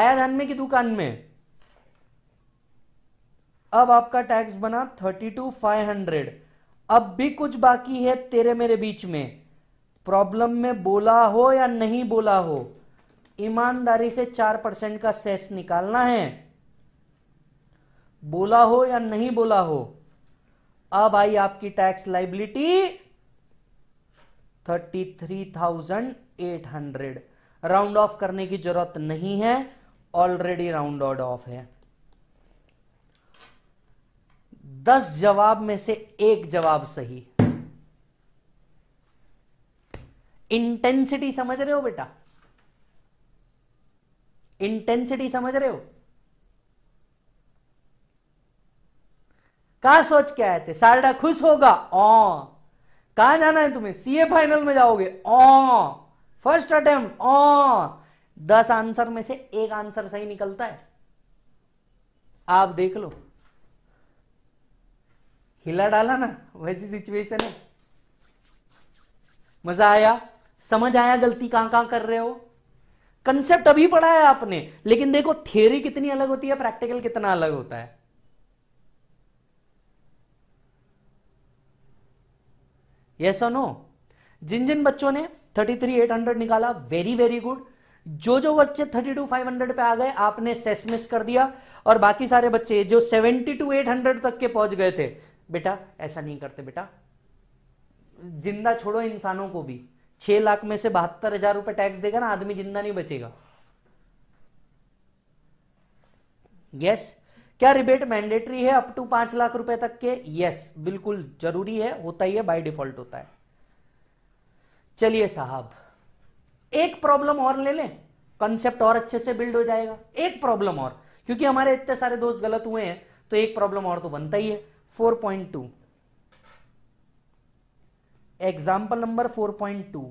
आया धन में कि दुकान में अब आपका टैक्स बना थर्टी टू फाइव हंड्रेड अब भी कुछ बाकी है तेरे मेरे बीच में प्रॉब्लम में बोला हो या नहीं बोला हो ईमानदारी से चार परसेंट का सेस निकालना है बोला हो या नहीं बोला हो अब आई आपकी tax liability thirty three thousand eight hundred round off करने की जरूरत नहीं है ऑलरेडी राउंड ऑफ है दस जवाब में से एक जवाब सही इंटेंसिटी समझ रहे हो बेटा इंटेंसिटी समझ रहे हो कहा सोच के आए थे सारडा खुश होगा ओ कहा जाना है तुम्हें सीए फाइनल में जाओगे ओ फर्स्ट अटेम्प्ट ओ दस आंसर में से एक आंसर सही निकलता है आप देख लो हिला डाला ना वैसी सिचुएशन है मजा आया समझ आया गलती कहां कहां कर रहे हो कंसेप्ट अभी पढ़ा है आपने लेकिन देखो थ्योरी कितनी अलग होती है प्रैक्टिकल कितना अलग होता है यस और नो जिन जिन बच्चों ने थर्टी थ्री एट हंड्रेड निकाला वेरी वेरी गुड जो जो बच्चे थर्टी टू फाइव हंड्रेड पे आ गए आपने सेस मिस कर दिया और बाकी सारे बच्चे जो सेवेंटी टू एट हंड्रेड तक के पहुंच गए थे बेटा ऐसा नहीं करते बेटा जिंदा छोड़ो इंसानों को भी छह लाख में से बहत्तर हजार रुपए टैक्स देगा ना आदमी जिंदा नहीं बचेगा यस yes, क्या रिबेट मैंडेटरी है अप टू पांच लाख रुपए तक के यस बिल्कुल जरूरी है होता ही है बाय डिफॉल्ट होता है चलिए साहब एक प्रॉब्लम और ले लें कंसेप्ट और अच्छे से बिल्ड हो जाएगा एक प्रॉब्लम और क्योंकि हमारे इतने सारे दोस्त गलत हुए हैं तो एक प्रॉब्लम और तो बनता ही है four point two example number four point two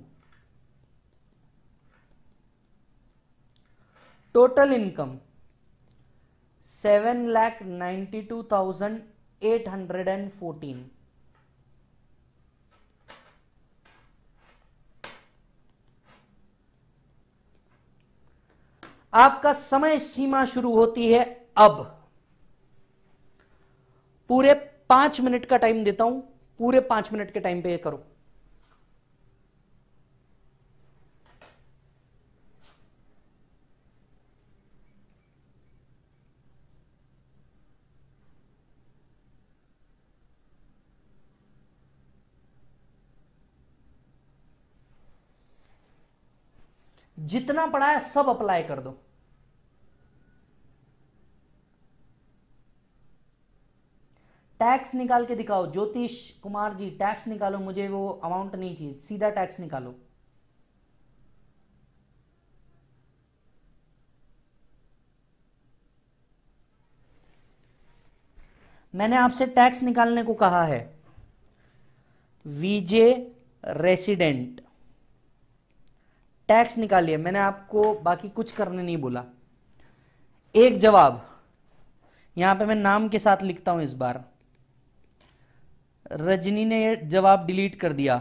total income seven lakh ninety two thousand eight hundred and fourteen आपका समय सीमा शुरू होती है अब पूरे पांच मिनट का टाइम देता हूं पूरे पांच मिनट के टाइम पे ये करो जितना पढ़ा है सब अप्लाई कर दो टैक्स निकाल के दिखाओ ज्योतिष कुमार जी टैक्स निकालो मुझे वो अमाउंट नहीं चाहिए सीधा टैक्स निकालो मैंने आपसे टैक्स निकालने को कहा है वीजे रेसिडेंट टैक्स निकालिए मैंने आपको बाकी कुछ करने नहीं बोला एक जवाब यहां पे मैं नाम के साथ लिखता हूं इस बार रजनी ने जवाब डिलीट कर दिया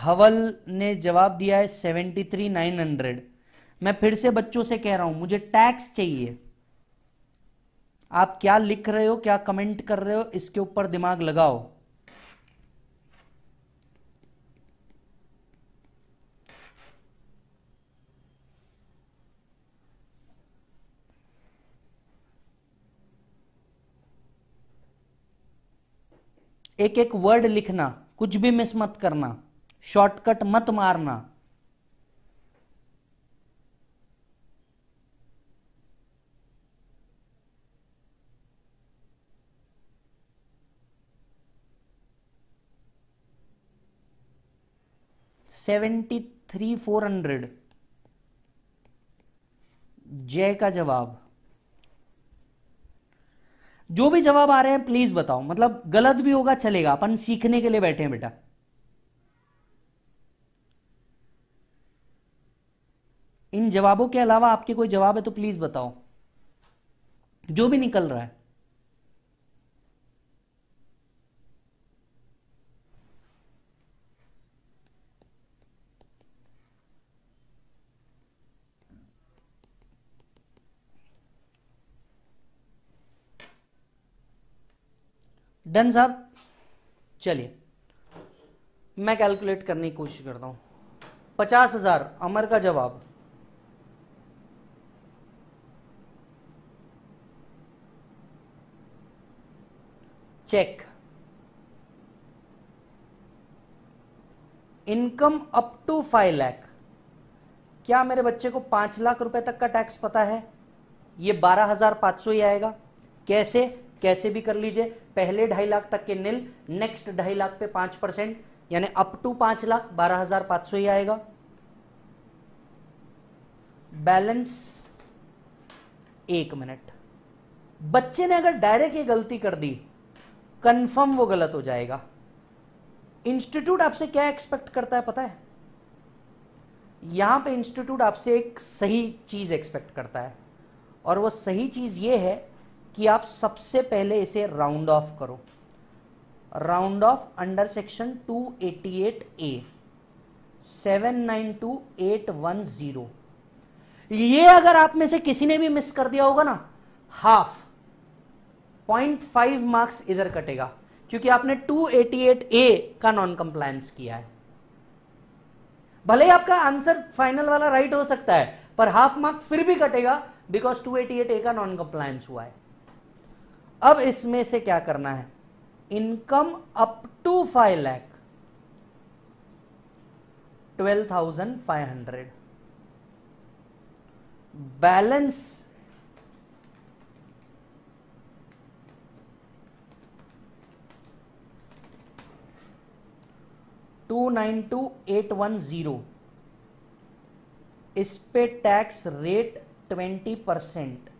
धवल ने जवाब दिया है सेवेंटी थ्री नाइन हंड्रेड मैं फिर से बच्चों से कह रहा हूं मुझे टैक्स चाहिए आप क्या लिख रहे हो क्या कमेंट कर रहे हो इसके ऊपर दिमाग लगाओ एक एक वर्ड लिखना कुछ भी मिस मत करना शॉर्टकट मत मारना सेवेंटी थ्री फोर हंड्रेड जय का जवाब जो भी जवाब आ रहे हैं प्लीज बताओ मतलब गलत भी होगा चलेगा अपन सीखने के लिए बैठे हैं बेटा इन जवाबों के अलावा आपके कोई जवाब है तो प्लीज बताओ जो भी निकल रहा है डन साहब चलिए मैं कैलकुलेट करने की कोशिश करता हूं पचास हजार अमर का जवाब check income up to five lakh क्या मेरे बच्चे को पांच लाख रुपए तक का टैक्स पता है ये बारह हजार पांच सौ ही आएगा कैसे कैसे भी कर लीजिए पहले ढाई लाख तक के नील नेक्स्ट ढाई लाख पे पांच परसेंट यानी अप टू पांच लाख बारह हजार पांच सौ ही आएगा बैलेंस एक मिनट बच्चे ने अगर डायरेक्ट ये गलती कर दी कंफर्म वो गलत हो जाएगा इंस्टीट्यूट आपसे क्या एक्सपेक्ट करता है पता है यहां पे इंस्टीट्यूट आपसे एक सही चीज एक्सपेक्ट करता है और वो सही चीज ये है कि आप सबसे पहले इसे राउंड ऑफ करो round off under section 288 A 792810 ये अगर आप में से किसी ने भी मिस कर दिया होगा ना हाफ पॉइंट फाइव मार्क्स इधर कटेगा क्योंकि आपने 288 ए का नॉन कंप्लायंस किया है भले ही आपका आंसर फाइनल वाला राइट हो सकता है पर हाफ मार्क फिर भी कटेगा बिकॉज 288 ए का नॉन कंप्लायंस हुआ है अब इसमें से क्या करना है income up to five lakh twelve thousand five hundred balance two nine two eight one zero इस पे tax rate twenty percent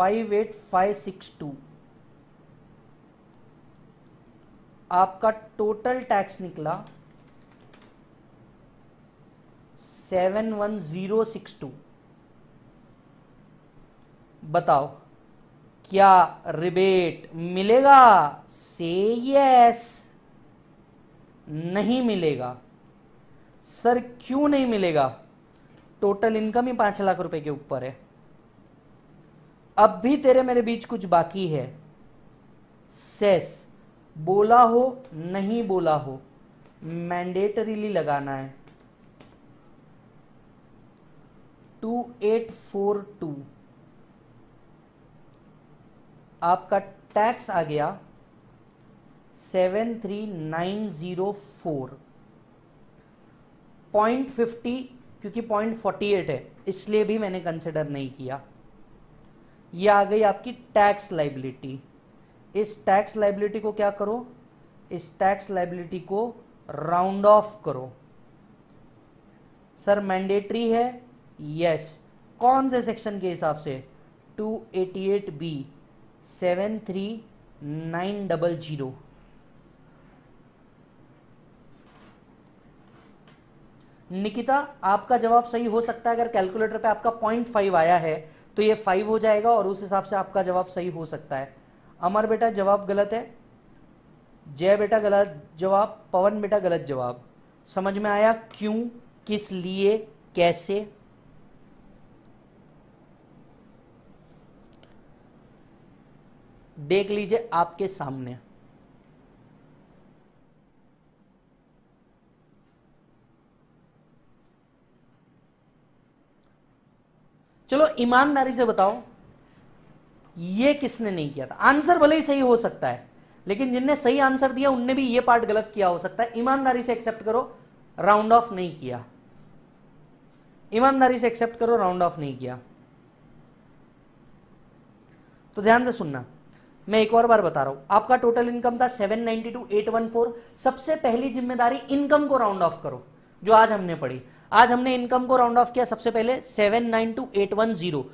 five eight five six two आपका टोटल टैक्स निकला seven one zero six two बताओ क्या rebate मिलेगा से yes नहीं मिलेगा सर क्यों नहीं मिलेगा टोटल इनकम ही पांच लाख रुपए के ऊपर है अब भी तेरे मेरे बीच कुछ बाकी है सेस बोला हो नहीं बोला हो मैंडेटरीली लगाना है टू एट फोर टू आपका टैक्स आ गया seven three nine zero four point fifty क्योंकि पॉइंट फोर्टी एट है इसलिए भी मैंने कंसिडर नहीं किया ये आ गई आपकी टैक्स लाइबिलिटी इस टैक्स लाइबिलिटी को क्या करो इस टैक्स लाइबिलिटी को राउंड ऑफ करो सर मैंडेटरी है यस कौन से सेक्शन के हिसाब से 288 B seven three nine double zero Nikita आपका जवाब सही हो सकता है अगर कैलकुलेटर पे आपका पॉइंट फाइव आया है तो ये फाइव हो जाएगा और उस हिसाब से आपका जवाब सही हो सकता है अमर बेटा जवाब गलत है जय बेटा गलत जवाब पवन बेटा गलत जवाब समझ में आया क्यों किस लिए कैसे देख लीजिए आपके सामने चलो ईमानदारी से बताओ ये किसने नहीं किया था आंसर भले ही सही हो सकता है लेकिन जिनने सही आंसर दिया उनने भी ये पार्ट गलत किया हो सकता है ईमानदारी से एक्सेप्ट करो राउंड ऑफ नहीं किया ईमानदारी से एक्सेप्ट करो राउंड ऑफ नहीं किया तो ध्यान से सुनना मैं एक और बार बता रहा हूं आपका टोटल इनकम था 792,814 सबसे पहली जिम्मेदारी इनकम को राउंड ऑफ करो जो आज हमने पढ़ी आज हमने इनकम को राउंड ऑफ किया सबसे पहले seven nine two eight one zero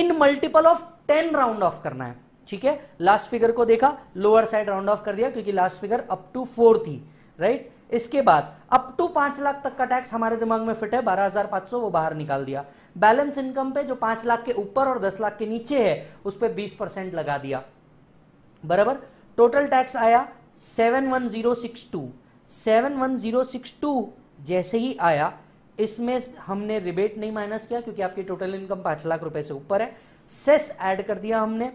in multiple of ten round off करना है ठीक है लास्ट फिगर को देखा लोअर साइड राउंड ऑफ कर दिया क्योंकि last figure up to four थी राइट इसके बाद अप टू पांच लाख तक का टैक्स हमारे दिमाग में फिट है बारह हजार पांच सौ वो बाहर निकाल दिया बैलेंस इनकम पे जो पांच लाख के ऊपर और दस लाख के नीचे है उस पर बीस परसेंट लगा दिया बराबर टोटल टैक्स आया seven one zero six two seven one zero six two जैसे ही आया इसमें हमने रिबेट नहीं माइनस किया क्योंकि आपकी टोटल इनकम पांच लाख रुपए से ऊपर है सेस ऐड कर दिया हमने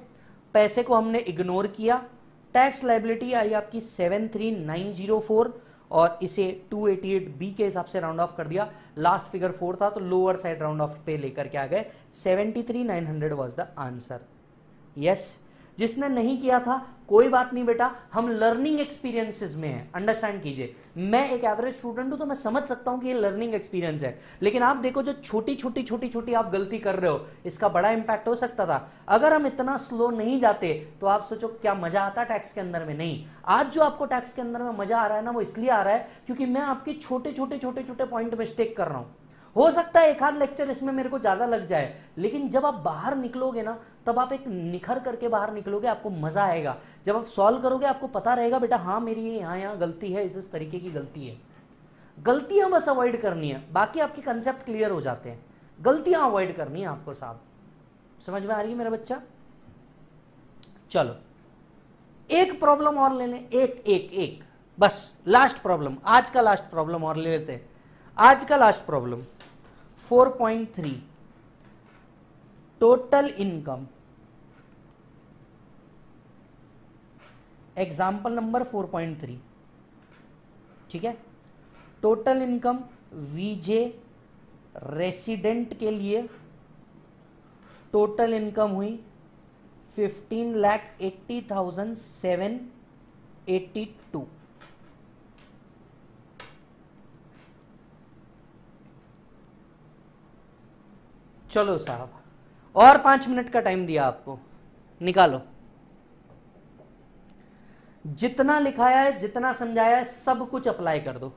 पैसे को हमने इग्नोर किया टैक्स लाइबिलिटी आई आपकी seven three nine zero four और इसे 288 बी के हिसाब से राउंड ऑफ कर दिया लास्ट फिगर फोर था तो लोअर साइड राउंड ऑफ पे लेकर के आ गए 73900 वॉज द आंसर यस जिसने नहीं किया था कोई बात नहीं बेटा हम लर्निंग एक्सपीरियंसेस में हैं अंडरस्टैंड कीजिए मैं एक एवरेज स्टूडेंट हूं तो मैं समझ सकता हूं कि ये लर्निंग एक्सपीरियंस है लेकिन आप देखो जो छोटी छोटी छोटी छोटी आप गलती कर रहे हो इसका बड़ा इंपैक्ट हो सकता था अगर हम इतना स्लो नहीं जाते तो आप सोचो क्या मजा आता टैक्स के अंदर में नहीं आज जो आपको टैक्स के अंदर में मजा आ रहा है ना वो इसलिए आ रहा है क्योंकि मैं आपके छोटे छोटे छोटे छोटे पॉइंट मिस्टेक कर रहा हूं हो सकता है एक आध लेक्चर इसमें मेरे को ज़्यादा लग जाए लेकिन जब आप बाहर निकलोगे ना तब आप एक निखर करके बाहर निकलोगे आपको मजा आएगा जब आप सॉल्व करोगे आपको पता रहेगा बेटा हाँ मेरी ये यहाँ यहाँ गलती है इस इस तरीके की गलती है गलतियां बस अवॉइड करनी है बाकी आपके कंसेप्ट क्लियर हो जाते हैं गलतियां अवॉइड करनी है आपको साहब समझ में आ रही है मेरा बच्चा चलो एक प्रॉब्लम और ले लें एक एक एक बस लास्ट प्रॉब्लम आज का लास्ट प्रॉब्लम और ले लेते हैं आज का last problem 4.3 total income example number 4.3 ठीक है टोटल इनकम वीजे रेसिडेंट के लिए टोटल इनकम हुई fifteen lakh eighty thousand seven eighty two चलो साहब और पांच मिनट का टाइम दिया आपको निकालो जितना लिखाया है जितना समझाया है सब कुछ अप्लाई कर दो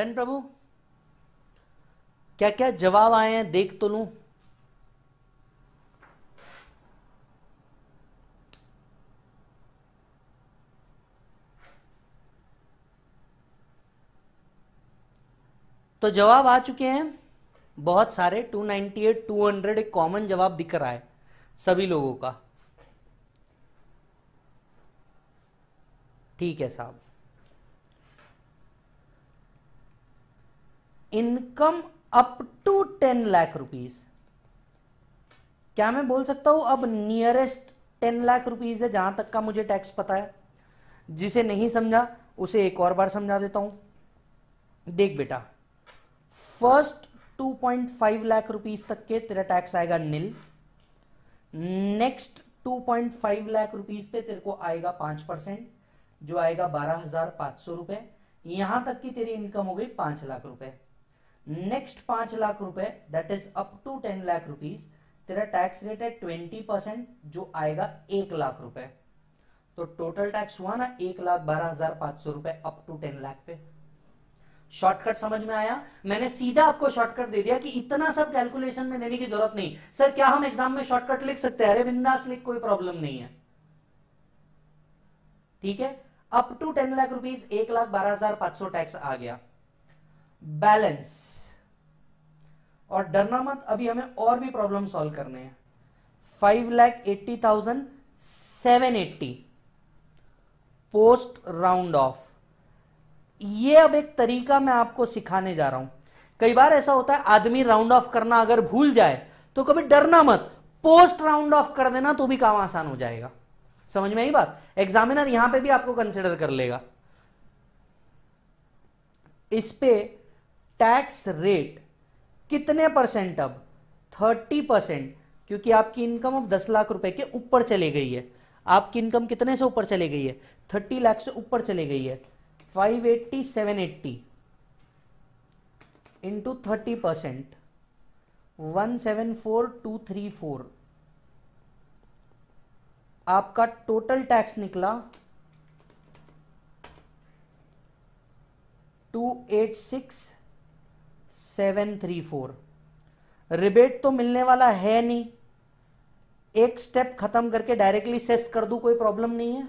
डन प्रभु क्या क्या जवाब आए हैं देख तो लू तो जवाब आ चुके हैं बहुत सारे 298, 200 एक कॉमन जवाब दिख रहा है सभी लोगों का ठीक है साहब income up to ten lakh rupees क्या मैं बोल सकता हूं अब नियरेस्ट टेन लाख रुपीज है जहां तक का मुझे टैक्स पता है जिसे नहीं समझा उसे एक और बार समझा देता हूं देख बेटा फर्स्ट 2.5 लाख रुपीस तक के तेरा टैक्स आएगा नील नेक्स्ट 2.5 लाख रुपीस पे तेरे को आएगा पांच परसेंट जो आएगा बारह हजार पांच सौ रुपए यहां तक की तेरी इनकम हो गई पांच लाख रुपए नेक्स्ट पांच लाख रुपए that is up to ten lakh rupees तेरा टैक्स रेट है ट्वेंटी परसेंट जो आएगा एक लाख रुपए तो टोटल टैक्स हुआ ना एक लाख बारह हजार पांच सौ रुपए अप टू टेन लाख पे शॉर्टकट समझ में आया मैंने सीधा आपको शॉर्टकट दे दिया कि इतना सब कैलकुलेशन में देने की जरूरत नहीं सर क्या हम एग्जाम में शॉर्टकट लिख सकते हैं अरे बिंदास लिख कोई प्रॉब्लम नहीं है ठीक है up to ten lakh rupees एक लाख बारह हजार पांच सौ टैक्स आ गया बैलेंस और डरना मत अभी हमें और भी प्रॉब्लम सॉल्व करने हैं five lakh eighty thousand seven eighty post round off ये अब एक तरीका मैं आपको सिखाने जा रहा हूं कई बार ऐसा होता है आदमी राउंड ऑफ करना अगर भूल जाए तो कभी डरना मत पोस्ट राउंड ऑफ कर देना तो भी काम आसान हो जाएगा समझ में आई बात एग्जामिनर यहां पे भी आपको कंसिडर कर लेगा इस पे टैक्स रेट कितने परसेंट अब थर्टी परसेंट क्योंकि आपकी इनकम अब दस लाख रुपए के ऊपर चली गई है आपकी इनकम कितने से ऊपर चली गई है थर्टी लाख से ऊपर चली गई है five eighty seven eighty into thirty percent one seven four two three four आपका टोटल टैक्स निकला two eight six seven three four rebate तो मिलने वाला है नहीं एक स्टेप खत्म करके डायरेक्टली सेस कर दू कोई प्रॉब्लम नहीं है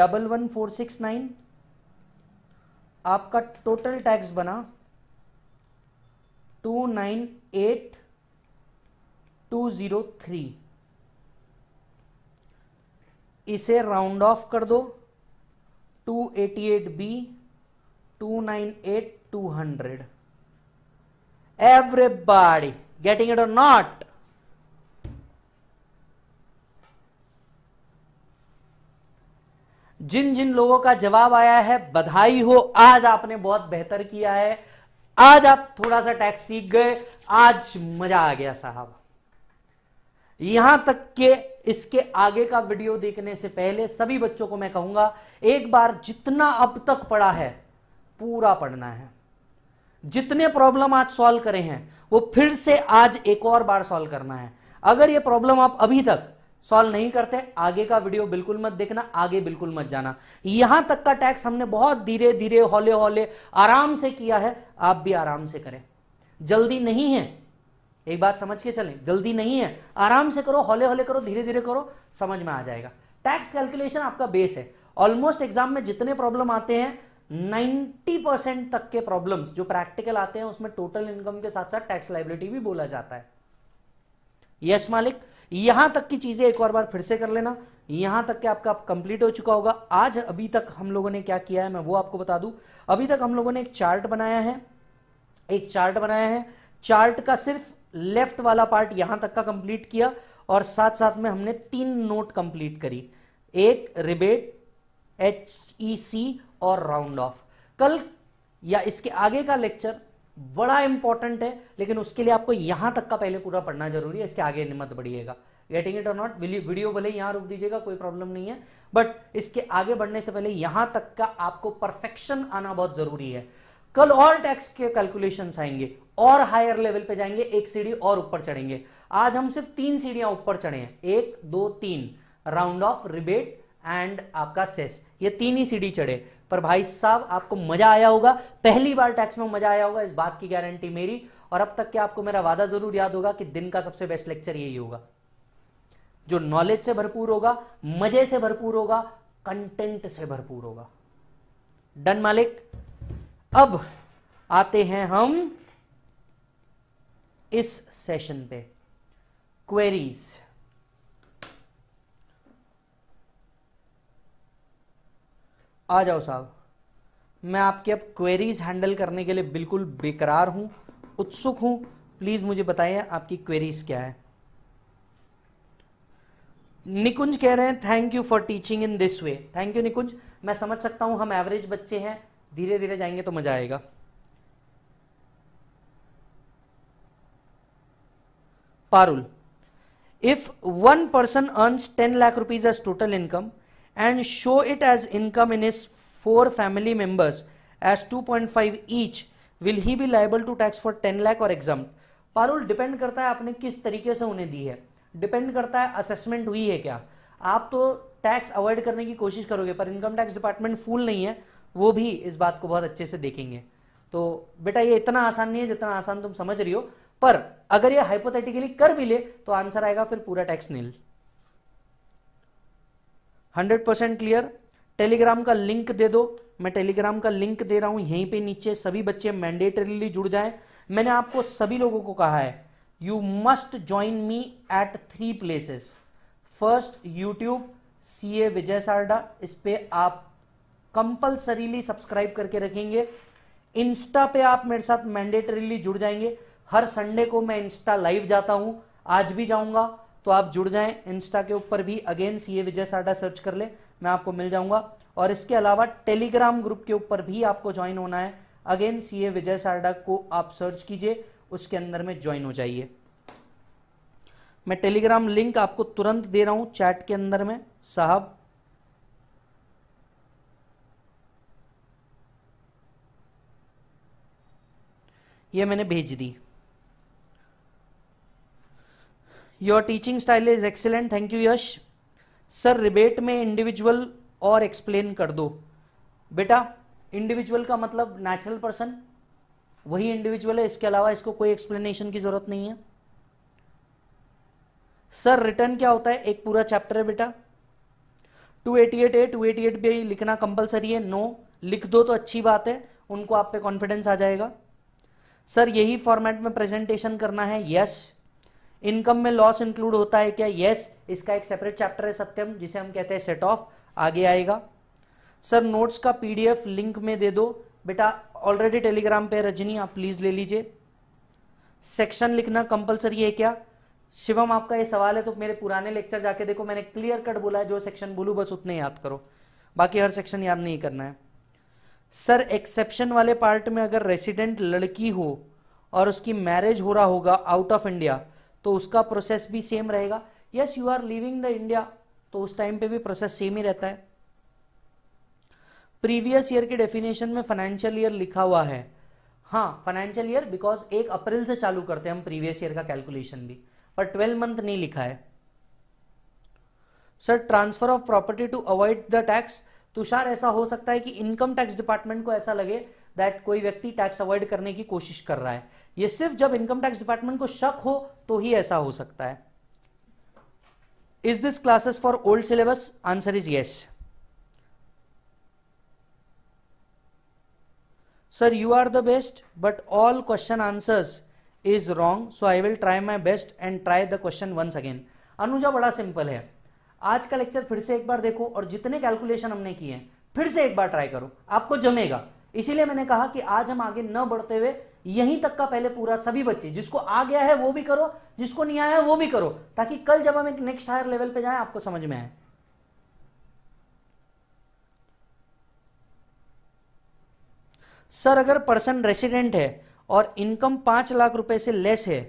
double one four six nine आपका टोटल टैक्स बना two nine eight two zero three इसे राउंड ऑफ कर दो 288b 298200 एवरीबॉडी गेटिंग इट और नॉट जिन जिन लोगों का जवाब आया है बधाई हो आज आपने बहुत बेहतर किया है आज आप थोड़ा सा टैक्स सीख गए आज मजा आ गया साहब यहां तक के इसके आगे का वीडियो देखने से पहले सभी बच्चों को मैं कहूंगा एक बार जितना अब तक पढ़ा है पूरा पढ़ना है जितने प्रॉब्लम आज सॉल्व करे हैं वो फिर से आज एक और बार सॉल्व करना है अगर ये प्रॉब्लम आप अभी तक सॉल्व नहीं करते आगे का वीडियो बिल्कुल मत देखना आगे बिल्कुल मत जाना यहां तक का टैक्स हमने बहुत धीरे धीरे हौले हौले आराम से किया है आप भी आराम से करें जल्दी नहीं है एक बात समझ के चलें जल्दी नहीं है आराम से करो हौले हौले करो धीरे धीरे करो समझ में आ जाएगा टैक्स कैलकुलेशन आपका बेस है ऑलमोस्ट एग्जाम में जितने प्रॉब्लम आते हैं 90 परसेंट तक के प्रॉब्लम्स जो प्रैक्टिकल आते हैं उसमें टोटल इनकम के साथ साथ टैक्स लाइबिलिटी भी बोला जाता है यस मालिक यहां तक की चीजें एक और बार फिर से कर लेना यहां तक के आपका कंप्लीट हो चुका होगा आज अभी तक हम लोगों ने क्या किया है मैं वो आपको बता दू अभी तक हम लोगों ने एक चार्ट बनाया है एक चार्ट बनाया है चार्ट का सिर्फ लेफ्ट वाला पार्ट यहां तक का कंप्लीट किया और साथ साथ में हमने तीन नोट कंप्लीट करी एक रिबेट एच ई सी और राउंड ऑफ कल या इसके आगे का लेक्चर बड़ा इंपॉर्टेंट है लेकिन उसके लिए आपको यहां तक का पहले पूरा पढ़ना जरूरी है इसके आगे मत बढ़िएगा गेटिंग इट और नॉट वीडियो भले यहां रुक दीजिएगा कोई प्रॉब्लम नहीं है बट इसके आगे बढ़ने से पहले यहां तक का आपको परफेक्शन आना बहुत जरूरी है कल और टैक्स के कैलकुलेशन आएंगे और हायर लेवल पे जाएंगे एक सीढ़ी और ऊपर चढ़ेंगे आज हम सिर्फ तीन सीढ़ियां ऊपर चढ़े हैं एक दो तीन राउंड ऑफ रिबेट एंड आपका सेस ये तीन ही सीढ़ी चढ़े पर भाई साहब आपको मजा आया होगा पहली बार टैक्स में मजा आया होगा इस बात की गारंटी मेरी और अब तक के आपको मेरा वादा जरूर याद होगा कि दिन का सबसे बेस्ट लेक्चर यही होगा जो नॉलेज से भरपूर होगा मजे से भरपूर होगा कंटेंट से भरपूर होगा डन मालिक अब आते हैं हम इस सेशन पे क्वेरीज आ जाओ साहब मैं आपके अब क्वेरीज हैंडल करने के लिए बिल्कुल बेकरार हूं उत्सुक हूं प्लीज मुझे बताइए आपकी क्वेरीज क्या है निकुंज कह रहे हैं thank you for teaching in this way thank you Nikunj मैं समझ सकता हूं हम एवरेज बच्चे हैं धीरे धीरे जाएंगे तो मजा आएगा Parul if one person earns ten lakh rupees as total income and show it as income in is four family members as two point five each will he be liable to tax for ten lakh और exam Parul depend करता है आपने किस तरीके से उन्हें दी है depend करता है असेसमेंट हुई है क्या आप तो टैक्स अवॉइड करने की कोशिश करोगे पर इनकम टैक्स डिपार्टमेंट फुल नहीं है वो भी इस बात को बहुत अच्छे से देखेंगे तो बेटा ये इतना आसान नहीं है जितना आसान तुम समझ रही हो पर अगर ये हाइपोथेटिकली कर भी ले तो आंसर आएगा फिर पूरा tax nil hundred percent clear Telegram का लिंक दे दो मैं टेलीग्राम का लिंक दे रहा हूं यहीं पे नीचे सभी बच्चे मैंडेटरीली जुड़ जाएं मैंने आपको सभी लोगों को कहा है you must join me at three places first YouTube C A Vijay Sarda इस पर आप कंपलसरीली सब्सक्राइब करके रखेंगे इंस्टा पे आप मेरे साथ मैंडेटरीली जुड़ जाएंगे हर संडे को मैं इंस्टा लाइव जाता हूं आज भी जाऊंगा तो आप जुड़ जाएं इंस्टा के ऊपर भी अगेन सी ए विजय साडा सर्च कर ले मैं आपको मिल जाऊंगा और इसके अलावा टेलीग्राम ग्रुप के ऊपर भी आपको ज्वाइन होना है अगेन सी ए विजय साडा को आप सर्च कीजिए उसके अंदर में ज्वाइन हो जाइए मैं टेलीग्राम लिंक आपको तुरंत दे रहा हूं चैट के अंदर में साहब ये मैंने भेज दी your teaching style is excellent thank you Yash sir rebate में इंडिविजुअल और एक्सप्लेन कर दो बेटा इंडिविजुअल का मतलब नेचुरल पर्सन वही इंडिविजुअल है इसके अलावा इसको कोई एक्सप्लेनेशन की जरूरत नहीं है सर रिटर्न क्या होता है एक पूरा चैप्टर है बेटा 288 ए टू एटी एट भी लिखना कंपलसरी है नो लिख दो तो अच्छी बात है उनको आप पे कॉन्फिडेंस आ जाएगा सर यही फॉर्मेट में प्रेजेंटेशन करना है यस इनकम में लॉस इंक्लूड होता है क्या यस इसका एक सेपरेट चैप्टर है सत्यम जिसे हम कहते हैं सेट ऑफ आगे आएगा सर नोट्स का पीडीएफ लिंक में दे दो बेटा ऑलरेडी टेलीग्राम पे रजनी आप प्लीज ले लीजिए सेक्शन लिखना कंपलसरी है क्या शिवम आपका ये सवाल है तो मेरे पुराने लेक्चर जाके देखो मैंने क्लियर कट बोला है जो सेक्शन बोलूँ बस उतने याद करो बाकी हर सेक्शन याद नहीं करना है सर एक्सेप्शन वाले पार्ट में अगर रेसिडेंट लड़की हो और उसकी मैरिज हो रहा होगा आउट ऑफ इंडिया तो उसका प्रोसेस भी सेम रहेगा yes you are living the India तो उस टाइम पे भी प्रोसेस सेम ही रहता है प्रीवियस ईयर के डेफिनेशन में फाइनेंशियल ईयर लिखा हुआ है हाँ फाइनेंशियल ईयर बिकॉज एक अप्रैल से चालू करते हैं हम प्रीवियस ईयर का कैलकुलेशन भी पर ट्वेल्व मंथ नहीं लिखा है sir transfer of property to avoid the tax Tushar ऐसा हो सकता है कि इनकम टैक्स डिपार्टमेंट को ऐसा लगे दैट कोई व्यक्ति टैक्स अवॉइड करने की कोशिश कर रहा है ये सिर्फ जब इनकम टैक्स डिपार्टमेंट को शक हो तो ही ऐसा हो सकता है is this classes for old syllabus answer is yes sir you are the best but all question answer is wrong so I will try my best and try the question once again Anuja बड़ा simple है आज का lecture फिर से एक बार देखो और जितने कैलकुलेशन हमने किए हैं फिर से एक बार ट्राई करो आपको जमेगा इसीलिए मैंने कहा कि आज हम आगे न बढ़ते हुए यहीं तक का पहले पूरा सभी बच्चे जिसको आ गया है वो भी करो जिसको नहीं आया है वो भी करो ताकि कल जब हम एक नेक्स्ट हायर लेवल पे जाए आपको समझ में आए सर अगर पर्सन रेसिडेंट है और इनकम पांच लाख रुपए से लेस है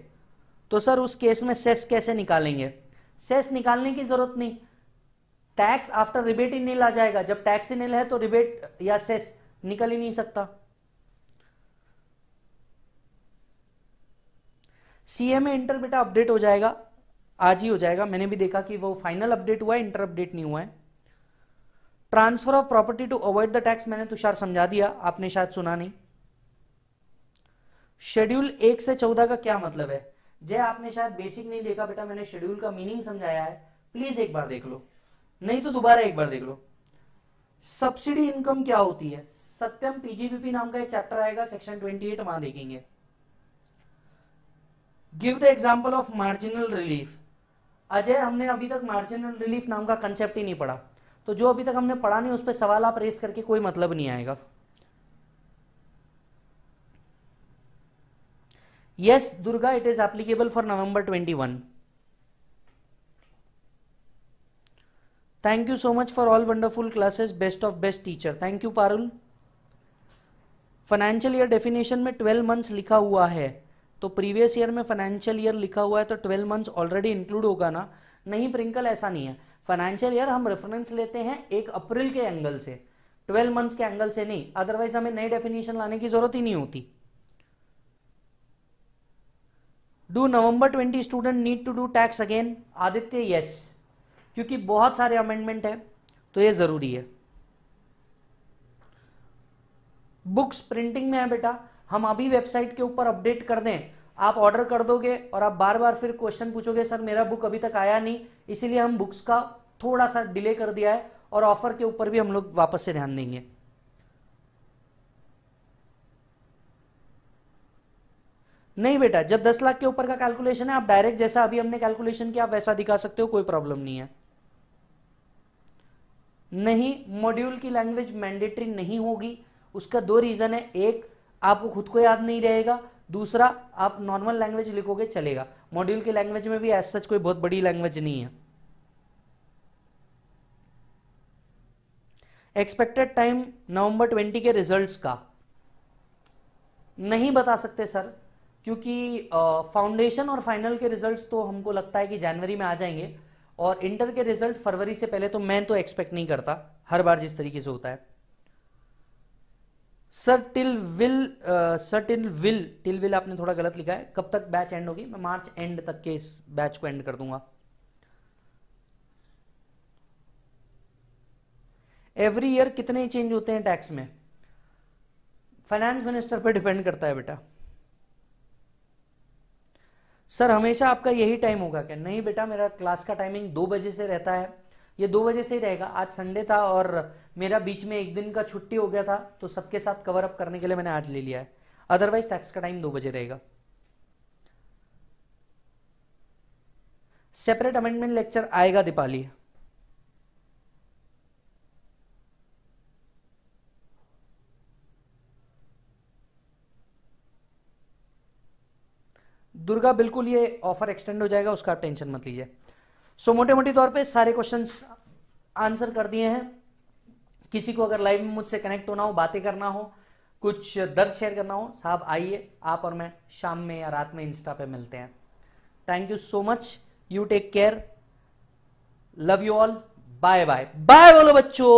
तो सर उस केस में सेस कैसे निकालेंगे सेस निकालने की जरूरत नहीं tax after rebate in nil आ जाएगा जब टैक्स इन नील है तो रिबेट या सेस निकल ही नहीं सकता सीएमए इंटर बेटा अपडेट हो जाएगा आज ही हो जाएगा मैंने भी देखा कि वो फाइनल अपडेट हुआ है इंटर अपडेट नहीं हुआ है transfer of property to avoid the tax मैंने तुषार समझा दिया आपने शायद सुना नहीं शेड्यूल एक से चौदह का क्या मतलब है जय आपने शायद बेसिक नहीं देखा बेटा मैंने शेड्यूल का मीनिंग समझाया है प्लीज एक बार देख लो नहीं तो दोबारा एक बार देख लो सब्सिडी इनकम क्या होती है सत्यम पीजीबीपी नाम का एक चैप्टर आएगा सेक्शन 28 वहां देखेंगे give the example of marginal relief Ajay हमने अभी तक मार्जिनल रिलीफ नाम का कंसेप्ट ही नहीं पढ़ा तो जो अभी तक हमने पढ़ा नहीं उस पर सवाल आप रेस करके कोई मतलब नहीं आएगा yes Durga it is applicable for November twenty one thank you so much for all wonderful classes best of best teacher thank you Parul financial year definition में ट्वेल्व मंथ्स लिखा हुआ है तो प्रीवियस ईयर में फाइनेंशियल ईयर लिखा हुआ है तो ट्वेल्व मंथ्स ऑलरेडी इंक्लूड होगा ना नहीं प्रिंकल ऐसा नहीं है फाइनेंशियल ईयर हम रेफरेंस लेते हैं एक अप्रैल के एंगल से ट्वेल्व मंथ्स के एंगल से नहीं अदरवाइज हमें नई डेफिनेशन लाने की जरूरत ही नहीं होती do November twenty student need to do tax again Aditya yes क्योंकि बहुत सारे अमेंडमेंट है तो ये ज़रूरी है बुक्स प्रिंटिंग में है बेटा हम अभी वेबसाइट के ऊपर अपडेट कर दें आप ऑर्डर कर दोगे और आप बार बार फिर क्वेश्चन पूछोगे सर मेरा बुक अभी तक आया नहीं इसीलिए हम बुक्स का थोड़ा सा डिले कर दिया है और ऑफर के ऊपर भी हम लोग वापस से ध्यान देंगे नहीं बेटा जब 10 लाख के ऊपर का कैलकुलेशन है आप डायरेक्ट जैसा अभी हमने कैलकुलेशन किया आप वैसा दिखा सकते हो कोई प्रॉब्लम नहीं है नहीं मॉड्यूल की लैंग्वेज मैंडेटरी नहीं होगी उसका दो रीज़न है एक आपको खुद को याद नहीं रहेगा दूसरा आप नॉर्मल लैंग्वेज लिखोगे चलेगा मॉड्यूल के लैंग्वेज में भी एज सच कोई बहुत बड़ी लैंग्वेज नहीं है एक्सपेक्टेड टाइम नवंबर 20 के रिजल्ट्स का नहीं बता सकते सर क्योंकि फाउंडेशन और फाइनल के रिजल्ट्स तो हमको लगता है कि जनवरी में आ जाएंगे और इंटर के रिजल्ट फरवरी से पहले तो मैं तो एक्सपेक्ट नहीं करता हर बार जिस तरीके से होता है sir till will sir till will till will आपने थोड़ा गलत लिखा है कब तक बैच एंड होगी मैं मार्च एंड तक के इस बैच को एंड कर दूंगा एवरी ईयर कितने चेंज होते हैं टैक्स में फाइनेंस मिनिस्टर पर डिपेंड करता है बेटा सर हमेशा आपका यही टाइम होगा क्या नहीं बेटा मेरा क्लास का टाइमिंग दो बजे से रहता है ये दो बजे से ही रहेगा आज संडे था और मेरा बीच में एक दिन का छुट्टी हो गया था तो सबके साथ कवर अप करने के लिए मैंने आज ले लिया है अदरवाइज टैक्स का टाइम दो बजे रहेगा सेपरेट अमेंडमेंट लेक्चर आएगा दीपाली दुर्गा बिल्कुल ये ऑफर एक्सटेंड हो जाएगा उसका आप टेंशन मत लीजिए सो मोटे मोटे तौर पे सारे क्वेश्चंस आंसर कर दिए हैं किसी को अगर लाइव में मुझसे कनेक्ट होना हो बातें करना हो कुछ दर्द शेयर करना हो साहब आइए आप और मैं शाम में या रात में इंस्टा पे मिलते हैं thank you so much you take care love you all bye bye bye बोलो बच्चों